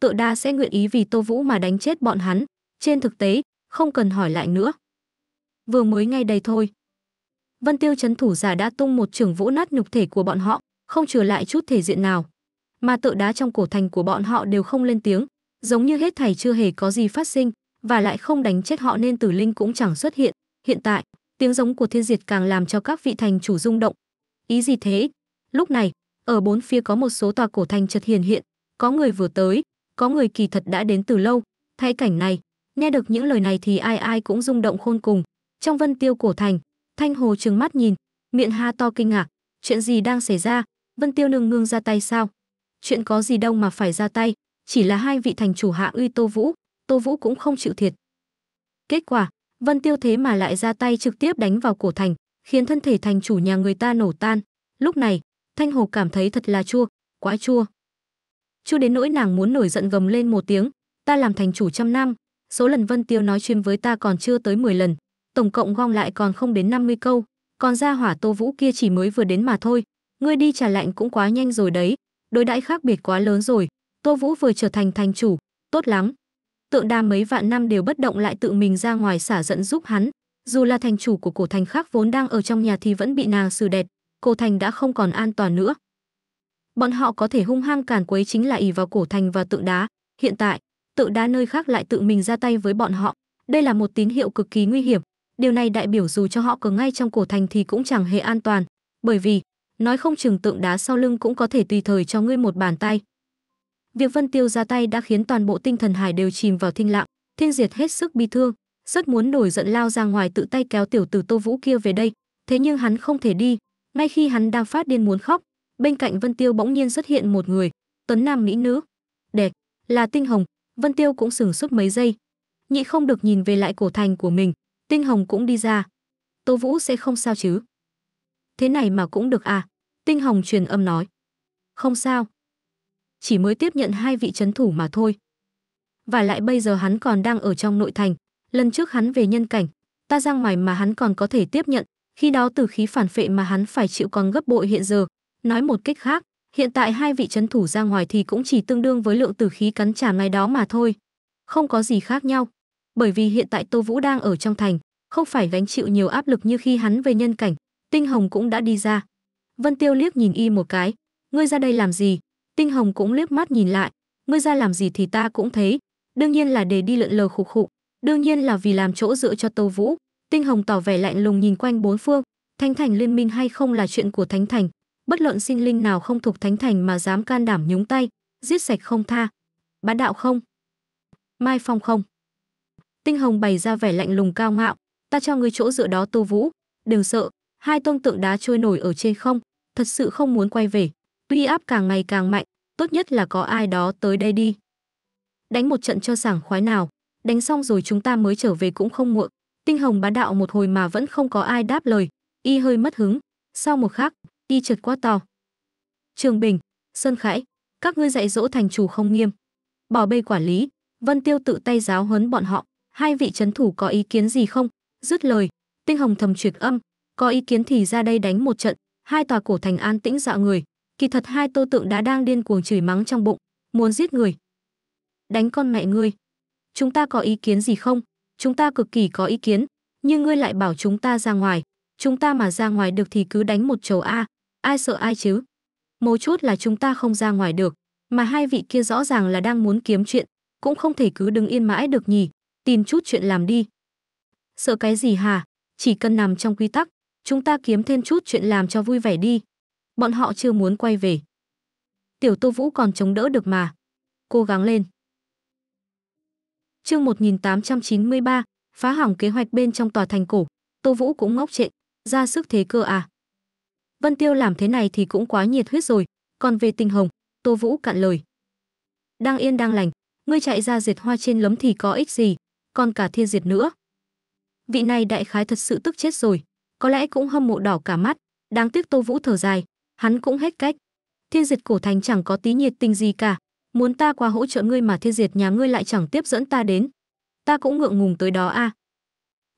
S1: Tự Đa sẽ nguyện ý vì Tô Vũ mà đánh chết bọn hắn, trên thực tế, không cần hỏi lại nữa. Vừa mới ngay đây thôi. Vân Tiêu chấn thủ giả đã tung một trường vỗ nát nhục thể của bọn họ, không chừa lại chút thể diện nào. Mà Tự đá trong cổ thành của bọn họ đều không lên tiếng, giống như hết thảy chưa hề có gì phát sinh, và lại không đánh chết họ nên tử linh cũng chẳng xuất hiện. Hiện tại, tiếng giống của thiên diệt càng làm cho các vị thành chủ rung động. Ý gì thế? Lúc này, ở bốn phía có một số tòa cổ thành chợt hiện hiện, có người vừa tới, có người kỳ thật đã đến từ lâu. Thay cảnh này, nghe được những lời này thì ai ai cũng rung động khôn cùng. Trong vân tiêu cổ thành, Thanh Hồ trừng mắt nhìn, miệng ha to kinh ngạc, chuyện gì đang xảy ra? Vân Tiêu nương nương ra tay sao? Chuyện có gì đâu mà phải ra tay, chỉ là hai vị thành chủ hạ uy Tô Vũ, Tô Vũ cũng không chịu thiệt. Kết quả, Vân Tiêu thế mà lại ra tay trực tiếp đánh vào cổ thành, khiến thân thể thành chủ nhà người ta nổ tan. Lúc này, Thanh Hồ cảm thấy thật là chua, quá chua. Chua đến nỗi nàng muốn nổi giận gầm lên một tiếng, ta làm thành chủ trăm năm, số lần Vân Tiêu nói chuyện với ta còn chưa tới 10 lần, tổng cộng gom lại còn không đến 50 câu, còn ra hỏa Tô Vũ kia chỉ mới vừa đến mà thôi, ngươi đi trả lạnh cũng quá nhanh rồi đấy, đối đãi khác biệt quá lớn rồi, Tô Vũ vừa trở thành thành chủ, tốt lắm tượng đa mấy vạn năm đều bất động lại tự mình ra ngoài xả giận giúp hắn. Dù là thành chủ của cổ thành khác vốn đang ở trong nhà thì vẫn bị nàng xử đẹp, cổ thành đã không còn an toàn nữa. Bọn họ có thể hung hăng càn quấy chính là ỷ vào cổ thành và tượng đá. Hiện tại, tượng đá nơi khác lại tự mình ra tay với bọn họ. Đây là một tín hiệu cực kỳ nguy hiểm. Điều này đại biểu dù cho họ cờ ngay trong cổ thành thì cũng chẳng hề an toàn. Bởi vì, nói không chừng tượng đá sau lưng cũng có thể tùy thời cho ngươi một bàn tay. Việc Vân Tiêu ra tay đã khiến toàn bộ tinh thần hải đều chìm vào thinh lặng, Thiên Diệt hết sức bi thương, rất muốn nổi giận lao ra ngoài tự tay kéo tiểu tử Tô Vũ kia về đây, thế nhưng hắn không thể đi. Ngay khi hắn đang phát điên muốn khóc, bên cạnh Vân Tiêu bỗng nhiên xuất hiện một người, tuấn nam mỹ nữ, đẹp, là Tinh Hồng, Vân Tiêu cũng sửng sốt mấy giây, nhị không được nhìn về lại cổ thành của mình, Tinh Hồng cũng đi ra. Tô Vũ sẽ không sao chứ? Thế này mà cũng được à? Tinh Hồng truyền âm nói. Không sao, chỉ mới tiếp nhận hai vị trấn thủ mà thôi. Và lại bây giờ hắn còn đang ở trong nội thành, lần trước hắn về nhân cảnh, ta ra ngoài mà hắn còn có thể tiếp nhận, khi đó từ khí phản phệ mà hắn phải chịu còn gấp bội hiện giờ. Nói một cách khác, hiện tại hai vị trấn thủ ra ngoài thì cũng chỉ tương đương với lượng tử khí cắn trả ngày đó mà thôi. Không có gì khác nhau, bởi vì hiện tại Tô Vũ đang ở trong thành, không phải gánh chịu nhiều áp lực như khi hắn về nhân cảnh, Tinh Hồng cũng đã đi ra. Vân Tiêu liếc nhìn y một cái, ngươi ra đây làm gì? Tinh Hồng cũng liếc mắt nhìn lại, ngươi ra làm gì thì ta cũng thấy, đương nhiên là để đi lượn lờ khục khục, đương nhiên là vì làm chỗ dựa cho Tô Vũ. Tinh Hồng tỏ vẻ lạnh lùng nhìn quanh bốn phương, Thánh Thành liên minh hay không là chuyện của Thánh Thành, bất luận sinh linh nào không thuộc Thánh Thành mà dám can đảm nhúng tay, giết sạch không tha. Bá đạo không? Mai Phong không? Tinh Hồng bày ra vẻ lạnh lùng cao ngạo, ta cho ngươi chỗ dựa đó Tô Vũ, đừng sợ, hai tôn tượng đá trôi nổi ở trên không, thật sự không muốn quay về. Tuy áp càng ngày càng mạnh, tốt nhất là có ai đó tới đây đi. Đánh một trận cho sảng khoái nào, đánh xong rồi chúng ta mới trở về cũng không muộn. Tinh Hồng bá đạo một hồi mà vẫn không có ai đáp lời, y hơi mất hứng. Sau một khắc, y trượt qua to. Trường Bình, Sơn Khải, các ngươi dạy dỗ thành chủ không nghiêm. Bỏ bê quản lý, Vân Tiêu tự tay giáo huấn bọn họ. Hai vị trấn thủ có ý kiến gì không? Dứt lời, Tinh Hồng thầm truyền âm, có ý kiến thì ra đây đánh một trận. Hai tòa cổ thành an tĩnh dọa người, Kỳ thật hai tô tượng đã đang điên cuồng chửi mắng trong bụng, muốn giết người. Đánh con mẹ ngươi. Chúng ta có ý kiến gì không? Chúng ta cực kỳ có ý kiến, nhưng ngươi lại bảo chúng ta ra ngoài. Chúng ta mà ra ngoài được thì cứ đánh một chầu A, ai sợ ai chứ? Mấu chốt là chúng ta không ra ngoài được, mà hai vị kia rõ ràng là đang muốn kiếm chuyện, cũng không thể cứ đứng yên mãi được nhỉ, tìm chút chuyện làm đi. Sợ cái gì hả? Chỉ cần nằm trong quy tắc, chúng ta kiếm thêm chút chuyện làm cho vui vẻ đi bọn họ chưa muốn quay về. Tiểu Tô Vũ còn chống đỡ được mà. Cố gắng lên. Chương 1893, phá hỏng kế hoạch bên trong tòa thành cổ, Tô Vũ cũng ngốc trệ, ra sức thế cơ à. Vân Tiêu làm thế này thì cũng quá nhiệt huyết rồi, còn về tình hồng, Tô Vũ cạn lời. Đang yên đang lành, ngươi chạy ra diệt hoa trên lấm thì có ích gì, còn cả thiên diệt nữa. Vị này đại khái thật sự tức chết rồi, có lẽ cũng hâm mộ đỏ cả mắt, đáng tiếc Tô Vũ thở dài, hắn cũng hết cách. Thiên diệt cổ thành chẳng có tí nhiệt tình gì cả, muốn ta qua hỗ trợ ngươi mà thiên diệt nhà ngươi lại chẳng tiếp dẫn ta đến. Ta cũng ngượng ngùng tới đó a. À.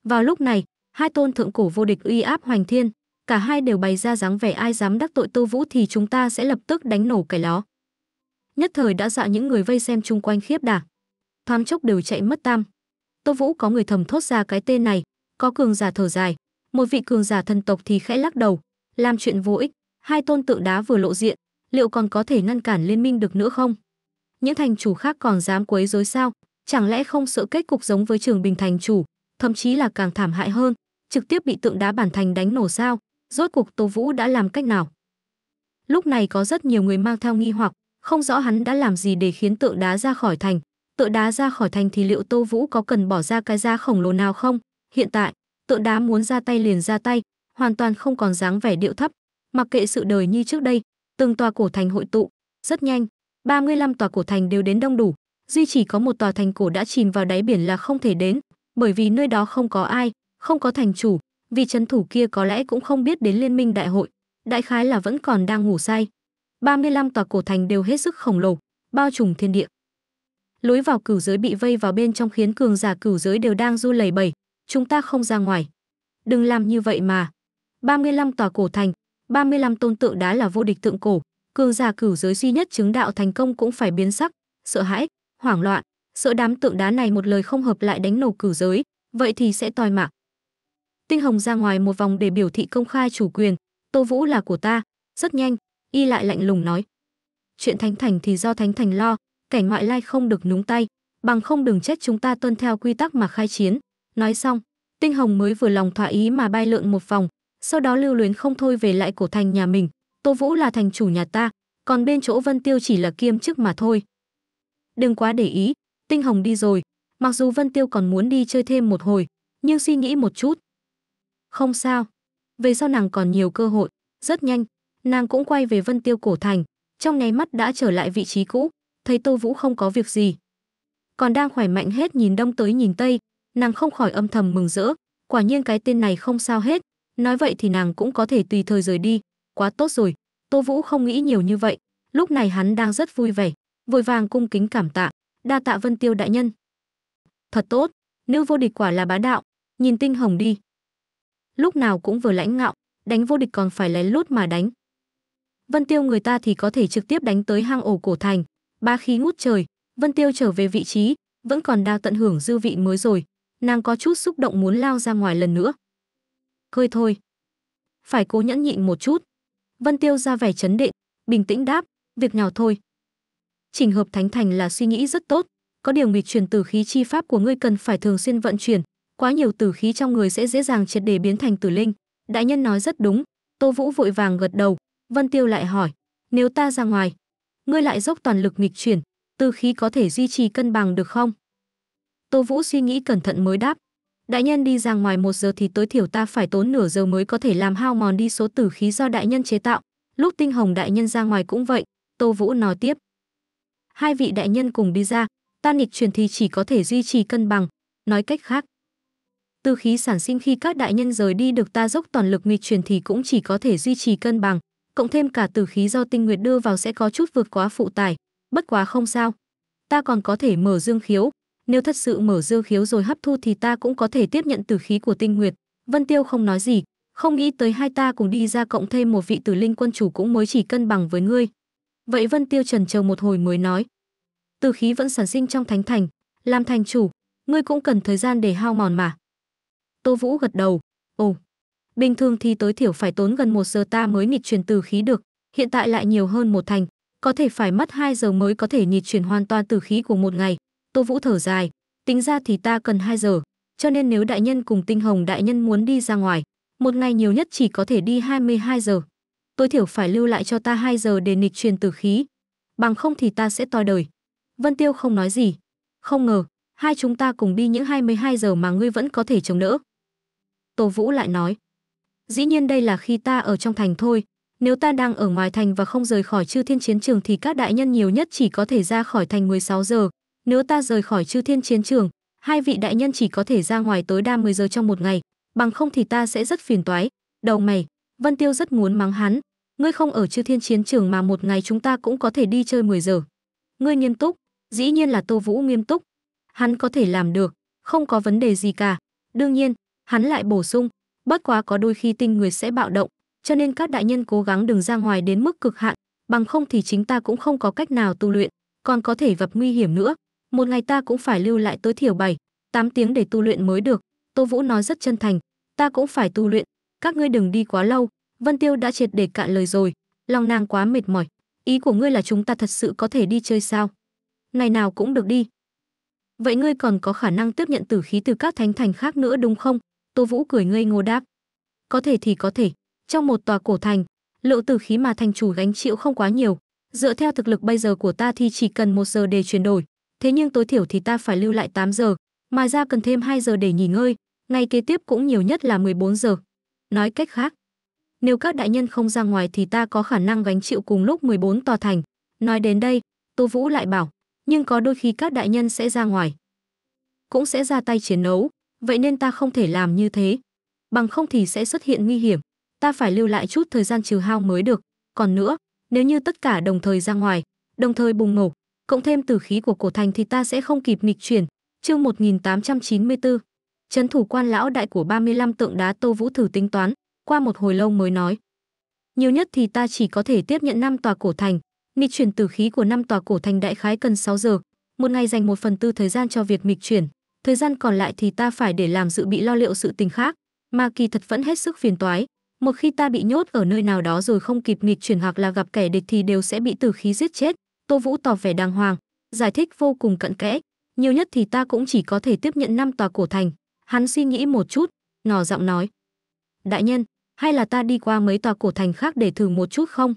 S1: Vào lúc này, hai tôn thượng cổ vô địch uy áp hoành thiên, cả hai đều bày ra dáng vẻ ai dám đắc tội Tô Vũ thì chúng ta sẽ lập tức đánh nổ cái đó. Nhất thời đã dọa những người vây xem chung quanh khiếp đả. Thoáng chốc đều chạy mất tam. Tô Vũ có người thầm thốt ra cái tên này, có cường giả thở dài, một vị cường giả thân tộc thì khẽ lắc đầu, làm chuyện vô ích hai tôn tượng đá vừa lộ diện, liệu còn có thể ngăn cản liên minh được nữa không? Những thành chủ khác còn dám quấy rối sao? Chẳng lẽ không sợ kết cục giống với Trường Bình thành chủ, thậm chí là càng thảm hại hơn, trực tiếp bị tượng đá bản thành đánh nổ sao? Rốt cuộc Tô Vũ đã làm cách nào? Lúc này có rất nhiều người mang theo nghi hoặc, không rõ hắn đã làm gì để khiến tượng đá ra khỏi thành. Tượng đá ra khỏi thành thì liệu Tô Vũ có cần bỏ ra cái giá khổng lồ nào không? Hiện tại, tượng đá muốn ra tay liền ra tay, hoàn toàn không còn dáng vẻ điệu thấp, Mặc kệ sự đời như trước đây, từng tòa cổ thành hội tụ, rất nhanh, 35 tòa cổ thành đều đến đông đủ, duy chỉ có một tòa thành cổ đã chìm vào đáy biển là không thể đến, bởi vì nơi đó không có ai, không có thành chủ, vì trấn thủ kia có lẽ cũng không biết đến liên minh đại hội, đại khái là vẫn còn đang ngủ say. 35 tòa cổ thành đều hết sức khổng lồ, bao trùm thiên địa. Lối vào cửu giới bị vây vào bên trong khiến cường giả cửu giới đều đang du lầy bẩy, chúng ta không ra ngoài. Đừng làm như vậy mà. 35 tòa cổ thành, 35 tôn tượng đá là vô địch tượng cổ, cường giả cửu giới duy nhất chứng đạo thành công cũng phải biến sắc, sợ hãi, hoảng loạn, sợ đám tượng đá này một lời không hợp lại đánh nổ cửu giới, vậy thì sẽ toi mạng. Tinh Hồng ra ngoài một vòng để biểu thị công khai chủ quyền, Tô Vũ là của ta, rất nhanh, y lại lạnh lùng nói. Chuyện Thánh Thành thì do Thánh Thành lo, kẻ ngoại lai không được núng tay, bằng không đừng chết chúng ta tuân theo quy tắc mà khai chiến. Nói xong, Tinh Hồng mới vừa lòng thỏa ý mà bay lượn một vòng, sau đó lưu luyến không thôi về lại cổ thành nhà mình tô vũ là thành chủ nhà ta còn bên chỗ vân tiêu chỉ là kiêm chức mà thôi đừng quá để ý tinh hồng đi rồi mặc dù vân tiêu còn muốn đi chơi thêm một hồi nhưng suy nghĩ một chút không sao về sau nàng còn nhiều cơ hội rất nhanh nàng cũng quay về vân tiêu cổ thành trong nháy mắt đã trở lại vị trí cũ thấy tô vũ không có việc gì còn đang khỏe mạnh hết nhìn đông tới nhìn tây nàng không khỏi âm thầm mừng rỡ quả nhiên cái tên này không sao hết Nói vậy thì nàng cũng có thể tùy thời rời đi, quá tốt rồi. Tô Vũ không nghĩ nhiều như vậy, lúc này hắn đang rất vui vẻ, vội vàng cung kính cảm tạ, đa tạ Vân Tiêu đại nhân. Thật tốt, nữ vô địch quả là bá đạo, nhìn Tinh Hồng đi. Lúc nào cũng vừa lãnh ngạo, đánh vô địch còn phải lén lút mà đánh. Vân Tiêu người ta thì có thể trực tiếp đánh tới hang ổ cổ thành, ba khí ngút trời, Vân Tiêu trở về vị trí, vẫn còn đang tận hưởng dư vị mới rồi, nàng có chút xúc động muốn lao ra ngoài lần nữa. Hơi thôi. Phải cố nhẫn nhịn một chút. Vân Tiêu ra vẻ chấn định, bình tĩnh đáp, việc nhỏ thôi. Trình hợp thánh thành là suy nghĩ rất tốt, có điều nghịch truyền tử khí chi pháp của ngươi cần phải thường xuyên vận chuyển, quá nhiều tử khí trong người sẽ dễ dàng triệt để biến thành tử linh. Đại nhân nói rất đúng, Tô Vũ vội vàng gật đầu, Vân Tiêu lại hỏi, nếu ta ra ngoài, ngươi lại dốc toàn lực nghịch chuyển, tư khí có thể duy trì cân bằng được không? Tô Vũ suy nghĩ cẩn thận mới đáp, Đại nhân đi ra ngoài một giờ thì tối thiểu ta phải tốn nửa giờ mới có thể làm hao mòn đi số tử khí do đại nhân chế tạo. Lúc tinh hồng đại nhân ra ngoài cũng vậy, Tô Vũ nói tiếp. Hai vị đại nhân cùng đi ra, ta nghịch truyền thì chỉ có thể duy trì cân bằng, nói cách khác. Từ khí sản sinh khi các đại nhân rời đi được ta dốc toàn lực nghịch truyền thì cũng chỉ có thể duy trì cân bằng, cộng thêm cả tử khí do tinh nguyệt đưa vào sẽ có chút vượt quá phụ tải, bất quá không sao. Ta còn có thể mở dương khiếu, nếu thật sự mở dương khiếu rồi hấp thu thì ta cũng có thể tiếp nhận tử khí của tinh nguyệt. Vân Tiêu không nói gì, không nghĩ tới hai ta cùng đi ra cộng thêm một vị tử linh quân chủ cũng mới chỉ cân bằng với ngươi. Vậy Vân Tiêu trần chờ một hồi mới nói. Tử khí vẫn sản sinh trong thánh thành, làm thành chủ, ngươi cũng cần thời gian để hao mòn mà. Tô Vũ gật đầu, ồ, bình thường thì tối thiểu phải tốn gần một giờ ta mới nghịch truyền tử khí được, hiện tại lại nhiều hơn một thành, có thể phải mất 2 giờ mới có thể nghịch chuyển hoàn toàn tử khí của một ngày. Tô Vũ thở dài, tính ra thì ta cần 2 giờ, cho nên nếu đại nhân cùng Tinh Hồng đại nhân muốn đi ra ngoài, một ngày nhiều nhất chỉ có thể đi 22 giờ. Tối thiểu phải lưu lại cho ta 2 giờ để nịch truyền tử khí, bằng không thì ta sẽ toi đời. Vân Tiêu không nói gì. Không ngờ, hai chúng ta cùng đi những 22 giờ mà ngươi vẫn có thể chống đỡ. Tô Vũ lại nói, dĩ nhiên đây là khi ta ở trong thành thôi, nếu ta đang ở ngoài thành và không rời khỏi chư thiên chiến trường thì các đại nhân nhiều nhất chỉ có thể ra khỏi thành 16 giờ, nếu ta rời khỏi chư thiên chiến trường, hai vị đại nhân chỉ có thể ra ngoài tối đa 10 giờ trong một ngày, bằng không thì ta sẽ rất phiền toái. Đầu mày, Vân Tiêu rất muốn mắng hắn. Ngươi không ở chư thiên chiến trường mà một ngày chúng ta cũng có thể đi chơi 10 giờ. Ngươi nghiêm túc, dĩ nhiên là Tô Vũ nghiêm túc. Hắn có thể làm được, không có vấn đề gì cả. Đương nhiên, hắn lại bổ sung, bất quá có đôi khi tinh người sẽ bạo động, cho nên các đại nhân cố gắng đừng ra ngoài đến mức cực hạn, bằng không thì chính ta cũng không có cách nào tu luyện, còn có thể gặp nguy hiểm nữa một ngày ta cũng phải lưu lại tối thiểu 7, 8 tiếng để tu luyện mới được. Tô Vũ nói rất chân thành, ta cũng phải tu luyện, các ngươi đừng đi quá lâu, Vân Tiêu đã triệt để cạn lời rồi, lòng nàng quá mệt mỏi. Ý của ngươi là chúng ta thật sự có thể đi chơi sao? Ngày nào cũng được đi. Vậy ngươi còn có khả năng tiếp nhận tử khí từ các thánh thành khác nữa đúng không? Tô Vũ cười ngây ngô đáp. Có thể thì có thể, trong một tòa cổ thành, lượng tử khí mà thành chủ gánh chịu không quá nhiều. Dựa theo thực lực bây giờ của ta thì chỉ cần một giờ để chuyển đổi, thế nhưng tối thiểu thì ta phải lưu lại 8 giờ, mà ra cần thêm 2 giờ để nghỉ ngơi, ngày kế tiếp cũng nhiều nhất là 14 giờ. Nói cách khác, nếu các đại nhân không ra ngoài thì ta có khả năng gánh chịu cùng lúc 14 tòa thành. Nói đến đây, Tô Vũ lại bảo, nhưng có đôi khi các đại nhân sẽ ra ngoài. Cũng sẽ ra tay chiến đấu, vậy nên ta không thể làm như thế. Bằng không thì sẽ xuất hiện nguy hiểm, ta phải lưu lại chút thời gian trừ hao mới được. Còn nữa, nếu như tất cả đồng thời ra ngoài, đồng thời bùng nổ, cộng thêm tử khí của cổ thành thì ta sẽ không kịp nghịch chuyển. Chương 1894. Trấn thủ quan lão đại của 35 tượng đá Tô Vũ thử tính toán, qua một hồi lâu mới nói: "Nhiều nhất thì ta chỉ có thể tiếp nhận năm tòa cổ thành, nghịch chuyển tử khí của năm tòa cổ thành đại khái cần 6 giờ, một ngày dành một phần tư thời gian cho việc nghịch chuyển, thời gian còn lại thì ta phải để làm dự bị lo liệu sự tình khác, mà kỳ thật vẫn hết sức phiền toái." Một khi ta bị nhốt ở nơi nào đó rồi không kịp nghịch chuyển hoặc là gặp kẻ địch thì đều sẽ bị tử khí giết chết, Tô Vũ tỏ vẻ đàng hoàng, giải thích vô cùng cận kẽ, nhiều nhất thì ta cũng chỉ có thể tiếp nhận năm tòa cổ thành. Hắn suy nghĩ một chút, ngỏ giọng nói. Đại nhân, hay là ta đi qua mấy tòa cổ thành khác để thử một chút không?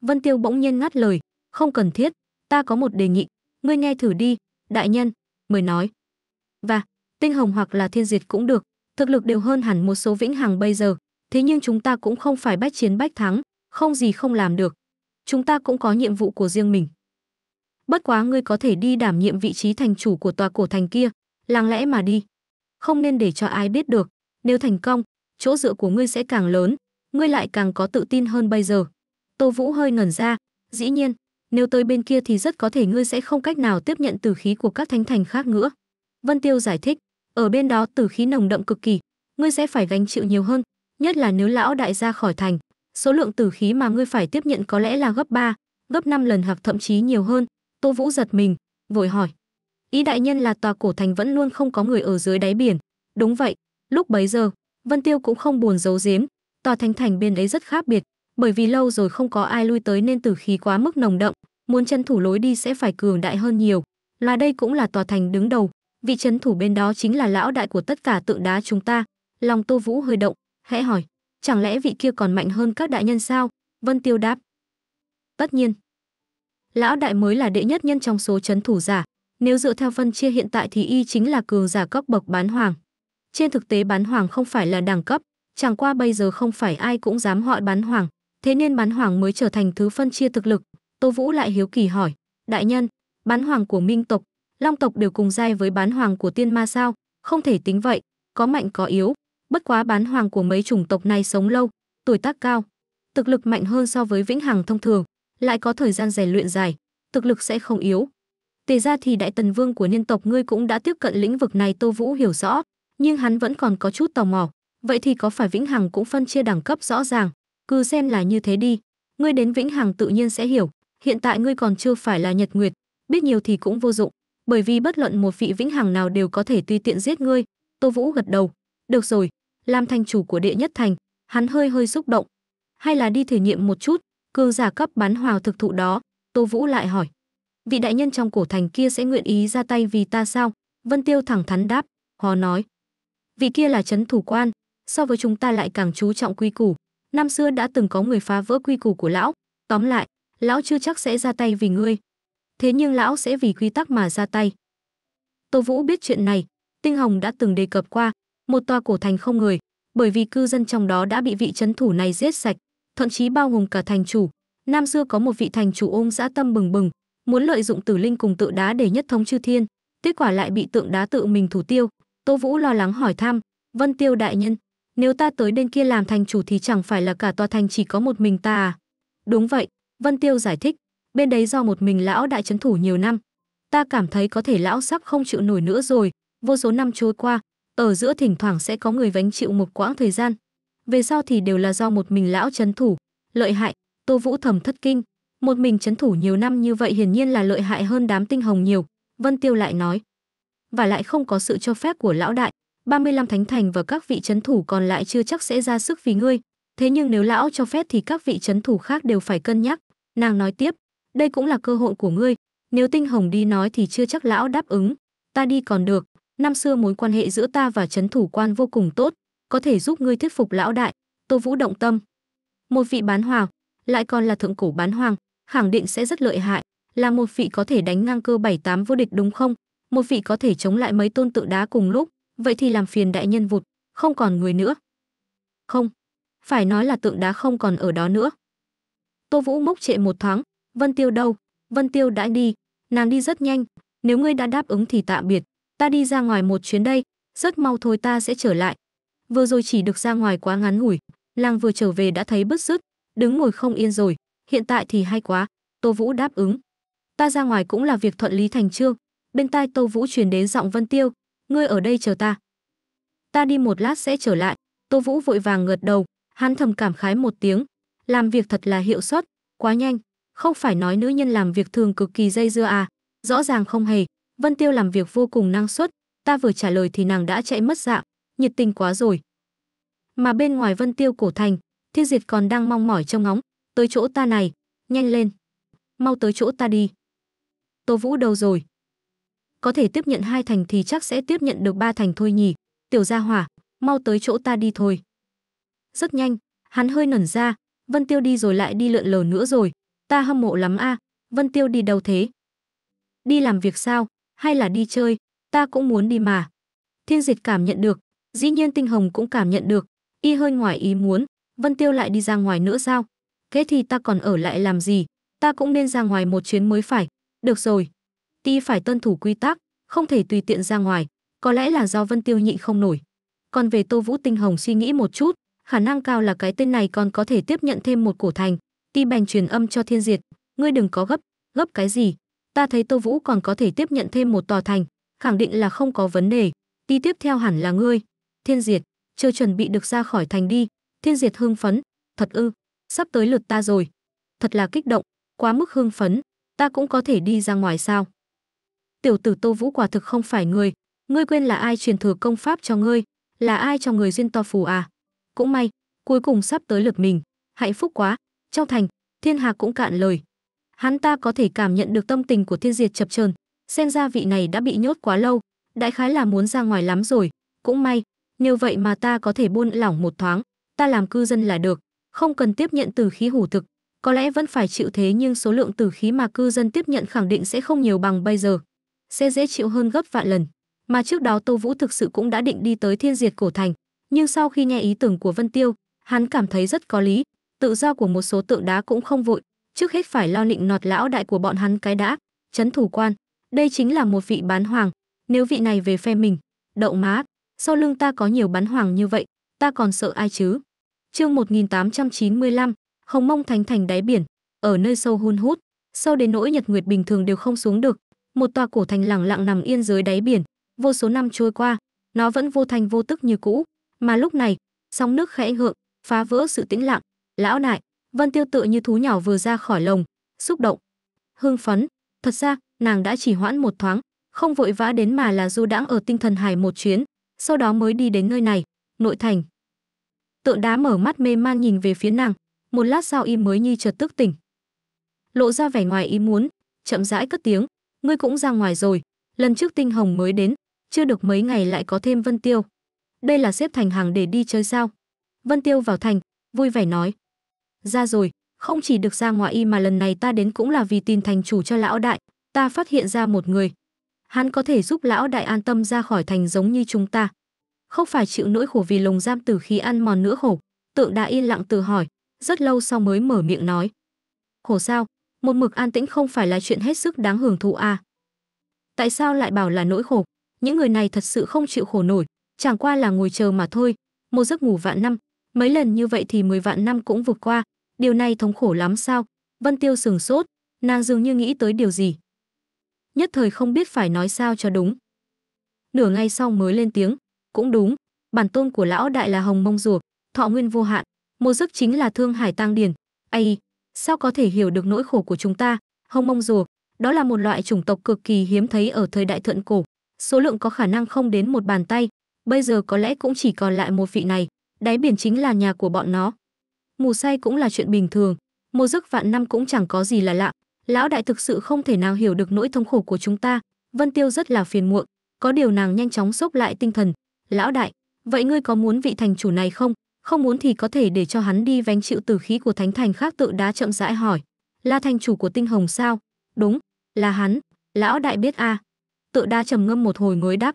S1: Vân Tiêu bỗng nhiên ngắt lời, không cần thiết, ta có một đề nghị, ngươi nghe thử đi, đại nhân, mới nói. Và, tinh hồng hoặc là thiên diệt cũng được, thực lực đều hơn hẳn một số vĩnh hằng bây giờ, thế nhưng chúng ta cũng không phải bách chiến bách thắng, không gì không làm được chúng ta cũng có nhiệm vụ của riêng mình. Bất quá ngươi có thể đi đảm nhiệm vị trí thành chủ của tòa cổ thành kia, lặng lẽ mà đi. Không nên để cho ai biết được, nếu thành công, chỗ dựa của ngươi sẽ càng lớn, ngươi lại càng có tự tin hơn bây giờ. Tô Vũ hơi ngẩn ra, dĩ nhiên, nếu tới bên kia thì rất có thể ngươi sẽ không cách nào tiếp nhận tử khí của các thánh thành khác nữa. Vân Tiêu giải thích, ở bên đó tử khí nồng đậm cực kỳ, ngươi sẽ phải gánh chịu nhiều hơn, nhất là nếu lão đại ra khỏi thành số lượng tử khí mà ngươi phải tiếp nhận có lẽ là gấp 3, gấp 5 lần hoặc thậm chí nhiều hơn. Tô Vũ giật mình, vội hỏi. Ý đại nhân là tòa cổ thành vẫn luôn không có người ở dưới đáy biển. Đúng vậy, lúc bấy giờ, Vân Tiêu cũng không buồn giấu giếm, tòa thành thành bên đấy rất khác biệt, bởi vì lâu rồi không có ai lui tới nên tử khí quá mức nồng đậm, muốn chân thủ lối đi sẽ phải cường đại hơn nhiều. Là đây cũng là tòa thành đứng đầu, vị trấn thủ bên đó chính là lão đại của tất cả tượng đá chúng ta. Lòng Tô Vũ hơi động, hẽ hỏi chẳng lẽ vị kia còn mạnh hơn các đại nhân sao vân tiêu đáp tất nhiên lão đại mới là đệ nhất nhân trong số chấn thủ giả nếu dựa theo phân chia hiện tại thì y chính là cường giả cấp bậc bán hoàng trên thực tế bán hoàng không phải là đẳng cấp chẳng qua bây giờ không phải ai cũng dám họ bán hoàng thế nên bán hoàng mới trở thành thứ phân chia thực lực tô vũ lại hiếu kỳ hỏi đại nhân bán hoàng của minh tộc long tộc đều cùng giai với bán hoàng của tiên ma sao không thể tính vậy có mạnh có yếu Bất quá bán hoàng của mấy chủng tộc này sống lâu, tuổi tác cao, thực lực mạnh hơn so với vĩnh hằng thông thường, lại có thời gian rèn luyện dài, thực lực sẽ không yếu. Tề ra thì đại tần vương của nhân tộc ngươi cũng đã tiếp cận lĩnh vực này Tô Vũ hiểu rõ, nhưng hắn vẫn còn có chút tò mò, vậy thì có phải vĩnh hằng cũng phân chia đẳng cấp rõ ràng, cứ xem là như thế đi. Ngươi đến vĩnh hằng tự nhiên sẽ hiểu, hiện tại ngươi còn chưa phải là Nhật Nguyệt, biết nhiều thì cũng vô dụng, bởi vì bất luận một vị vĩnh hằng nào đều có thể tùy tiện giết ngươi. Tô Vũ gật đầu, được rồi, làm thành chủ của đệ nhất thành, hắn hơi hơi xúc động. Hay là đi thể nghiệm một chút, cương giả cấp bán hào thực thụ đó, Tô Vũ lại hỏi. Vị đại nhân trong cổ thành kia sẽ nguyện ý ra tay vì ta sao? Vân Tiêu thẳng thắn đáp, họ nói. Vị kia là chấn thủ quan, so với chúng ta lại càng chú trọng quy củ. Năm xưa đã từng có người phá vỡ quy củ của lão, tóm lại, lão chưa chắc sẽ ra tay vì ngươi. Thế nhưng lão sẽ vì quy tắc mà ra tay. Tô Vũ biết chuyện này, Tinh Hồng đã từng đề cập qua, một tòa cổ thành không người, bởi vì cư dân trong đó đã bị vị chấn thủ này giết sạch, thậm chí bao gồm cả thành chủ. Nam xưa có một vị thành chủ ôm dã tâm bừng bừng, muốn lợi dụng tử linh cùng tự đá để nhất thống chư thiên, kết quả lại bị tượng đá tự mình thủ tiêu. Tô Vũ lo lắng hỏi thăm, "Vân Tiêu đại nhân, nếu ta tới bên kia làm thành chủ thì chẳng phải là cả tòa thành chỉ có một mình ta à?" "Đúng vậy," Vân Tiêu giải thích, "Bên đấy do một mình lão đại chấn thủ nhiều năm, ta cảm thấy có thể lão sắp không chịu nổi nữa rồi, vô số năm trôi qua, ở giữa thỉnh thoảng sẽ có người vánh chịu một quãng thời gian. Về sau thì đều là do một mình lão chấn thủ, lợi hại, Tô Vũ thầm thất kinh, một mình chấn thủ nhiều năm như vậy hiển nhiên là lợi hại hơn đám tinh hồng nhiều, Vân Tiêu lại nói. Và lại không có sự cho phép của lão đại, 35 thánh thành và các vị chấn thủ còn lại chưa chắc sẽ ra sức vì ngươi, thế nhưng nếu lão cho phép thì các vị chấn thủ khác đều phải cân nhắc, nàng nói tiếp, đây cũng là cơ hội của ngươi, nếu tinh hồng đi nói thì chưa chắc lão đáp ứng, ta đi còn được, Năm xưa mối quan hệ giữa ta và chấn thủ quan vô cùng tốt, có thể giúp ngươi thuyết phục lão đại, Tô Vũ động tâm. Một vị bán hoàng, lại còn là thượng cổ bán hoàng, khẳng định sẽ rất lợi hại, là một vị có thể đánh ngang cơ bảy tám vô địch đúng không? Một vị có thể chống lại mấy tôn tự đá cùng lúc, vậy thì làm phiền đại nhân vụt, không còn người nữa. Không, phải nói là tượng đá không còn ở đó nữa. Tô Vũ mốc trệ một thoáng, Vân Tiêu đâu? Vân Tiêu đã đi, nàng đi rất nhanh, nếu ngươi đã đáp ứng thì tạm biệt ta đi ra ngoài một chuyến đây rất mau thôi ta sẽ trở lại vừa rồi chỉ được ra ngoài quá ngắn ngủi làng vừa trở về đã thấy bứt rứt đứng ngồi không yên rồi hiện tại thì hay quá tô vũ đáp ứng ta ra ngoài cũng là việc thuận lý thành trương bên tai tô vũ truyền đến giọng vân tiêu ngươi ở đây chờ ta ta đi một lát sẽ trở lại tô vũ vội vàng ngợt đầu hắn thầm cảm khái một tiếng làm việc thật là hiệu suất quá nhanh không phải nói nữ nhân làm việc thường cực kỳ dây dưa à rõ ràng không hề Vân Tiêu làm việc vô cùng năng suất, ta vừa trả lời thì nàng đã chạy mất dạng, nhiệt tình quá rồi. Mà bên ngoài Vân Tiêu cổ thành, Thiên Diệt còn đang mong mỏi trông ngóng, tới chỗ ta này, nhanh lên, mau tới chỗ ta đi. Tô Vũ đâu rồi? Có thể tiếp nhận hai thành thì chắc sẽ tiếp nhận được ba thành thôi nhỉ, tiểu gia hỏa, mau tới chỗ ta đi thôi. Rất nhanh, hắn hơi nẩn ra, Vân Tiêu đi rồi lại đi lượn lờ nữa rồi, ta hâm mộ lắm a, à. Vân Tiêu đi đâu thế? Đi làm việc sao? hay là đi chơi, ta cũng muốn đi mà. Thiên Diệt cảm nhận được, dĩ nhiên Tinh Hồng cũng cảm nhận được, y hơi ngoài ý muốn, Vân Tiêu lại đi ra ngoài nữa sao? Thế thì ta còn ở lại làm gì, ta cũng nên ra ngoài một chuyến mới phải. Được rồi, ti phải tuân thủ quy tắc, không thể tùy tiện ra ngoài, có lẽ là do Vân Tiêu nhịn không nổi. Còn về Tô Vũ Tinh Hồng suy nghĩ một chút, khả năng cao là cái tên này còn có thể tiếp nhận thêm một cổ thành. Ti bèn truyền âm cho Thiên Diệt, ngươi đừng có gấp, gấp cái gì, Ta thấy Tô Vũ còn có thể tiếp nhận thêm một tòa thành, khẳng định là không có vấn đề. Đi tiếp theo hẳn là ngươi. Thiên Diệt, chưa chuẩn bị được ra khỏi thành đi. Thiên Diệt hưng phấn. Thật ư, sắp tới lượt ta rồi. Thật là kích động, quá mức hưng phấn. Ta cũng có thể đi ra ngoài sao. Tiểu tử Tô Vũ quả thực không phải người. Ngươi quên là ai truyền thừa công pháp cho ngươi, là ai cho người duyên to phù à. Cũng may, cuối cùng sắp tới lượt mình. Hạnh phúc quá. Trong thành, thiên hà cũng cạn lời hắn ta có thể cảm nhận được tâm tình của thiên diệt chập chờn xem ra vị này đã bị nhốt quá lâu đại khái là muốn ra ngoài lắm rồi cũng may nếu vậy mà ta có thể buôn lỏng một thoáng ta làm cư dân là được không cần tiếp nhận từ khí hủ thực có lẽ vẫn phải chịu thế nhưng số lượng từ khí mà cư dân tiếp nhận khẳng định sẽ không nhiều bằng bây giờ sẽ dễ chịu hơn gấp vạn lần mà trước đó tô vũ thực sự cũng đã định đi tới thiên diệt cổ thành nhưng sau khi nghe ý tưởng của vân tiêu hắn cảm thấy rất có lý tự do của một số tượng đá cũng không vội trước hết phải lo nịnh nọt lão đại của bọn hắn cái đã, chấn thủ quan, đây chính là một vị bán hoàng, nếu vị này về phe mình, đậu má, sau lưng ta có nhiều bán hoàng như vậy, ta còn sợ ai chứ? Chương 1895, Hồng Mông Thánh Thành đáy biển, ở nơi sâu hun hút, sâu đến nỗi Nhật Nguyệt bình thường đều không xuống được, một tòa cổ thành lẳng lặng nằm yên dưới đáy biển, vô số năm trôi qua, nó vẫn vô thanh vô tức như cũ, mà lúc này, sóng nước khẽ gượng, phá vỡ sự tĩnh lặng, lão đại, Vân Tiêu tự như thú nhỏ vừa ra khỏi lồng, xúc động, hưng phấn. Thật ra, nàng đã chỉ hoãn một thoáng, không vội vã đến mà là du đãng ở tinh thần hải một chuyến, sau đó mới đi đến nơi này, nội thành. Tượng đá mở mắt mê man nhìn về phía nàng, một lát sau y mới như chợt tức tỉnh. Lộ ra vẻ ngoài ý muốn, chậm rãi cất tiếng, ngươi cũng ra ngoài rồi, lần trước tinh hồng mới đến, chưa được mấy ngày lại có thêm Vân Tiêu. Đây là xếp thành hàng để đi chơi sao? Vân Tiêu vào thành, vui vẻ nói ra rồi không chỉ được ra ngoài y mà lần này ta đến cũng là vì tin thành chủ cho lão đại ta phát hiện ra một người hắn có thể giúp lão đại an tâm ra khỏi thành giống như chúng ta không phải chịu nỗi khổ vì lồng giam tử khí ăn mòn nữa khổ tượng đã yên lặng tự hỏi rất lâu sau mới mở miệng nói khổ sao một mực an tĩnh không phải là chuyện hết sức đáng hưởng thụ à tại sao lại bảo là nỗi khổ những người này thật sự không chịu khổ nổi chẳng qua là ngồi chờ mà thôi một giấc ngủ vạn năm mấy lần như vậy thì mười vạn năm cũng vượt qua Điều này thống khổ lắm sao? Vân Tiêu sừng sốt, nàng dường như nghĩ tới điều gì. Nhất thời không biết phải nói sao cho đúng. Nửa ngày sau mới lên tiếng, cũng đúng, bản tôn của lão đại là hồng mông rùa, thọ nguyên vô hạn, một giấc chính là thương hải tăng điển. Ai, sao có thể hiểu được nỗi khổ của chúng ta, hồng mông rùa, đó là một loại chủng tộc cực kỳ hiếm thấy ở thời đại thượng cổ, số lượng có khả năng không đến một bàn tay, bây giờ có lẽ cũng chỉ còn lại một vị này, đáy biển chính là nhà của bọn nó mù say cũng là chuyện bình thường, một giấc vạn năm cũng chẳng có gì là lạ. Lão đại thực sự không thể nào hiểu được nỗi thống khổ của chúng ta. Vân Tiêu rất là phiền muộn, có điều nàng nhanh chóng sốc lại tinh thần. Lão đại, vậy ngươi có muốn vị thành chủ này không? Không muốn thì có thể để cho hắn đi vánh chịu tử khí của thánh thành khác tự đá chậm rãi hỏi. Là thành chủ của tinh hồng sao? Đúng, là hắn. Lão đại biết a. À. Tự đa trầm ngâm một hồi ngối đáp.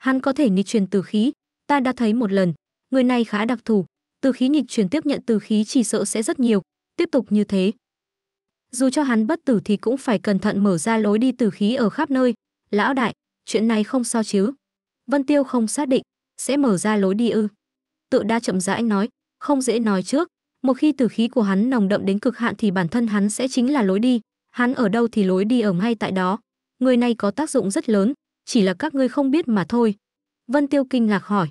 S1: Hắn có thể nghịch truyền tử khí, ta đã thấy một lần. Người này khá đặc thù, từ khí nghịch chuyển tiếp nhận từ khí chỉ sợ sẽ rất nhiều, tiếp tục như thế. Dù cho hắn bất tử thì cũng phải cẩn thận mở ra lối đi từ khí ở khắp nơi. Lão đại, chuyện này không sao chứ? Vân Tiêu không xác định, sẽ mở ra lối đi ư? Tự đa chậm rãi nói, không dễ nói trước, một khi từ khí của hắn nồng đậm đến cực hạn thì bản thân hắn sẽ chính là lối đi, hắn ở đâu thì lối đi ở ngay tại đó. Người này có tác dụng rất lớn, chỉ là các ngươi không biết mà thôi. Vân Tiêu kinh ngạc hỏi,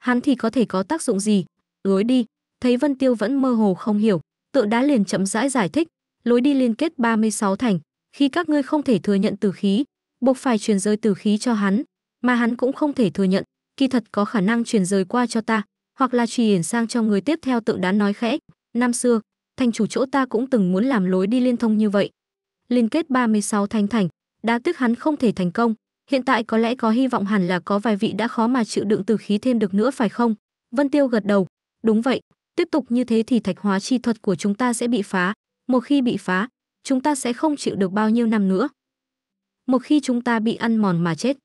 S1: hắn thì có thể có tác dụng gì? lối đi thấy vân tiêu vẫn mơ hồ không hiểu tượng đá liền chậm rãi giải, giải thích lối đi liên kết 36 thành khi các ngươi không thể thừa nhận từ khí buộc phải truyền rơi từ khí cho hắn mà hắn cũng không thể thừa nhận kỳ thật có khả năng truyền rời qua cho ta hoặc là truyền sang cho người tiếp theo tượng đá nói khẽ năm xưa thành chủ chỗ ta cũng từng muốn làm lối đi liên thông như vậy liên kết 36 thanh thành đã tức hắn không thể thành công hiện tại có lẽ có hy vọng hẳn là có vài vị đã khó mà chịu đựng từ khí thêm được nữa phải không vân tiêu gật đầu Đúng vậy, tiếp tục như thế thì thạch hóa chi thuật của chúng ta sẽ bị phá. Một khi bị phá, chúng ta sẽ không chịu được bao nhiêu năm nữa. Một khi chúng ta bị ăn mòn mà chết.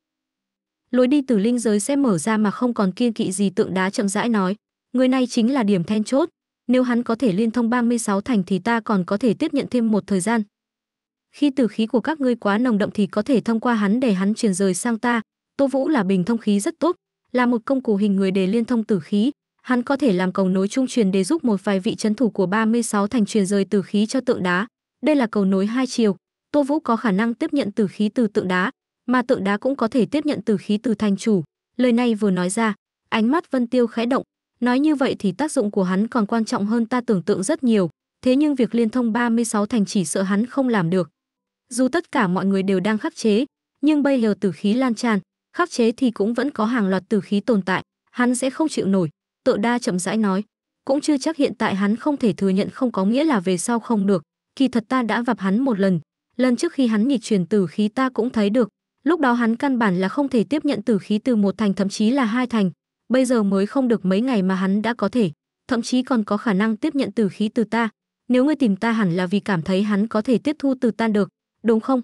S1: Lối đi từ linh giới sẽ mở ra mà không còn kiên kỵ gì tượng đá chậm rãi nói. Người này chính là điểm then chốt. Nếu hắn có thể liên thông 36 thành thì ta còn có thể tiếp nhận thêm một thời gian. Khi tử khí của các ngươi quá nồng đậm thì có thể thông qua hắn để hắn truyền rời sang ta. Tô Vũ là bình thông khí rất tốt, là một công cụ hình người để liên thông tử khí, hắn có thể làm cầu nối trung truyền để giúp một vài vị trấn thủ của 36 thành truyền rời tử khí cho tượng đá. Đây là cầu nối hai chiều, Tô Vũ có khả năng tiếp nhận tử khí từ tượng đá, mà tượng đá cũng có thể tiếp nhận tử khí từ thành chủ. Lời này vừa nói ra, ánh mắt Vân Tiêu khẽ động, nói như vậy thì tác dụng của hắn còn quan trọng hơn ta tưởng tượng rất nhiều, thế nhưng việc liên thông 36 thành chỉ sợ hắn không làm được. Dù tất cả mọi người đều đang khắc chế, nhưng bây giờ tử khí lan tràn, khắc chế thì cũng vẫn có hàng loạt tử khí tồn tại, hắn sẽ không chịu nổi, Tự đa chậm rãi nói, cũng chưa chắc hiện tại hắn không thể thừa nhận không có nghĩa là về sau không được, kỳ thật ta đã vập hắn một lần, lần trước khi hắn nhịp truyền tử khí ta cũng thấy được, lúc đó hắn căn bản là không thể tiếp nhận tử khí từ một thành thậm chí là hai thành, bây giờ mới không được mấy ngày mà hắn đã có thể, thậm chí còn có khả năng tiếp nhận tử khí từ ta, nếu ngươi tìm ta hẳn là vì cảm thấy hắn có thể tiếp thu từ ta được, đúng không?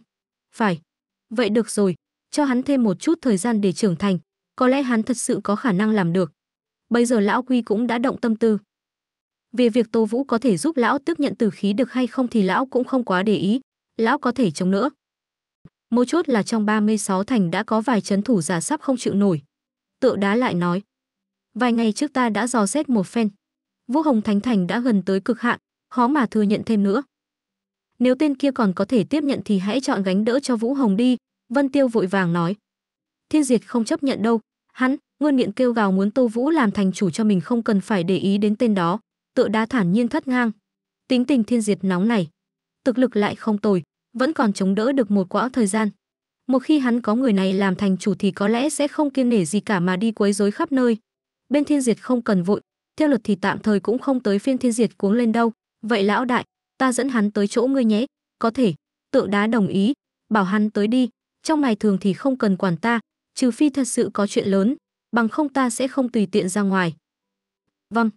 S1: Phải. Vậy được rồi, cho hắn thêm một chút thời gian để trưởng thành, có lẽ hắn thật sự có khả năng làm được bây giờ lão quy cũng đã động tâm tư. Về việc Tô Vũ có thể giúp lão tức nhận tử khí được hay không thì lão cũng không quá để ý, lão có thể chống nữa. Mấu chốt là trong 36 thành đã có vài chấn thủ giả sắp không chịu nổi. Tựa đá lại nói, vài ngày trước ta đã dò xét một phen. Vũ Hồng Thánh Thành đã gần tới cực hạn, khó mà thừa nhận thêm nữa. Nếu tên kia còn có thể tiếp nhận thì hãy chọn gánh đỡ cho Vũ Hồng đi, Vân Tiêu vội vàng nói. Thiên Diệt không chấp nhận đâu, hắn, Nguyên Điện kêu gào muốn Tô Vũ làm thành chủ cho mình không cần phải để ý đến tên đó, tựa đá thản nhiên thất ngang. Tính tình thiên diệt nóng này, thực lực lại không tồi, vẫn còn chống đỡ được một quãng thời gian. Một khi hắn có người này làm thành chủ thì có lẽ sẽ không kiêng nể gì cả mà đi quấy rối khắp nơi. Bên thiên diệt không cần vội, theo luật thì tạm thời cũng không tới phiên thiên diệt cuống lên đâu. Vậy lão đại, ta dẫn hắn tới chỗ ngươi nhé, có thể, tượng đá đồng ý, bảo hắn tới đi, trong ngày thường thì không cần quản ta, trừ phi thật sự có chuyện lớn, bằng không ta sẽ không tùy tiện ra ngoài. Vâng.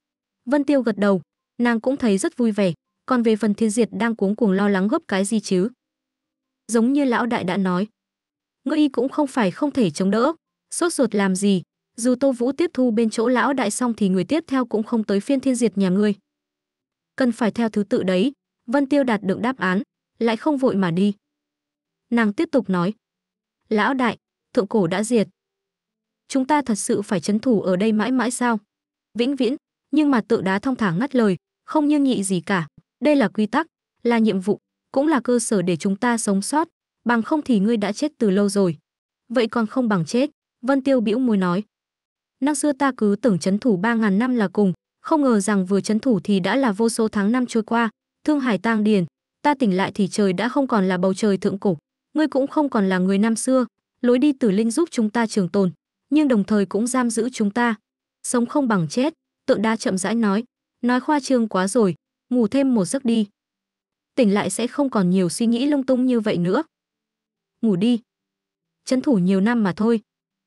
S1: Vân Tiêu gật đầu, nàng cũng thấy rất vui vẻ, còn về phần Thiên Diệt đang cuống cuồng lo lắng gấp cái gì chứ? Giống như lão đại đã nói, ngươi y cũng không phải không thể chống đỡ, sốt ruột làm gì, dù Tô Vũ tiếp thu bên chỗ lão đại xong thì người tiếp theo cũng không tới phiên Thiên Diệt nhà ngươi. Cần phải theo thứ tự đấy, Vân Tiêu đạt được đáp án, lại không vội mà đi. Nàng tiếp tục nói, lão đại, thượng cổ đã diệt, chúng ta thật sự phải chấn thủ ở đây mãi mãi sao? Vĩnh viễn, nhưng mà tự đá thong thả ngắt lời, không như nghị gì cả, đây là quy tắc, là nhiệm vụ, cũng là cơ sở để chúng ta sống sót, bằng không thì ngươi đã chết từ lâu rồi. Vậy còn không bằng chết, Vân Tiêu bĩu môi nói. Năm xưa ta cứ tưởng chấn thủ 3.000 năm là cùng, không ngờ rằng vừa chấn thủ thì đã là vô số tháng năm trôi qua, thương hải tang điền, ta tỉnh lại thì trời đã không còn là bầu trời thượng cổ, ngươi cũng không còn là người năm xưa, lối đi tử linh giúp chúng ta trường tồn nhưng đồng thời cũng giam giữ chúng ta. Sống không bằng chết, tượng đa chậm rãi nói, nói khoa trương quá rồi, ngủ thêm một giấc đi. Tỉnh lại sẽ không còn nhiều suy nghĩ lung tung như vậy nữa. Ngủ đi. Chấn thủ nhiều năm mà thôi.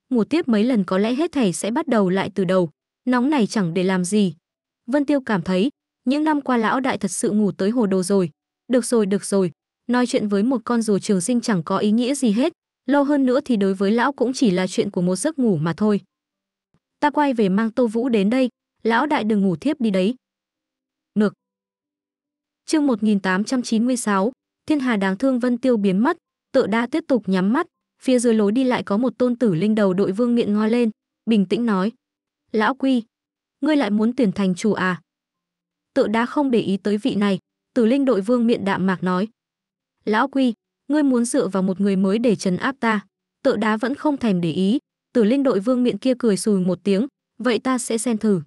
S1: Ngủ tiếp mấy lần có lẽ hết thảy sẽ bắt đầu lại từ đầu. Nóng này chẳng để làm gì. Vân Tiêu cảm thấy, những năm qua lão đại thật sự ngủ tới hồ đồ rồi. Được rồi, được rồi. Nói chuyện với một con rùa trường sinh chẳng có ý nghĩa gì hết lâu hơn nữa thì đối với lão cũng chỉ là chuyện của một giấc ngủ mà thôi. Ta quay về mang Tô Vũ đến đây, lão đại đừng ngủ thiếp đi đấy. Ngược. Chương 1896, Thiên Hà đáng thương Vân Tiêu biến mất, Tự Đa tiếp tục nhắm mắt, phía dưới lối đi lại có một tôn tử linh đầu đội vương miệng ngoi lên, bình tĩnh nói: "Lão Quy, ngươi lại muốn tuyển thành chủ à?" Tự Đa không để ý tới vị này, tử linh đội vương miệng đạm mạc nói: "Lão Quy, ngươi muốn dựa vào một người mới để trấn áp ta tự đá vẫn không thèm để ý tử linh đội vương miệng kia cười sùi một tiếng vậy ta sẽ xem thử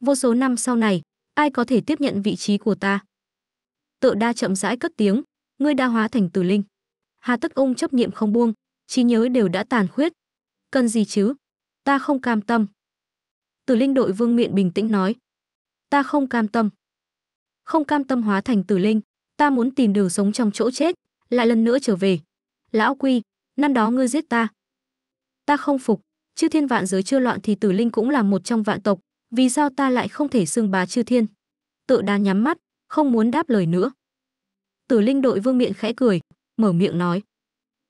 S1: vô số năm sau này ai có thể tiếp nhận vị trí của ta tự đa chậm rãi cất tiếng ngươi đã hóa thành tử linh hà tất ung chấp niệm không buông trí nhớ đều đã tàn khuyết cần gì chứ ta không cam tâm tử linh đội vương miện bình tĩnh nói ta không cam tâm không cam tâm hóa thành tử linh ta muốn tìm đường sống trong chỗ chết lại lần nữa trở về. Lão Quy, năm đó ngươi giết ta. Ta không phục, chư thiên vạn giới chưa loạn thì tử linh cũng là một trong vạn tộc, vì sao ta lại không thể xưng bá chư thiên? Tự đá nhắm mắt, không muốn đáp lời nữa. Tử linh đội vương miệng khẽ cười, mở miệng nói.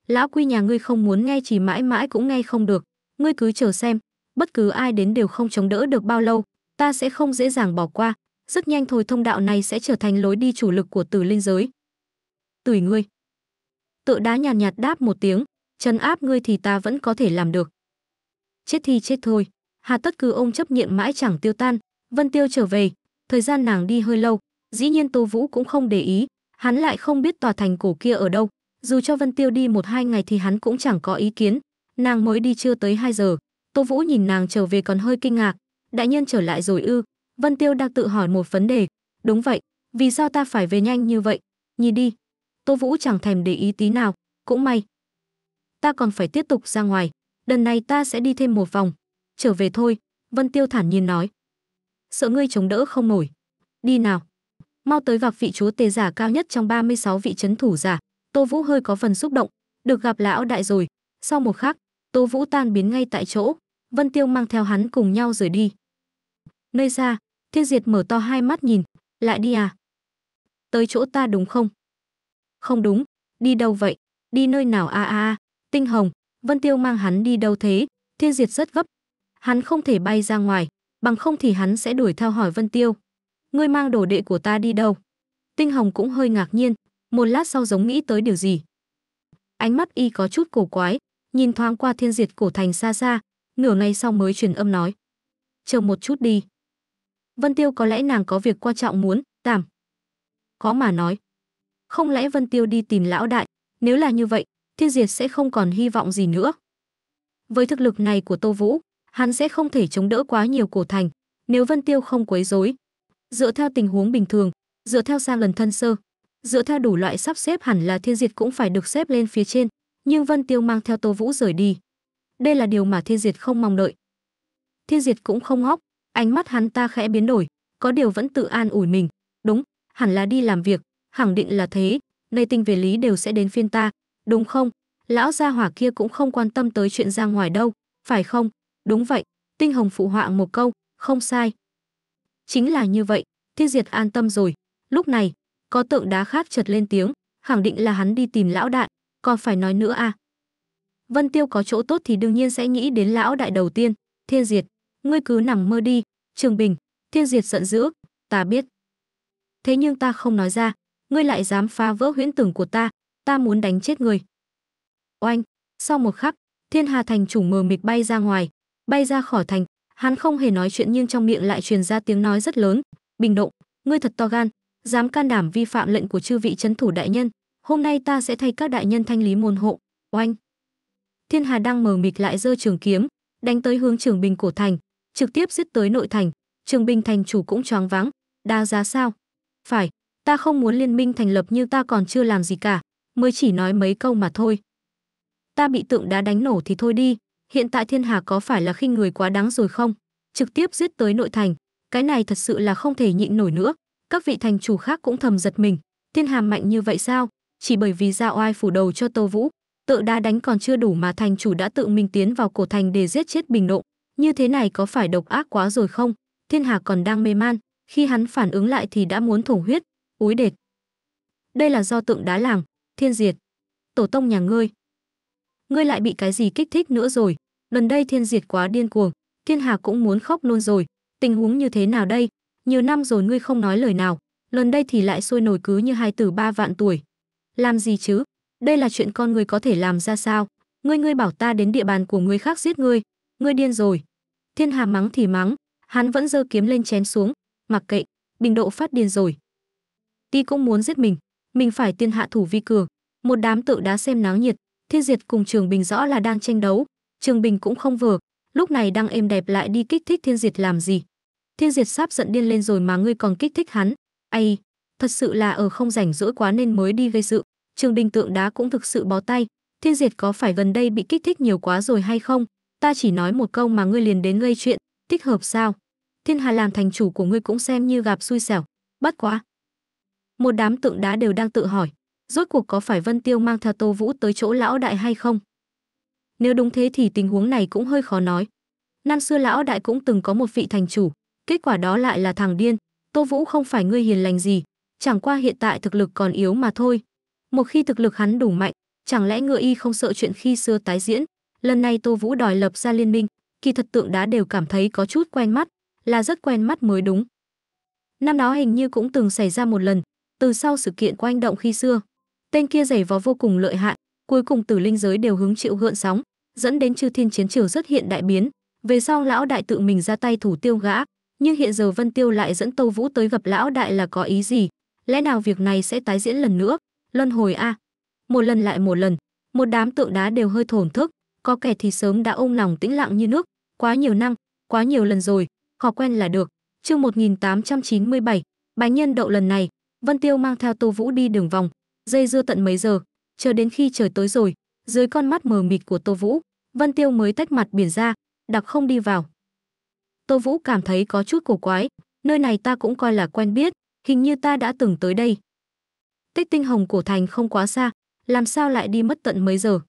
S1: Lão Quy nhà ngươi không muốn nghe chỉ mãi mãi cũng nghe không được, ngươi cứ chờ xem, bất cứ ai đến đều không chống đỡ được bao lâu, ta sẽ không dễ dàng bỏ qua, rất nhanh thôi thông đạo này sẽ trở thành lối đi chủ lực của tử linh giới. Tùy ngươi. Tự đá nhàn nhạt, nhạt đáp một tiếng, trấn áp ngươi thì ta vẫn có thể làm được. Chết thì chết thôi, hà tất cứ ông chấp nhiệm mãi chẳng tiêu tan. Vân Tiêu trở về, thời gian nàng đi hơi lâu, dĩ nhiên Tô Vũ cũng không để ý, hắn lại không biết tòa thành cổ kia ở đâu, dù cho Vân Tiêu đi một hai ngày thì hắn cũng chẳng có ý kiến, nàng mới đi chưa tới 2 giờ. Tô Vũ nhìn nàng trở về còn hơi kinh ngạc, đại nhân trở lại rồi ư? Vân Tiêu đang tự hỏi một vấn đề. Đúng vậy, vì sao ta phải về nhanh như vậy? Nhìn đi, Tô Vũ chẳng thèm để ý tí nào, cũng may. Ta còn phải tiếp tục ra ngoài, lần này ta sẽ đi thêm một vòng. Trở về thôi, Vân Tiêu thản nhiên nói. Sợ ngươi chống đỡ không nổi. Đi nào. Mau tới gặp vị chúa tề giả cao nhất trong 36 vị chấn thủ giả. Tô Vũ hơi có phần xúc động, được gặp lão đại rồi. Sau một khắc, Tô Vũ tan biến ngay tại chỗ, Vân Tiêu mang theo hắn cùng nhau rời đi. Nơi xa, Thiên Diệt mở to hai mắt nhìn, lại đi à? Tới chỗ ta đúng không? Không đúng, đi đâu vậy? Đi nơi nào a a? Tinh Hồng, Vân Tiêu mang hắn đi đâu thế? Thiên Diệt rất gấp. Hắn không thể bay ra ngoài, bằng không thì hắn sẽ đuổi theo hỏi Vân Tiêu. Ngươi mang đồ đệ của ta đi đâu? Tinh Hồng cũng hơi ngạc nhiên, một lát sau giống nghĩ tới điều gì. Ánh mắt y có chút cổ quái, nhìn thoáng qua Thiên Diệt cổ thành xa xa, nửa ngày sau mới truyền âm nói. Chờ một chút đi. Vân Tiêu có lẽ nàng có việc quan trọng muốn, tạm. Khó mà nói, không lẽ Vân Tiêu đi tìm lão đại? Nếu là như vậy, Thiên Diệt sẽ không còn hy vọng gì nữa. Với thực lực này của Tô Vũ, hắn sẽ không thể chống đỡ quá nhiều cổ thành, nếu Vân Tiêu không quấy rối. Dựa theo tình huống bình thường, dựa theo sang lần thân sơ, dựa theo đủ loại sắp xếp hẳn là Thiên Diệt cũng phải được xếp lên phía trên, nhưng Vân Tiêu mang theo Tô Vũ rời đi. Đây là điều mà Thiên Diệt không mong đợi. Thiên Diệt cũng không hóc, ánh mắt hắn ta khẽ biến đổi, có điều vẫn tự an ủi mình, đúng, hẳn là đi làm việc, Hẳn định là thế, nay tinh về lý đều sẽ đến phiên ta, đúng không? Lão gia hỏa kia cũng không quan tâm tới chuyện ra ngoài đâu, phải không? Đúng vậy, tinh hồng phụ họa một câu, không sai. Chính là như vậy, Thiên Diệt an tâm rồi. Lúc này, có tượng đá khác chợt lên tiếng, khẳng định là hắn đi tìm lão đại, còn phải nói nữa à. Vân Tiêu có chỗ tốt thì đương nhiên sẽ nghĩ đến lão đại đầu tiên, Thiên Diệt, ngươi cứ nằm mơ đi, Trường Bình, Thiên Diệt giận dữ, ta biết. Thế nhưng ta không nói ra, ngươi lại dám phá vỡ huyễn tưởng của ta, ta muốn đánh chết ngươi. Oanh, sau một khắc, thiên hà thành chủ mờ mịt bay ra ngoài, bay ra khỏi thành, hắn không hề nói chuyện nhưng trong miệng lại truyền ra tiếng nói rất lớn, bình động, ngươi thật to gan, dám can đảm vi phạm lệnh của chư vị chấn thủ đại nhân, hôm nay ta sẽ thay các đại nhân thanh lý môn hộ, oanh. Thiên hà đang mờ mịt lại giơ trường kiếm, đánh tới hướng trường bình cổ thành, trực tiếp giết tới nội thành, trường bình thành chủ cũng choáng váng, đa giá sao? Phải, Ta không muốn liên minh thành lập như ta còn chưa làm gì cả, mới chỉ nói mấy câu mà thôi. Ta bị tượng đá đánh nổ thì thôi đi, hiện tại thiên hà có phải là khinh người quá đáng rồi không? Trực tiếp giết tới nội thành, cái này thật sự là không thể nhịn nổi nữa. Các vị thành chủ khác cũng thầm giật mình, thiên hà mạnh như vậy sao? Chỉ bởi vì ra oai phủ đầu cho Tô Vũ, tượng đá đánh còn chưa đủ mà thành chủ đã tự mình tiến vào cổ thành để giết chết bình nộ. Như thế này có phải độc ác quá rồi không? Thiên hà còn đang mê man, khi hắn phản ứng lại thì đã muốn thổ huyết, úi đệt. Đây là do tượng đá làng, thiên diệt. Tổ tông nhà ngươi. Ngươi lại bị cái gì kích thích nữa rồi, Lần đây thiên diệt quá điên cuồng, thiên hà cũng muốn khóc nôn rồi, tình huống như thế nào đây? Nhiều năm rồi ngươi không nói lời nào, lần đây thì lại sôi nổi cứ như hai từ ba vạn tuổi. Làm gì chứ? Đây là chuyện con người có thể làm ra sao? Ngươi ngươi bảo ta đến địa bàn của ngươi khác giết ngươi, ngươi điên rồi. Thiên Hà mắng thì mắng, hắn vẫn giơ kiếm lên chém xuống, mặc kệ, Bình Độ phát điên rồi ti cũng muốn giết mình mình phải tiên hạ thủ vi cường một đám tự đá xem náo nhiệt thiên diệt cùng trường bình rõ là đang tranh đấu trường bình cũng không vừa lúc này đang êm đẹp lại đi kích thích thiên diệt làm gì thiên diệt sắp giận điên lên rồi mà ngươi còn kích thích hắn ay, thật sự là ở không rảnh rỗi quá nên mới đi gây sự trường bình tượng đá cũng thực sự bó tay thiên diệt có phải gần đây bị kích thích nhiều quá rồi hay không ta chỉ nói một câu mà ngươi liền đến gây chuyện thích hợp sao thiên hà làm thành chủ của ngươi cũng xem như gặp xui xẻo bất quá một đám tượng đá đều đang tự hỏi, rốt cuộc có phải Vân Tiêu mang theo Tô Vũ tới chỗ lão đại hay không? Nếu đúng thế thì tình huống này cũng hơi khó nói. Năm xưa lão đại cũng từng có một vị thành chủ, kết quả đó lại là thằng điên, Tô Vũ không phải người hiền lành gì, chẳng qua hiện tại thực lực còn yếu mà thôi. Một khi thực lực hắn đủ mạnh, chẳng lẽ ngựa y không sợ chuyện khi xưa tái diễn? Lần này Tô Vũ đòi lập ra liên minh, kỳ thật tượng đá đều cảm thấy có chút quen mắt, là rất quen mắt mới đúng. Năm đó hình như cũng từng xảy ra một lần, từ sau sự kiện quanh động khi xưa. Tên kia giày vó vô cùng lợi hại, cuối cùng từ linh giới đều hứng chịu gợn sóng, dẫn đến chư thiên chiến trường rất hiện đại biến. Về sau lão đại tự mình ra tay thủ tiêu gã, nhưng hiện giờ Vân Tiêu lại dẫn Tâu Vũ tới gặp lão đại là có ý gì? Lẽ nào việc này sẽ tái diễn lần nữa? Luân hồi a. À? Một lần lại một lần, một đám tượng đá đều hơi thổn thức, có kẻ thì sớm đã ôm lòng tĩnh lặng như nước, quá nhiều năm, quá nhiều lần rồi, họ quen là được. Chương 1897, bánh nhân đậu lần này, Vân Tiêu mang theo Tô Vũ đi đường vòng, dây dưa tận mấy giờ, chờ đến khi trời tối rồi, dưới con mắt mờ mịt của Tô Vũ, Vân Tiêu mới tách mặt biển ra, đặc không đi vào. Tô Vũ cảm thấy có chút cổ quái, nơi này ta cũng coi là quen biết, hình như ta đã từng tới đây. Tích tinh hồng cổ thành không quá xa, làm sao lại đi mất tận mấy giờ?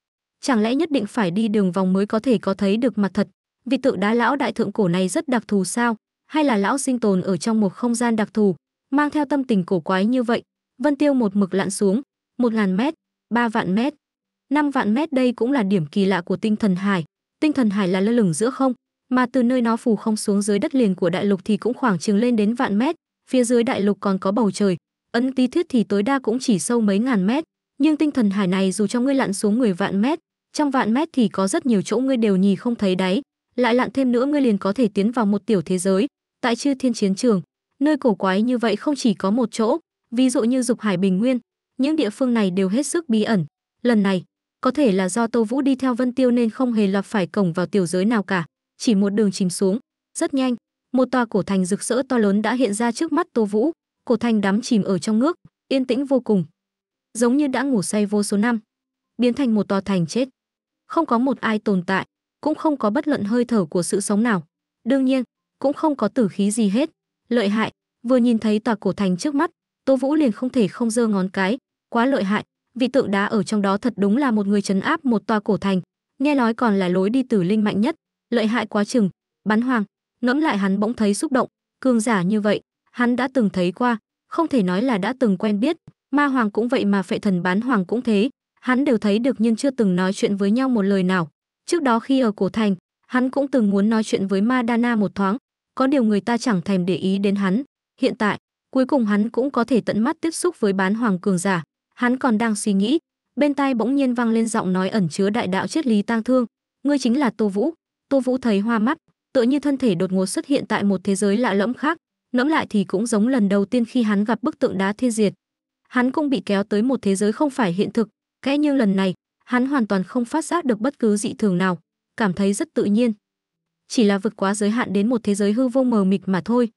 S1: Chẳng lẽ nhất định phải đi đường vòng mới có thể có thấy được mặt thật? Vì tự đá lão đại thượng cổ này rất đặc thù sao? Hay là lão sinh tồn ở trong một không gian đặc thù, Mang theo tâm tình cổ quái như vậy, Vân Tiêu một mực lặn xuống, một ngàn mét, ba vạn mét, năm vạn mét đây cũng là điểm kỳ lạ của tinh thần hải. Tinh thần hải là lơ lửng giữa không, mà từ nơi nó phù không xuống dưới đất liền của đại lục thì cũng khoảng chừng lên đến vạn mét, phía dưới đại lục còn có bầu trời, ấn tí thuyết thì tối đa cũng chỉ sâu mấy ngàn mét, nhưng tinh thần hải này dù cho ngươi lặn xuống người vạn mét, trong vạn mét thì có rất nhiều chỗ ngươi đều nhì không thấy đáy, lại lặn thêm nữa ngươi liền có thể tiến vào một tiểu thế giới, tại chư thiên chiến trường, Nơi cổ quái như vậy không chỉ có một chỗ, ví dụ như Dục Hải Bình Nguyên, những địa phương này đều hết sức bí ẩn. Lần này, có thể là do Tô Vũ đi theo Vân Tiêu nên không hề lọt phải cổng vào tiểu giới nào cả, chỉ một đường chìm xuống. Rất nhanh, một tòa cổ thành rực rỡ to lớn đã hiện ra trước mắt Tô Vũ, cổ thành đắm chìm ở trong nước, yên tĩnh vô cùng. Giống như đã ngủ say vô số năm, biến thành một tòa thành chết. Không có một ai tồn tại, cũng không có bất luận hơi thở của sự sống nào. Đương nhiên, cũng không có tử khí gì hết, lợi hại vừa nhìn thấy tòa cổ thành trước mắt tô vũ liền không thể không giơ ngón cái quá lợi hại vị tượng đá ở trong đó thật đúng là một người chấn áp một tòa cổ thành nghe nói còn là lối đi tử linh mạnh nhất lợi hại quá chừng bắn hoàng ngẫm lại hắn bỗng thấy xúc động cường giả như vậy hắn đã từng thấy qua không thể nói là đã từng quen biết ma hoàng cũng vậy mà phệ thần bán hoàng cũng thế hắn đều thấy được nhưng chưa từng nói chuyện với nhau một lời nào trước đó khi ở cổ thành hắn cũng từng muốn nói chuyện với ma đana một thoáng có điều người ta chẳng thèm để ý đến hắn. Hiện tại, cuối cùng hắn cũng có thể tận mắt tiếp xúc với bán hoàng cường giả. Hắn còn đang suy nghĩ, bên tai bỗng nhiên vang lên giọng nói ẩn chứa đại đạo triết lý tang thương. Ngươi chính là Tô Vũ. Tô Vũ thấy hoa mắt, tựa như thân thể đột ngột xuất hiện tại một thế giới lạ lẫm khác. Ngẫm lại thì cũng giống lần đầu tiên khi hắn gặp bức tượng đá thiên diệt. Hắn cũng bị kéo tới một thế giới không phải hiện thực, kẽ nhưng lần này, hắn hoàn toàn không phát giác được bất cứ dị thường nào, cảm thấy rất tự nhiên chỉ là vượt quá giới hạn đến một thế giới hư vô mờ mịt mà thôi.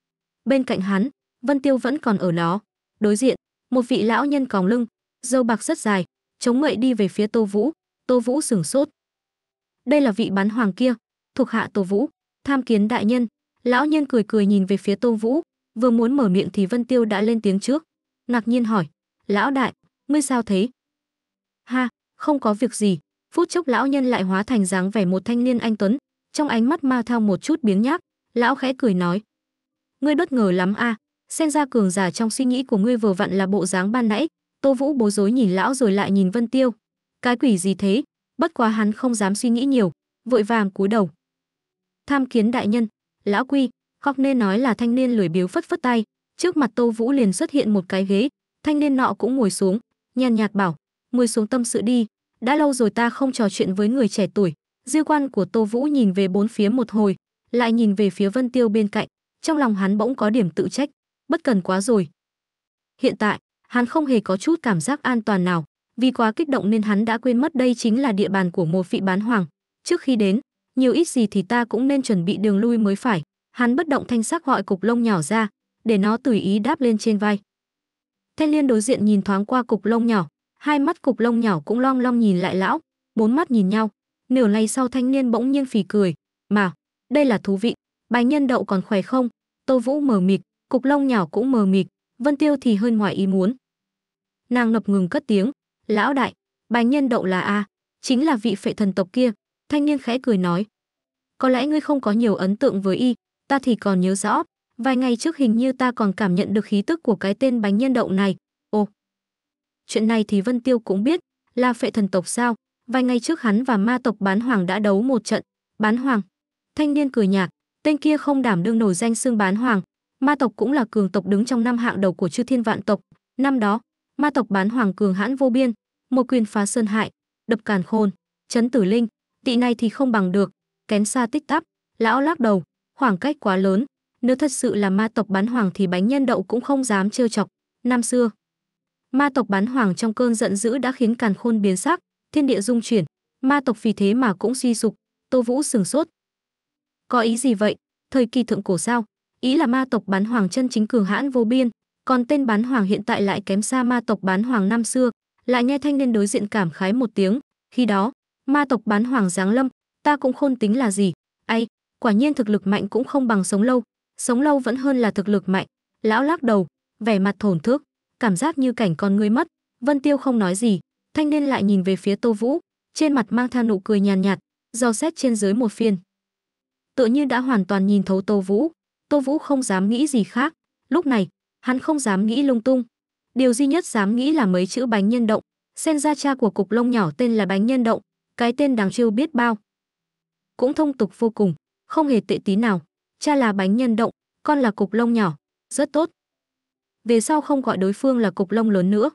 S1: Bên cạnh hắn, Vân Tiêu vẫn còn ở đó. Đối diện, một vị lão nhân còng lưng, râu bạc rất dài, chống ngậy đi về phía Tô Vũ, Tô Vũ sửng sốt. Đây là vị bán hoàng kia, thuộc hạ Tô Vũ, tham kiến đại nhân. Lão nhân cười cười nhìn về phía Tô Vũ, vừa muốn mở miệng thì Vân Tiêu đã lên tiếng trước, ngạc nhiên hỏi: "Lão đại, ngươi sao thế?" "Ha, không có việc gì." Phút chốc lão nhân lại hóa thành dáng vẻ một thanh niên anh tuấn, trong ánh mắt ma thao một chút biến nhác, lão khẽ cười nói: "Ngươi bất ngờ lắm a, à? xem ra cường giả trong suy nghĩ của ngươi vừa vặn là bộ dáng ban nãy." Tô Vũ bối rối nhìn lão rồi lại nhìn Vân Tiêu. Cái quỷ gì thế? Bất quá hắn không dám suy nghĩ nhiều, vội vàng cúi đầu. Tham kiến đại nhân, lão quy, khóc nên nói là thanh niên lười biếu phất phất tay, trước mặt Tô Vũ liền xuất hiện một cái ghế, thanh niên nọ cũng ngồi xuống, nhàn nhạt bảo, ngồi xuống tâm sự đi, đã lâu rồi ta không trò chuyện với người trẻ tuổi, Dư quan của Tô Vũ nhìn về bốn phía một hồi, lại nhìn về phía Vân Tiêu bên cạnh, trong lòng hắn bỗng có điểm tự trách, bất cần quá rồi. Hiện tại, hắn không hề có chút cảm giác an toàn nào, vì quá kích động nên hắn đã quên mất đây chính là địa bàn của một vị bán hoàng. Trước khi đến, nhiều ít gì thì ta cũng nên chuẩn bị đường lui mới phải. Hắn bất động thanh sắc gọi cục lông nhỏ ra, để nó tùy ý đáp lên trên vai. Thanh liên đối diện nhìn thoáng qua cục lông nhỏ, hai mắt cục lông nhỏ cũng long long nhìn lại lão, bốn mắt nhìn nhau. Nửa lay sau thanh niên bỗng nhiên phì cười, mà, đây là thú vị, bài nhân đậu còn khỏe không? Tô Vũ mờ mịt, cục lông nhỏ cũng mờ mịt, Vân Tiêu thì hơi ngoài ý muốn. Nàng ngập ngừng cất tiếng, lão đại, bài nhân đậu là A, chính là vị phệ thần tộc kia, thanh niên khẽ cười nói. Có lẽ ngươi không có nhiều ấn tượng với y, ta thì còn nhớ rõ, vài ngày trước hình như ta còn cảm nhận được khí tức của cái tên bánh nhân đậu này. Ồ, chuyện này thì Vân Tiêu cũng biết, là phệ thần tộc sao? Vài ngày trước hắn và ma tộc bán hoàng đã đấu một trận, bán hoàng. Thanh niên cười nhạt, tên kia không đảm đương nổi danh xương bán hoàng. Ma tộc cũng là cường tộc đứng trong năm hạng đầu của chư thiên vạn tộc. Năm đó, ma tộc bán hoàng cường hãn vô biên, một quyền phá sơn hại, đập càn khôn, chấn tử linh. Tị này thì không bằng được, kén xa tích tắp. Lão lắc đầu, khoảng cách quá lớn. Nếu thật sự là ma tộc bán hoàng thì bánh nhân đậu cũng không dám trêu chọc. Năm xưa, ma tộc bán hoàng trong cơn giận dữ đã khiến càn khôn biến sắc thiên địa dung chuyển, ma tộc vì thế mà cũng suy sụp, Tô Vũ sừng sốt. Có ý gì vậy? Thời kỳ thượng cổ sao? Ý là ma tộc bán hoàng chân chính cường hãn vô biên, còn tên bán hoàng hiện tại lại kém xa ma tộc bán hoàng năm xưa, lại nghe thanh niên đối diện cảm khái một tiếng, khi đó, ma tộc bán hoàng giáng lâm, ta cũng khôn tính là gì? Ai, quả nhiên thực lực mạnh cũng không bằng sống lâu, sống lâu vẫn hơn là thực lực mạnh. Lão lắc đầu, vẻ mặt thổn thức, cảm giác như cảnh con người mất, Vân Tiêu không nói gì, thanh niên lại nhìn về phía tô vũ trên mặt mang theo nụ cười nhàn nhạt, nhạt do xét trên dưới một phiên tựa như đã hoàn toàn nhìn thấu tô vũ tô vũ không dám nghĩ gì khác lúc này hắn không dám nghĩ lung tung điều duy nhất dám nghĩ là mấy chữ bánh nhân động sen ra cha của cục lông nhỏ tên là bánh nhân động cái tên đáng trêu biết bao cũng thông tục vô cùng không hề tệ tí nào cha là bánh nhân động con là cục lông nhỏ rất tốt về sau không gọi đối phương là cục lông lớn nữa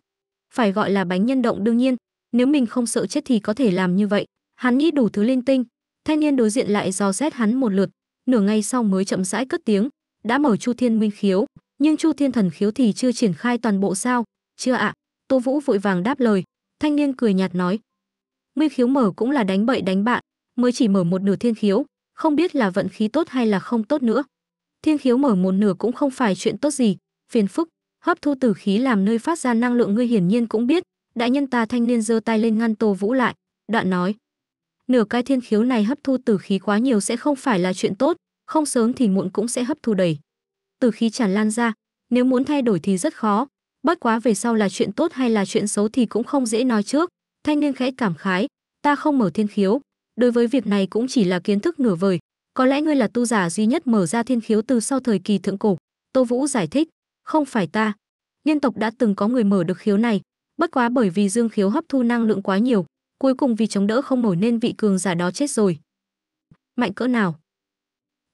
S1: phải gọi là bánh nhân động đương nhiên, nếu mình không sợ chết thì có thể làm như vậy. Hắn nghĩ đủ thứ linh tinh, thanh niên đối diện lại dò xét hắn một lượt, nửa ngày sau mới chậm rãi cất tiếng, đã mở Chu Thiên Minh khiếu, nhưng Chu Thiên Thần khiếu thì chưa triển khai toàn bộ sao? Chưa ạ, Tô Vũ vội vàng đáp lời, thanh niên cười nhạt nói. Minh khiếu mở cũng là đánh bậy đánh bạn, mới chỉ mở một nửa thiên khiếu, không biết là vận khí tốt hay là không tốt nữa. Thiên khiếu mở một nửa cũng không phải chuyện tốt gì, phiền phức, hấp thu tử khí làm nơi phát ra năng lượng ngươi hiển nhiên cũng biết đại nhân ta thanh niên giơ tay lên ngăn tô vũ lại đoạn nói nửa cái thiên khiếu này hấp thu tử khí quá nhiều sẽ không phải là chuyện tốt không sớm thì muộn cũng sẽ hấp thu đầy tử khí tràn lan ra nếu muốn thay đổi thì rất khó bất quá về sau là chuyện tốt hay là chuyện xấu thì cũng không dễ nói trước thanh niên khẽ cảm khái ta không mở thiên khiếu đối với việc này cũng chỉ là kiến thức nửa vời có lẽ ngươi là tu giả duy nhất mở ra thiên khiếu từ sau thời kỳ thượng cổ tô vũ giải thích không phải ta. Nhân tộc đã từng có người mở được khiếu này, bất quá bởi vì dương khiếu hấp thu năng lượng quá nhiều, cuối cùng vì chống đỡ không nổi nên vị cường giả đó chết rồi. Mạnh cỡ nào?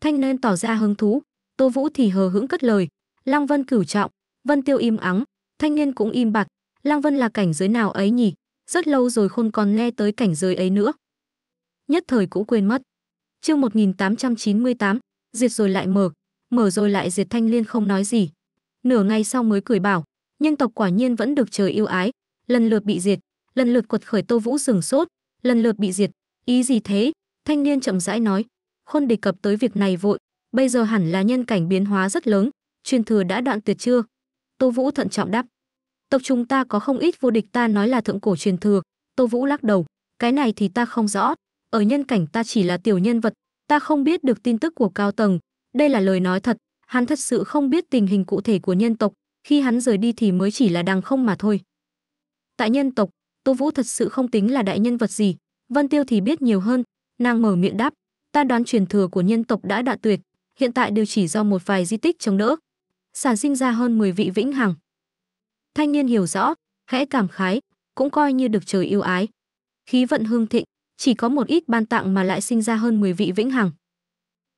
S1: Thanh nên tỏ ra hứng thú, Tô Vũ thì hờ hững cất lời, Lăng Vân cửu trọng, Vân Tiêu im ắng, Thanh niên cũng im bặt, Lăng Vân là cảnh giới nào ấy nhỉ? Rất lâu rồi không còn nghe tới cảnh giới ấy nữa. Nhất thời cũng quên mất. Chương 1898, diệt rồi lại mở, mở rồi lại diệt Thanh Liên không nói gì nửa ngày sau mới cười bảo nhân tộc quả nhiên vẫn được trời yêu ái lần lượt bị diệt lần lượt quật khởi tô vũ sừng sốt lần lượt bị diệt ý gì thế thanh niên chậm rãi nói khôn đề cập tới việc này vội bây giờ hẳn là nhân cảnh biến hóa rất lớn truyền thừa đã đoạn tuyệt chưa tô vũ thận trọng đáp tộc chúng ta có không ít vô địch ta nói là thượng cổ truyền thừa tô vũ lắc đầu cái này thì ta không rõ ở nhân cảnh ta chỉ là tiểu nhân vật ta không biết được tin tức của cao tầng đây là lời nói thật hắn thật sự không biết tình hình cụ thể của nhân tộc, khi hắn rời đi thì mới chỉ là đằng không mà thôi. Tại nhân tộc, Tô Vũ thật sự không tính là đại nhân vật gì, Vân Tiêu thì biết nhiều hơn, nàng mở miệng đáp, ta đoán truyền thừa của nhân tộc đã đạt tuyệt, hiện tại đều chỉ do một vài di tích chống đỡ. Sản sinh ra hơn 10 vị vĩnh hằng. Thanh niên hiểu rõ, khẽ cảm khái, cũng coi như được trời yêu ái. Khí vận hương thịnh, chỉ có một ít ban tặng mà lại sinh ra hơn 10 vị vĩnh hằng.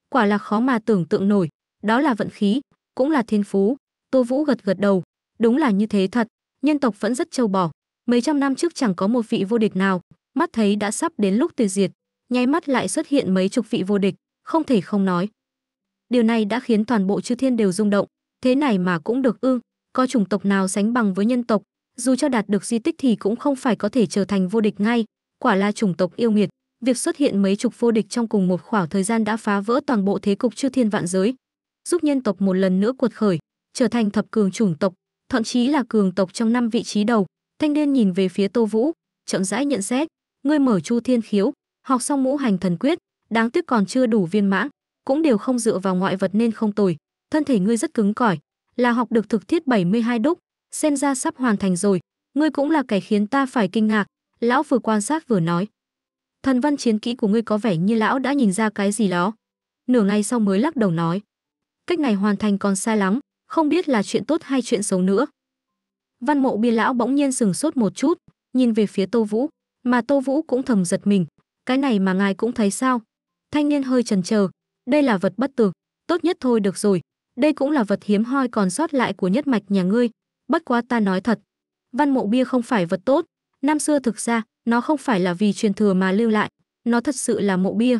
S1: Quả là khó mà tưởng tượng nổi, đó là vận khí, cũng là thiên phú. Tô Vũ gật gật đầu, đúng là như thế thật, nhân tộc vẫn rất châu bò. Mấy trăm năm trước chẳng có một vị vô địch nào, mắt thấy đã sắp đến lúc tiêu diệt, nháy mắt lại xuất hiện mấy chục vị vô địch, không thể không nói. Điều này đã khiến toàn bộ chư thiên đều rung động, thế này mà cũng được ư, có chủng tộc nào sánh bằng với nhân tộc, dù cho đạt được di tích thì cũng không phải có thể trở thành vô địch ngay, quả là chủng tộc yêu nghiệt, việc xuất hiện mấy chục vô địch trong cùng một khoảng thời gian đã phá vỡ toàn bộ thế cục chư thiên vạn giới, giúp nhân tộc một lần nữa cuột khởi, trở thành thập cường chủng tộc, thậm chí là cường tộc trong năm vị trí đầu. Thanh niên nhìn về phía Tô Vũ, chậm rãi nhận xét, ngươi mở Chu Thiên Khiếu, học xong ngũ hành thần quyết, đáng tiếc còn chưa đủ viên mãn, cũng đều không dựa vào ngoại vật nên không tồi, thân thể ngươi rất cứng cỏi, là học được thực thiết 72 đúc, xem ra sắp hoàn thành rồi, ngươi cũng là kẻ khiến ta phải kinh ngạc, lão vừa quan sát vừa nói. Thần văn chiến kỹ của ngươi có vẻ như lão đã nhìn ra cái gì đó. Nửa ngày sau mới lắc đầu nói, cách này hoàn thành còn xa lắm, không biết là chuyện tốt hay chuyện xấu nữa. Văn mộ bia lão bỗng nhiên sừng sốt một chút, nhìn về phía Tô Vũ, mà Tô Vũ cũng thầm giật mình, cái này mà ngài cũng thấy sao? Thanh niên hơi chần chờ, đây là vật bất tử, tốt nhất thôi được rồi, đây cũng là vật hiếm hoi còn sót lại của nhất mạch nhà ngươi, bất quá ta nói thật, văn mộ bia không phải vật tốt, năm xưa thực ra nó không phải là vì truyền thừa mà lưu lại, nó thật sự là mộ bia.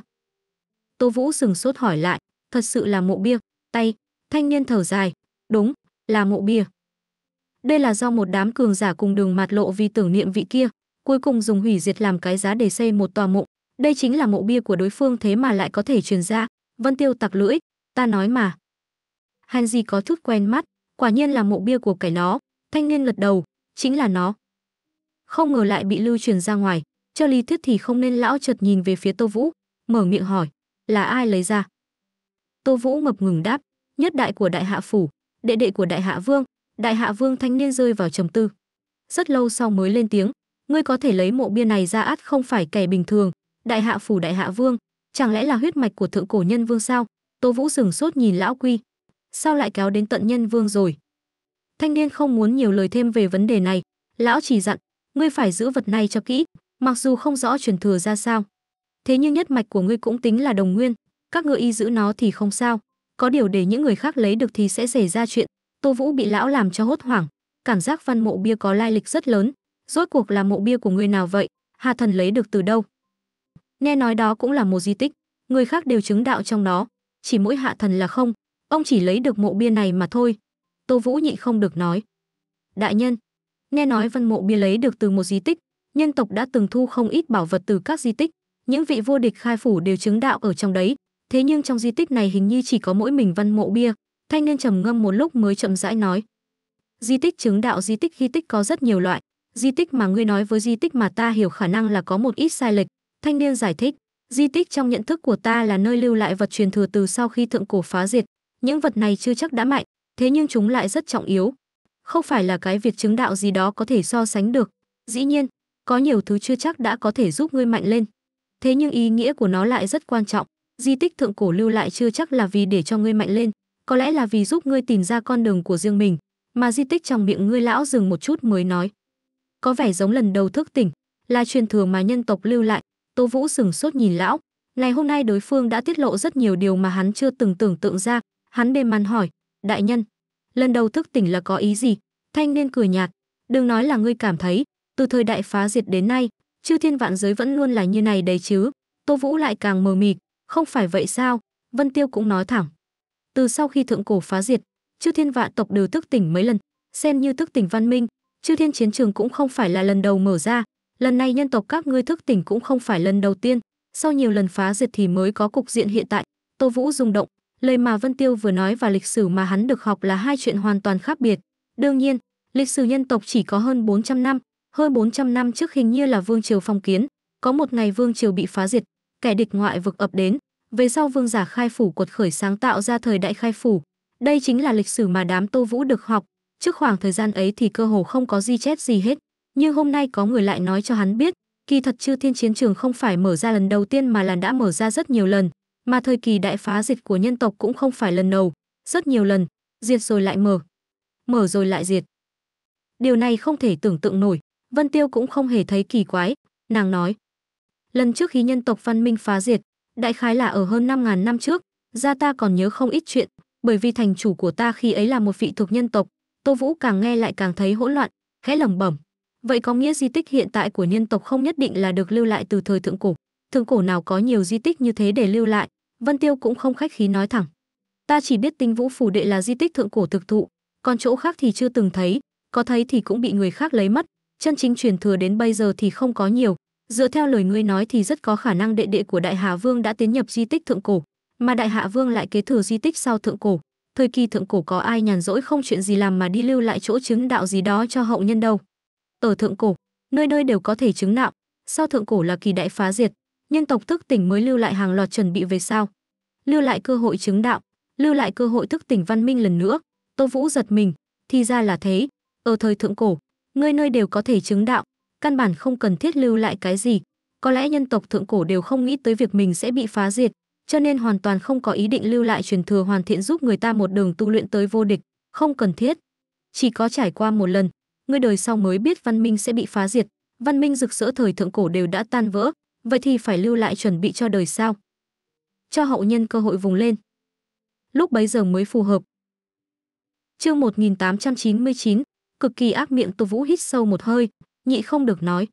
S1: Tô Vũ sừng sốt hỏi lại, thật sự là mộ bia, tay, thanh niên thở dài, đúng, là mộ bia. Đây là do một đám cường giả cùng đường mạt lộ vì tưởng niệm vị kia, cuối cùng dùng hủy diệt làm cái giá để xây một tòa mộ. Đây chính là mộ bia của đối phương thế mà lại có thể truyền ra. Vân Tiêu tặc lưỡi, ta nói mà. Hàn gì có chút quen mắt, quả nhiên là mộ bia của cái nó, thanh niên lật đầu, chính là nó. Không ngờ lại bị lưu truyền ra ngoài, cho lý thuyết thì không nên lão chợt nhìn về phía Tô Vũ, mở miệng hỏi, là ai lấy ra? Tô Vũ ngập ngừng đáp, nhất đại của đại hạ phủ, đệ đệ của đại hạ vương, đại hạ vương thanh niên rơi vào trầm tư. Rất lâu sau mới lên tiếng, ngươi có thể lấy mộ bia này ra át không phải kẻ bình thường, đại hạ phủ đại hạ vương, chẳng lẽ là huyết mạch của thượng cổ nhân vương sao? Tô Vũ dừng sốt nhìn lão quy, sao lại kéo đến tận nhân vương rồi? Thanh niên không muốn nhiều lời thêm về vấn đề này, lão chỉ dặn, ngươi phải giữ vật này cho kỹ, mặc dù không rõ truyền thừa ra sao. Thế nhưng nhất mạch của ngươi cũng tính là đồng nguyên, các ngựa y giữ nó thì không sao có điều để những người khác lấy được thì sẽ xảy ra chuyện tô vũ bị lão làm cho hốt hoảng cảm giác văn mộ bia có lai lịch rất lớn rốt cuộc là mộ bia của người nào vậy hà thần lấy được từ đâu nghe nói đó cũng là một di tích người khác đều chứng đạo trong đó chỉ mỗi hạ thần là không ông chỉ lấy được mộ bia này mà thôi tô vũ nhị không được nói đại nhân nghe nói văn mộ bia lấy được từ một di tích nhân tộc đã từng thu không ít bảo vật từ các di tích những vị vua địch khai phủ đều chứng đạo ở trong đấy thế nhưng trong di tích này hình như chỉ có mỗi mình văn mộ bia thanh niên trầm ngâm một lúc mới chậm rãi nói di tích chứng đạo di tích ghi tích có rất nhiều loại di tích mà ngươi nói với di tích mà ta hiểu khả năng là có một ít sai lệch thanh niên giải thích di tích trong nhận thức của ta là nơi lưu lại vật truyền thừa từ sau khi thượng cổ phá diệt những vật này chưa chắc đã mạnh thế nhưng chúng lại rất trọng yếu không phải là cái việc chứng đạo gì đó có thể so sánh được dĩ nhiên có nhiều thứ chưa chắc đã có thể giúp ngươi mạnh lên thế nhưng ý nghĩa của nó lại rất quan trọng di tích thượng cổ lưu lại chưa chắc là vì để cho ngươi mạnh lên có lẽ là vì giúp ngươi tìm ra con đường của riêng mình mà di tích trong miệng ngươi lão dừng một chút mới nói có vẻ giống lần đầu thức tỉnh là truyền thừa mà nhân tộc lưu lại Tô vũ sừng sốt nhìn lão ngày hôm nay đối phương đã tiết lộ rất nhiều điều mà hắn chưa từng tưởng tượng ra hắn bề màn hỏi đại nhân lần đầu thức tỉnh là có ý gì thanh niên cười nhạt đừng nói là ngươi cảm thấy từ thời đại phá diệt đến nay chư thiên vạn giới vẫn luôn là như này đấy chứ tô vũ lại càng mờ mịt không phải vậy sao? Vân Tiêu cũng nói thẳng. Từ sau khi thượng cổ phá diệt, chư thiên vạn tộc đều thức tỉnh mấy lần, xen như thức tỉnh văn minh, chư thiên chiến trường cũng không phải là lần đầu mở ra, lần này nhân tộc các ngươi thức tỉnh cũng không phải lần đầu tiên, sau nhiều lần phá diệt thì mới có cục diện hiện tại. Tô Vũ rung động, lời mà Vân Tiêu vừa nói và lịch sử mà hắn được học là hai chuyện hoàn toàn khác biệt. Đương nhiên, lịch sử nhân tộc chỉ có hơn 400 năm, hơn 400 năm trước hình như là vương triều phong kiến, có một ngày vương triều bị phá diệt, kẻ địch ngoại vực ập đến về sau vương giả khai phủ cuột khởi sáng tạo ra thời đại khai phủ đây chính là lịch sử mà đám tô vũ được học trước khoảng thời gian ấy thì cơ hồ không có di chép gì hết nhưng hôm nay có người lại nói cho hắn biết kỳ thật chư thiên chiến trường không phải mở ra lần đầu tiên mà là đã mở ra rất nhiều lần mà thời kỳ đại phá diệt của nhân tộc cũng không phải lần đầu rất nhiều lần diệt rồi lại mở mở rồi lại diệt điều này không thể tưởng tượng nổi vân tiêu cũng không hề thấy kỳ quái nàng nói Lần trước khi nhân tộc văn minh phá diệt, đại khái là ở hơn 5.000 năm trước, gia ta còn nhớ không ít chuyện, bởi vì thành chủ của ta khi ấy là một vị thuộc nhân tộc. Tô Vũ càng nghe lại càng thấy hỗn loạn, khẽ lẩm bẩm. Vậy có nghĩa di tích hiện tại của nhân tộc không nhất định là được lưu lại từ thời thượng cổ. Thượng cổ nào có nhiều di tích như thế để lưu lại, Vân Tiêu cũng không khách khí nói thẳng. Ta chỉ biết Tinh Vũ phủ đệ là di tích thượng cổ thực thụ, còn chỗ khác thì chưa từng thấy, có thấy thì cũng bị người khác lấy mất, chân chính truyền thừa đến bây giờ thì không có nhiều, Dựa theo lời ngươi nói thì rất có khả năng đệ đệ của Đại Hạ Vương đã tiến nhập di tích thượng cổ, mà Đại Hạ Vương lại kế thừa di tích sau thượng cổ. Thời kỳ thượng cổ có ai nhàn rỗi không chuyện gì làm mà đi lưu lại chỗ chứng đạo gì đó cho hậu nhân đâu. Ở thượng cổ, nơi nơi đều có thể chứng đạo, sau thượng cổ là kỳ đại phá diệt, nhân tộc thức tỉnh mới lưu lại hàng loạt chuẩn bị về sau. Lưu lại cơ hội chứng đạo, lưu lại cơ hội thức tỉnh văn minh lần nữa. Tô Vũ giật mình, thì ra là thế, ở thời thượng cổ, nơi nơi đều có thể chứng đạo, căn bản không cần thiết lưu lại cái gì. Có lẽ nhân tộc thượng cổ đều không nghĩ tới việc mình sẽ bị phá diệt, cho nên hoàn toàn không có ý định lưu lại truyền thừa hoàn thiện giúp người ta một đường tu luyện tới vô địch, không cần thiết. Chỉ có trải qua một lần, người đời sau mới biết văn minh sẽ bị phá diệt, văn minh rực rỡ thời thượng cổ đều đã tan vỡ, vậy thì phải lưu lại chuẩn bị cho đời sau. Cho hậu nhân cơ hội vùng lên. Lúc bấy giờ mới phù hợp. Chương 1899, cực kỳ ác miệng Tô Vũ hít sâu một hơi, nhị không được nói.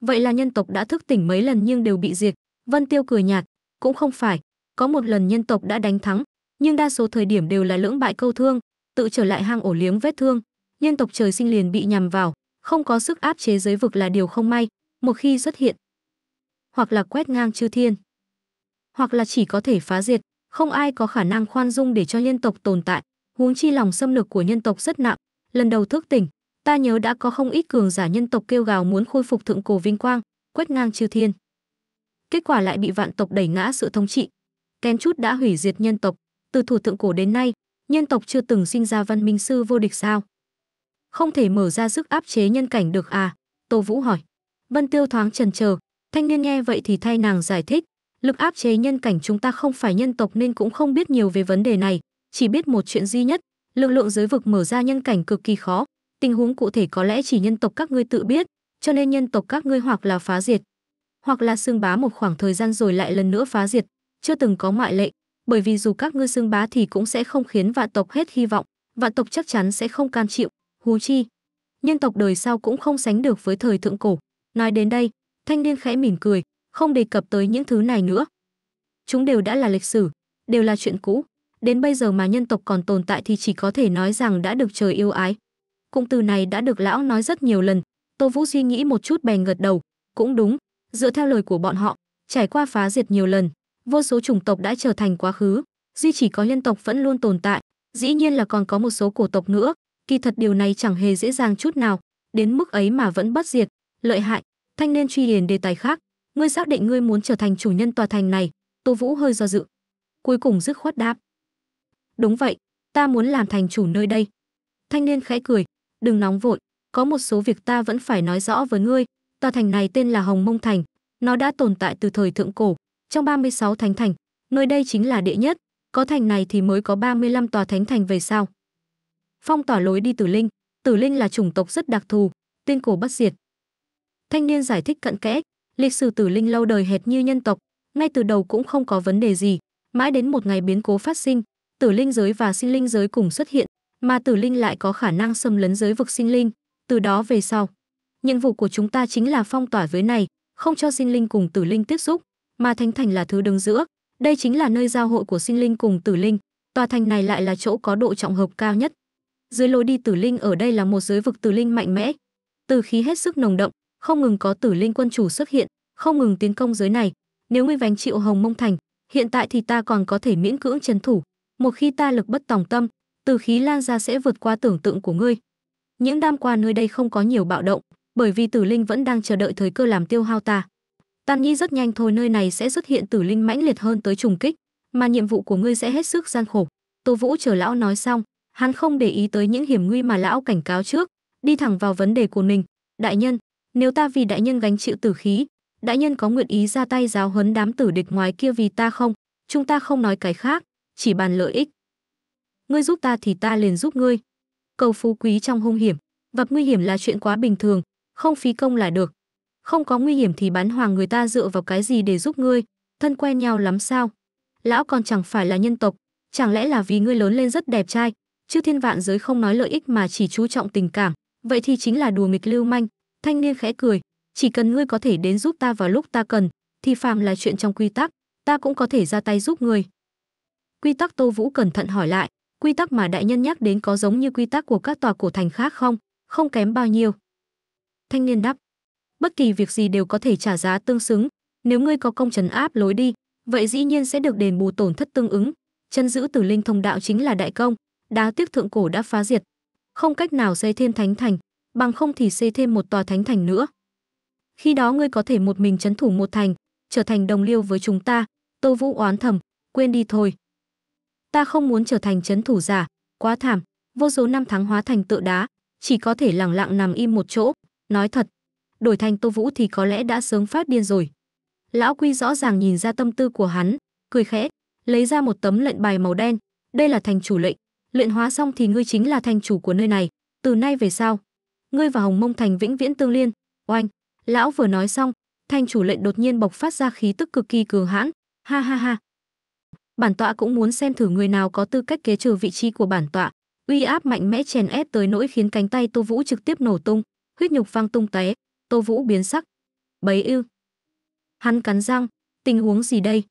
S1: Vậy là nhân tộc đã thức tỉnh mấy lần nhưng đều bị diệt, Vân Tiêu cười nhạt, cũng không phải, có một lần nhân tộc đã đánh thắng, nhưng đa số thời điểm đều là lưỡng bại câu thương, tự trở lại hang ổ liếm vết thương, nhân tộc trời sinh liền bị nhằm vào, không có sức áp chế giới vực là điều không may, một khi xuất hiện, hoặc là quét ngang chư thiên, hoặc là chỉ có thể phá diệt, không ai có khả năng khoan dung để cho nhân tộc tồn tại, huống chi lòng xâm lược của nhân tộc rất nặng, lần đầu thức tỉnh, ta nhớ đã có không ít cường giả nhân tộc kêu gào muốn khôi phục thượng cổ vinh quang, quét ngang chư thiên. Kết quả lại bị vạn tộc đẩy ngã sự thống trị, kém chút đã hủy diệt nhân tộc, từ thủ thượng cổ đến nay, nhân tộc chưa từng sinh ra văn minh sư vô địch sao? Không thể mở ra sức áp chế nhân cảnh được à? Tô Vũ hỏi. Vân Tiêu thoáng trần chờ, thanh niên nghe vậy thì thay nàng giải thích, lực áp chế nhân cảnh chúng ta không phải nhân tộc nên cũng không biết nhiều về vấn đề này, chỉ biết một chuyện duy nhất, lực lượng giới vực mở ra nhân cảnh cực kỳ khó, Tình huống cụ thể có lẽ chỉ nhân tộc các ngươi tự biết, cho nên nhân tộc các ngươi hoặc là phá diệt, hoặc là xương bá một khoảng thời gian rồi lại lần nữa phá diệt, chưa từng có ngoại lệ, bởi vì dù các ngươi xương bá thì cũng sẽ không khiến vạn tộc hết hy vọng, vạn tộc chắc chắn sẽ không cam chịu, hú chi. Nhân tộc đời sau cũng không sánh được với thời thượng cổ. Nói đến đây, thanh niên khẽ mỉm cười, không đề cập tới những thứ này nữa. Chúng đều đã là lịch sử, đều là chuyện cũ. Đến bây giờ mà nhân tộc còn tồn tại thì chỉ có thể nói rằng đã được trời yêu ái, Cụm từ này đã được lão nói rất nhiều lần, Tô Vũ suy nghĩ một chút bèn gật đầu, cũng đúng, dựa theo lời của bọn họ, trải qua phá diệt nhiều lần, vô số chủng tộc đã trở thành quá khứ, duy chỉ có nhân tộc vẫn luôn tồn tại, dĩ nhiên là còn có một số cổ tộc nữa, kỳ thật điều này chẳng hề dễ dàng chút nào, đến mức ấy mà vẫn bất diệt, lợi hại, thanh niên truy hiền đề tài khác, ngươi xác định ngươi muốn trở thành chủ nhân tòa thành này, Tô Vũ hơi do dự. Cuối cùng dứt khoát đáp. Đúng vậy, ta muốn làm thành chủ nơi đây. Thanh niên khẽ cười, đừng nóng vội, có một số việc ta vẫn phải nói rõ với ngươi. Tòa thành này tên là Hồng Mông Thành, nó đã tồn tại từ thời thượng cổ, trong 36 thánh thành, nơi đây chính là đệ nhất, có thành này thì mới có 35 tòa thánh thành về sau. Phong tỏa lối đi Tử Linh, Tử Linh là chủng tộc rất đặc thù, tiên cổ bất diệt. Thanh niên giải thích cận kẽ, lịch sử Tử Linh lâu đời hệt như nhân tộc, ngay từ đầu cũng không có vấn đề gì, mãi đến một ngày biến cố phát sinh, Tử Linh giới và Sinh Linh giới cùng xuất hiện, mà tử linh lại có khả năng xâm lấn giới vực sinh linh, từ đó về sau. Nhiệm vụ của chúng ta chính là phong tỏa với này, không cho sinh linh cùng tử linh tiếp xúc, mà thánh thành là thứ đứng giữa, đây chính là nơi giao hội của sinh linh cùng tử linh, tòa thành này lại là chỗ có độ trọng hợp cao nhất. Dưới lối đi tử linh ở đây là một giới vực tử linh mạnh mẽ, từ khí hết sức nồng động, không ngừng có tử linh quân chủ xuất hiện, không ngừng tiến công giới này. Nếu ngươi vánh chịu Hồng Mông Thành, hiện tại thì ta còn có thể miễn cưỡng trấn thủ, một khi ta lực bất tòng tâm, từ khí lan ra sẽ vượt qua tưởng tượng của ngươi. Những đam qua nơi đây không có nhiều bạo động, bởi vì tử linh vẫn đang chờ đợi thời cơ làm tiêu hao ta. Tan Nhi rất nhanh thôi nơi này sẽ xuất hiện tử linh mãnh liệt hơn tới trùng kích, mà nhiệm vụ của ngươi sẽ hết sức gian khổ. Tô Vũ chờ lão nói xong, hắn không để ý tới những hiểm nguy mà lão cảnh cáo trước, đi thẳng vào vấn đề của mình. Đại nhân, nếu ta vì đại nhân gánh chịu tử khí, đại nhân có nguyện ý ra tay giáo huấn đám tử địch ngoài kia vì ta không? Chúng ta không nói cái khác, chỉ bàn lợi ích ngươi giúp ta thì ta liền giúp ngươi. Cầu phú quý trong hung hiểm, gặp nguy hiểm là chuyện quá bình thường, không phí công là được. Không có nguy hiểm thì bán hoàng người ta dựa vào cái gì để giúp ngươi, thân quen nhau lắm sao? Lão còn chẳng phải là nhân tộc, chẳng lẽ là vì ngươi lớn lên rất đẹp trai, chứ thiên vạn giới không nói lợi ích mà chỉ chú trọng tình cảm, vậy thì chính là đùa nghịch lưu manh. Thanh niên khẽ cười, chỉ cần ngươi có thể đến giúp ta vào lúc ta cần, thì phàm là chuyện trong quy tắc, ta cũng có thể ra tay giúp ngươi. Quy tắc Tô Vũ cẩn thận hỏi lại, quy tắc mà đại nhân nhắc đến có giống như quy tắc của các tòa cổ thành khác không? Không kém bao nhiêu. Thanh niên đáp, bất kỳ việc gì đều có thể trả giá tương xứng, nếu ngươi có công trấn áp lối đi, vậy dĩ nhiên sẽ được đền bù tổn thất tương ứng. Chân giữ tử linh thông đạo chính là đại công, đá tiếc thượng cổ đã phá diệt, không cách nào xây thêm thánh thành, bằng không thì xây thêm một tòa thánh thành nữa. Khi đó ngươi có thể một mình trấn thủ một thành, trở thành đồng liêu với chúng ta, Tô Vũ oán thầm, quên đi thôi. Ta không muốn trở thành chấn thủ giả, quá thảm, vô số năm tháng hóa thành tựa đá, chỉ có thể lặng lặng nằm im một chỗ, nói thật, đổi thành Tô Vũ thì có lẽ đã sớm phát điên rồi. Lão Quy rõ ràng nhìn ra tâm tư của hắn, cười khẽ, lấy ra một tấm lệnh bài màu đen, đây là thành chủ lệnh, luyện hóa xong thì ngươi chính là thành chủ của nơi này, từ nay về sau, ngươi và Hồng Mông Thành vĩnh viễn tương liên. Oanh, lão vừa nói xong, thành chủ lệnh đột nhiên bộc phát ra khí tức cực kỳ cường hãn, ha ha ha, bản tọa cũng muốn xem thử người nào có tư cách kế trừ vị trí của bản tọa uy áp mạnh mẽ chèn ép tới nỗi khiến cánh tay tô vũ trực tiếp nổ tung huyết nhục văng tung tóe tô vũ biến sắc bấy ư hắn cắn răng tình huống gì đây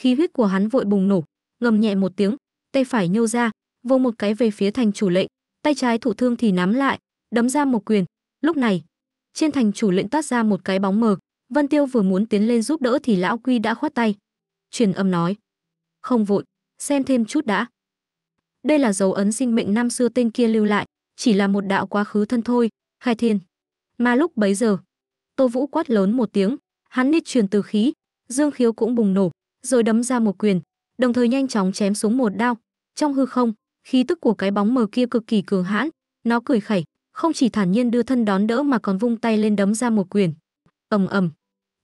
S1: khí huyết của hắn vội bùng nổ ngầm nhẹ một tiếng tay phải nhô ra vô một cái về phía thành chủ lệnh tay trái thủ thương thì nắm lại đấm ra một quyền lúc này trên thành chủ lệnh toát ra một cái bóng mờ vân tiêu vừa muốn tiến lên giúp đỡ thì lão quy đã khoát tay truyền âm nói không vội, xem thêm chút đã. Đây là dấu ấn sinh mệnh năm xưa tên kia lưu lại, chỉ là một đạo quá khứ thân thôi, khai thiên. Mà lúc bấy giờ, Tô Vũ quát lớn một tiếng, hắn nít truyền từ khí, Dương Khiếu cũng bùng nổ, rồi đấm ra một quyền, đồng thời nhanh chóng chém xuống một đao. Trong hư không, khí tức của cái bóng mờ kia cực kỳ cường hãn, nó cười khẩy, không chỉ thản nhiên đưa thân đón đỡ mà còn vung tay lên đấm ra một quyền. Ầm ầm,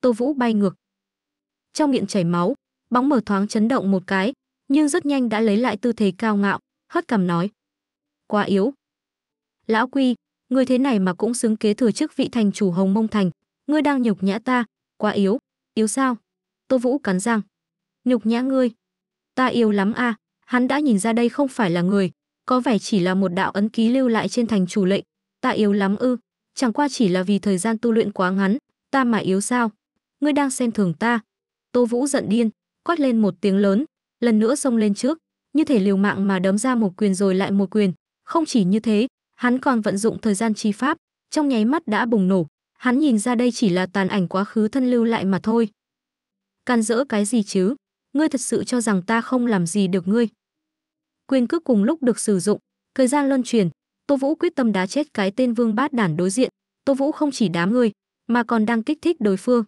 S1: Tô Vũ bay ngược. Trong miệng chảy máu, bóng mở thoáng chấn động một cái, nhưng rất nhanh đã lấy lại tư thế cao ngạo, hất cằm nói. Quá yếu. Lão Quy, người thế này mà cũng xứng kế thừa chức vị thành chủ Hồng Mông Thành, ngươi đang nhục nhã ta, quá yếu, yếu sao? Tô Vũ cắn răng. Nhục nhã ngươi. Ta yêu lắm a à. hắn đã nhìn ra đây không phải là người, có vẻ chỉ là một đạo ấn ký lưu lại trên thành chủ lệnh. Ta yếu lắm ư, chẳng qua chỉ là vì thời gian tu luyện quá ngắn, ta mà yếu sao? Ngươi đang xem thường ta. Tô Vũ giận điên, quát lên một tiếng lớn, lần nữa xông lên trước, như thể liều mạng mà đấm ra một quyền rồi lại một quyền. Không chỉ như thế, hắn còn vận dụng thời gian chi pháp, trong nháy mắt đã bùng nổ. Hắn nhìn ra đây chỉ là tàn ảnh quá khứ thân lưu lại mà thôi. Can dỡ cái gì chứ? Ngươi thật sự cho rằng ta không làm gì được ngươi. Quyền cước cùng lúc được sử dụng, thời gian luân chuyển, Tô Vũ quyết tâm đá chết cái tên vương bát đản đối diện. Tô Vũ không chỉ đá ngươi, mà còn đang kích thích đối phương.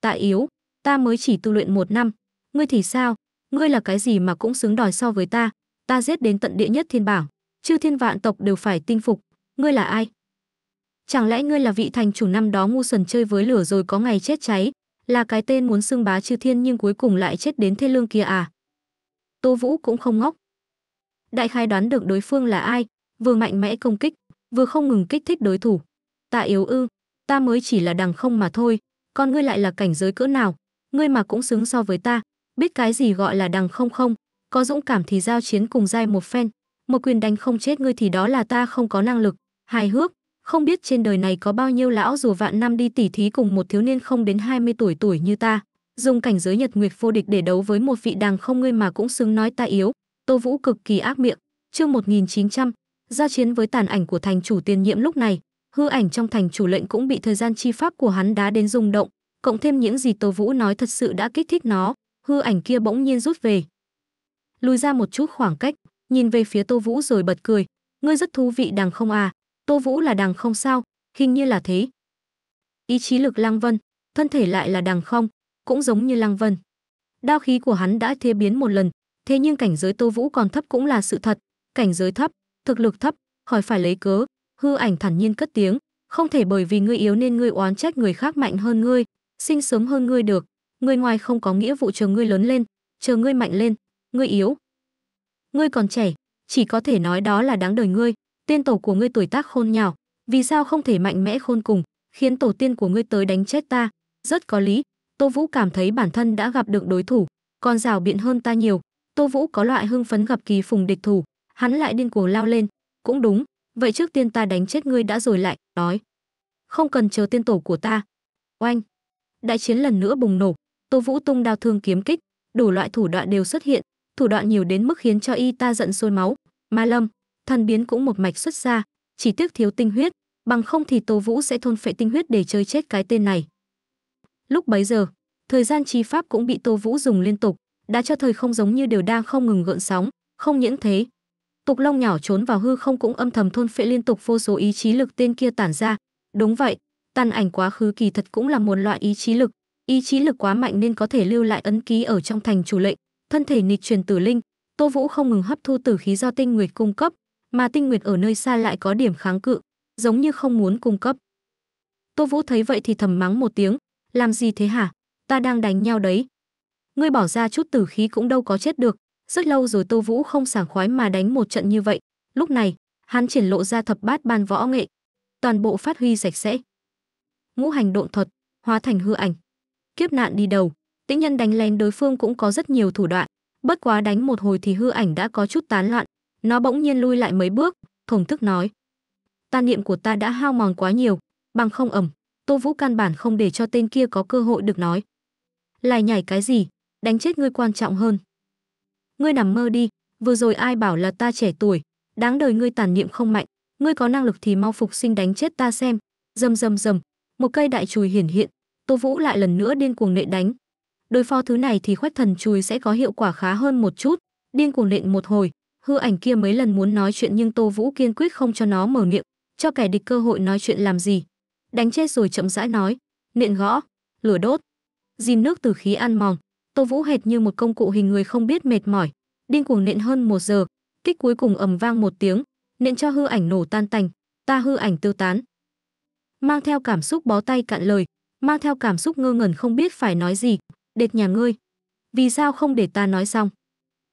S1: Tại yếu, ta mới chỉ tu luyện một năm, ngươi thì sao? Ngươi là cái gì mà cũng xứng đòi so với ta? Ta giết đến tận địa nhất thiên bảng, chư thiên vạn tộc đều phải tinh phục, ngươi là ai? Chẳng lẽ ngươi là vị thành chủ năm đó ngu xuẩn chơi với lửa rồi có ngày chết cháy, là cái tên muốn xưng bá chư thiên nhưng cuối cùng lại chết đến thế lương kia à? Tô Vũ cũng không ngốc. Đại khai đoán được đối phương là ai, vừa mạnh mẽ công kích, vừa không ngừng kích thích đối thủ. Ta yếu ư, ta mới chỉ là đằng không mà thôi, còn ngươi lại là cảnh giới cỡ nào, ngươi mà cũng xứng so với ta, biết cái gì gọi là đằng không không, có dũng cảm thì giao chiến cùng giai một phen, một quyền đánh không chết ngươi thì đó là ta không có năng lực, hài hước, không biết trên đời này có bao nhiêu lão dù vạn năm đi tỉ thí cùng một thiếu niên không đến 20 tuổi tuổi như ta, dùng cảnh giới nhật nguyệt vô địch để đấu với một vị đằng không ngươi mà cũng xứng nói ta yếu, Tô Vũ cực kỳ ác miệng, chương 1900, giao chiến với tàn ảnh của thành chủ tiền nhiệm lúc này, hư ảnh trong thành chủ lệnh cũng bị thời gian chi pháp của hắn đá đến rung động, cộng thêm những gì Tô Vũ nói thật sự đã kích thích nó, hư ảnh kia bỗng nhiên rút về. Lùi ra một chút khoảng cách, nhìn về phía Tô Vũ rồi bật cười, ngươi rất thú vị đằng không à, Tô Vũ là đằng không sao, hình như là thế. Ý chí lực Lăng Vân, thân thể lại là đằng không, cũng giống như Lăng Vân. Đao khí của hắn đã thế biến một lần, thế nhưng cảnh giới Tô Vũ còn thấp cũng là sự thật, cảnh giới thấp, thực lực thấp, khỏi phải lấy cớ, hư ảnh thản nhiên cất tiếng, không thể bởi vì ngươi yếu nên ngươi oán trách người khác mạnh hơn ngươi, sinh sớm hơn ngươi được ngươi ngoài không có nghĩa vụ chờ ngươi lớn lên chờ ngươi mạnh lên ngươi yếu ngươi còn trẻ chỉ có thể nói đó là đáng đời ngươi tiên tổ của ngươi tuổi tác khôn nhào vì sao không thể mạnh mẽ khôn cùng khiến tổ tiên của ngươi tới đánh chết ta rất có lý tô vũ cảm thấy bản thân đã gặp được đối thủ còn rào biện hơn ta nhiều tô vũ có loại hưng phấn gặp kỳ phùng địch thủ hắn lại điên cuồng lao lên cũng đúng vậy trước tiên ta đánh chết ngươi đã rồi lại nói không cần chờ tiên tổ của ta oanh đại chiến lần nữa bùng nổ tô vũ tung đao thương kiếm kích đủ loại thủ đoạn đều xuất hiện thủ đoạn nhiều đến mức khiến cho y ta giận sôi máu ma lâm thần biến cũng một mạch xuất ra chỉ tiếc thiếu tinh huyết bằng không thì tô vũ sẽ thôn phệ tinh huyết để chơi chết cái tên này lúc bấy giờ thời gian chi pháp cũng bị tô vũ dùng liên tục đã cho thời không giống như đều đang không ngừng gợn sóng không những thế tục long nhỏ trốn vào hư không cũng âm thầm thôn phệ liên tục vô số ý chí lực tên kia tản ra đúng vậy Tàn ảnh quá khứ kỳ thật cũng là một loại ý chí lực, ý chí lực quá mạnh nên có thể lưu lại ấn ký ở trong thành chủ lệnh, thân thể nghịch truyền tử linh, Tô Vũ không ngừng hấp thu tử khí do tinh nguyệt cung cấp, mà tinh nguyệt ở nơi xa lại có điểm kháng cự, giống như không muốn cung cấp. Tô Vũ thấy vậy thì thầm mắng một tiếng, làm gì thế hả, ta đang đánh nhau đấy. Ngươi bỏ ra chút tử khí cũng đâu có chết được, rất lâu rồi Tô Vũ không sảng khoái mà đánh một trận như vậy, lúc này, hắn triển lộ ra thập bát ban võ nghệ, toàn bộ phát huy sạch sẽ ngũ hành độn thuật, hóa thành hư ảnh. Kiếp nạn đi đầu, tĩnh nhân đánh lén đối phương cũng có rất nhiều thủ đoạn, bất quá đánh một hồi thì hư ảnh đã có chút tán loạn, nó bỗng nhiên lui lại mấy bước, thổn thức nói: "Ta niệm của ta đã hao mòn quá nhiều, bằng không ẩm, Tô Vũ căn bản không để cho tên kia có cơ hội được nói." Lại nhảy cái gì, đánh chết ngươi quan trọng hơn. Ngươi nằm mơ đi, vừa rồi ai bảo là ta trẻ tuổi, đáng đời ngươi tàn niệm không mạnh, ngươi có năng lực thì mau phục sinh đánh chết ta xem. Rầm rầm rầm một cây đại chùi hiển hiện tô vũ lại lần nữa điên cuồng nện đánh đối phó thứ này thì khoách thần chùi sẽ có hiệu quả khá hơn một chút điên cuồng nện một hồi hư ảnh kia mấy lần muốn nói chuyện nhưng tô vũ kiên quyết không cho nó mở miệng cho kẻ địch cơ hội nói chuyện làm gì đánh chết rồi chậm rãi nói nện gõ lửa đốt dìm nước từ khí ăn mòn tô vũ hệt như một công cụ hình người không biết mệt mỏi điên cuồng nện hơn một giờ kích cuối cùng ầm vang một tiếng nện cho hư ảnh nổ tan tành ta hư ảnh tiêu tán mang theo cảm xúc bó tay cạn lời, mang theo cảm xúc ngơ ngẩn không biết phải nói gì, đệt nhà ngươi. Vì sao không để ta nói xong?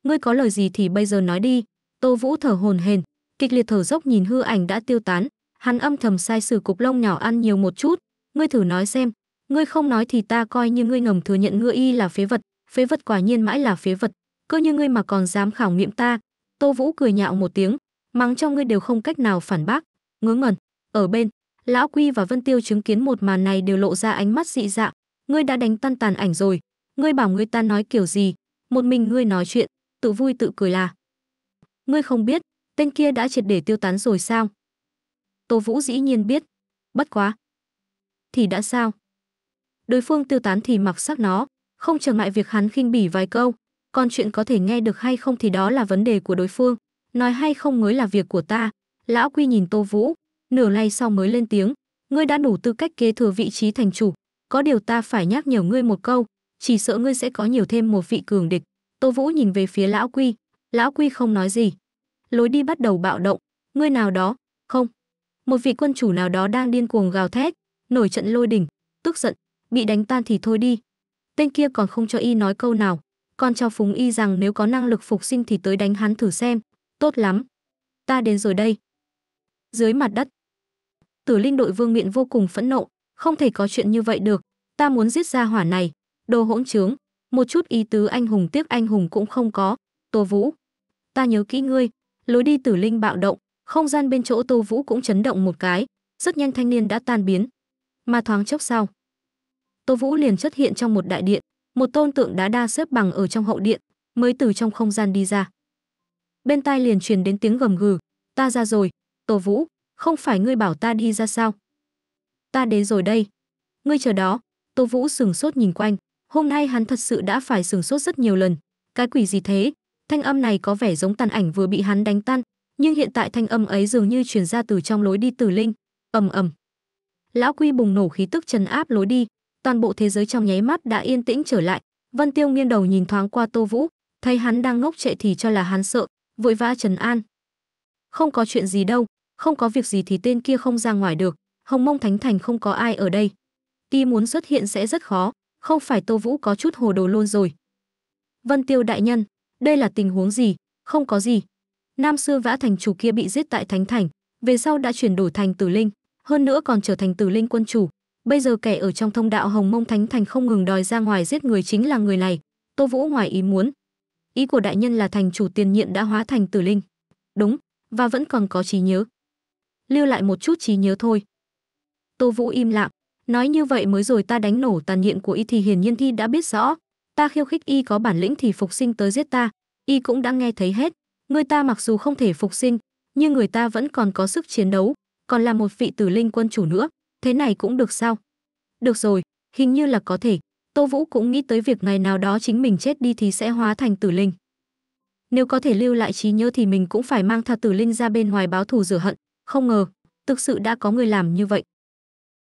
S1: Ngươi có lời gì thì bây giờ nói đi. Tô Vũ thở hồn hền, kịch liệt thở dốc nhìn hư ảnh đã tiêu tán, hắn âm thầm sai sử cục lông nhỏ ăn nhiều một chút, ngươi thử nói xem, ngươi không nói thì ta coi như ngươi ngầm thừa nhận ngựa y là phế vật, phế vật quả nhiên mãi là phế vật, cơ như ngươi mà còn dám khảo nghiệm ta. Tô Vũ cười nhạo một tiếng, mắng cho ngươi đều không cách nào phản bác, ngớ ngẩn, ở bên Lão Quy và Vân Tiêu chứng kiến một màn này đều lộ ra ánh mắt dị dạng. Ngươi đã đánh tan tàn ảnh rồi, ngươi bảo ngươi ta nói kiểu gì, một mình ngươi nói chuyện, tự vui tự cười là. Ngươi không biết, tên kia đã triệt để tiêu tán rồi sao? Tô Vũ dĩ nhiên biết, bất quá. Thì đã sao? Đối phương tiêu tán thì mặc sắc nó, không trở ngại việc hắn khinh bỉ vài câu, còn chuyện có thể nghe được hay không thì đó là vấn đề của đối phương, nói hay không mới là việc của ta. Lão Quy nhìn Tô Vũ, nửa lay sau mới lên tiếng, ngươi đã đủ tư cách kế thừa vị trí thành chủ, có điều ta phải nhắc nhở ngươi một câu, chỉ sợ ngươi sẽ có nhiều thêm một vị cường địch. Tô Vũ nhìn về phía lão quy, lão quy không nói gì. Lối đi bắt đầu bạo động, ngươi nào đó, không. Một vị quân chủ nào đó đang điên cuồng gào thét, nổi trận lôi đỉnh, tức giận, bị đánh tan thì thôi đi. Tên kia còn không cho y nói câu nào, còn cho phúng y rằng nếu có năng lực phục sinh thì tới đánh hắn thử xem, tốt lắm. Ta đến rồi đây. Dưới mặt đất, Tử Linh đội Vương Miện vô cùng phẫn nộ, không thể có chuyện như vậy được, ta muốn giết ra hỏa này, đồ hỗn trướng, một chút ý tứ anh hùng tiếc anh hùng cũng không có, Tô Vũ, ta nhớ kỹ ngươi, lối đi Tử Linh bạo động, không gian bên chỗ Tô Vũ cũng chấn động một cái, rất nhanh thanh niên đã tan biến. Mà thoáng chốc sau, Tô Vũ liền xuất hiện trong một đại điện, một tôn tượng đá đa xếp bằng ở trong hậu điện, mới từ trong không gian đi ra. Bên tai liền truyền đến tiếng gầm gừ, ta ra rồi, Tô Vũ không phải ngươi bảo ta đi ra sao? Ta đến rồi đây. Ngươi chờ đó. Tô Vũ sừng sốt nhìn quanh, hôm nay hắn thật sự đã phải sừng sốt rất nhiều lần. Cái quỷ gì thế? Thanh âm này có vẻ giống tàn ảnh vừa bị hắn đánh tan, nhưng hiện tại thanh âm ấy dường như truyền ra từ trong lối đi tử linh. ầm ầm. Lão Quy bùng nổ khí tức trần áp lối đi, toàn bộ thế giới trong nháy mắt đã yên tĩnh trở lại. Vân Tiêu nghiêng đầu nhìn thoáng qua Tô Vũ, thấy hắn đang ngốc trệ thì cho là hắn sợ, vội vã trấn an. Không có chuyện gì đâu, không có việc gì thì tên kia không ra ngoài được hồng mông thánh thành không có ai ở đây y muốn xuất hiện sẽ rất khó không phải tô vũ có chút hồ đồ luôn rồi vân tiêu đại nhân đây là tình huống gì không có gì nam xưa vã thành chủ kia bị giết tại thánh thành về sau đã chuyển đổi thành tử linh hơn nữa còn trở thành tử linh quân chủ bây giờ kẻ ở trong thông đạo hồng mông thánh thành không ngừng đòi ra ngoài giết người chính là người này tô vũ ngoài ý muốn ý của đại nhân là thành chủ tiền nhiệm đã hóa thành tử linh đúng và vẫn còn có trí nhớ lưu lại một chút trí nhớ thôi. Tô Vũ im lặng, nói như vậy mới rồi ta đánh nổ tàn nhện của y thì hiển nhiên thi đã biết rõ, ta khiêu khích y có bản lĩnh thì phục sinh tới giết ta, y cũng đã nghe thấy hết, người ta mặc dù không thể phục sinh, nhưng người ta vẫn còn có sức chiến đấu, còn là một vị tử linh quân chủ nữa, thế này cũng được sao? Được rồi, hình như là có thể, Tô Vũ cũng nghĩ tới việc ngày nào đó chính mình chết đi thì sẽ hóa thành tử linh. Nếu có thể lưu lại trí nhớ thì mình cũng phải mang theo tử linh ra bên ngoài báo thù rửa hận, không ngờ, thực sự đã có người làm như vậy.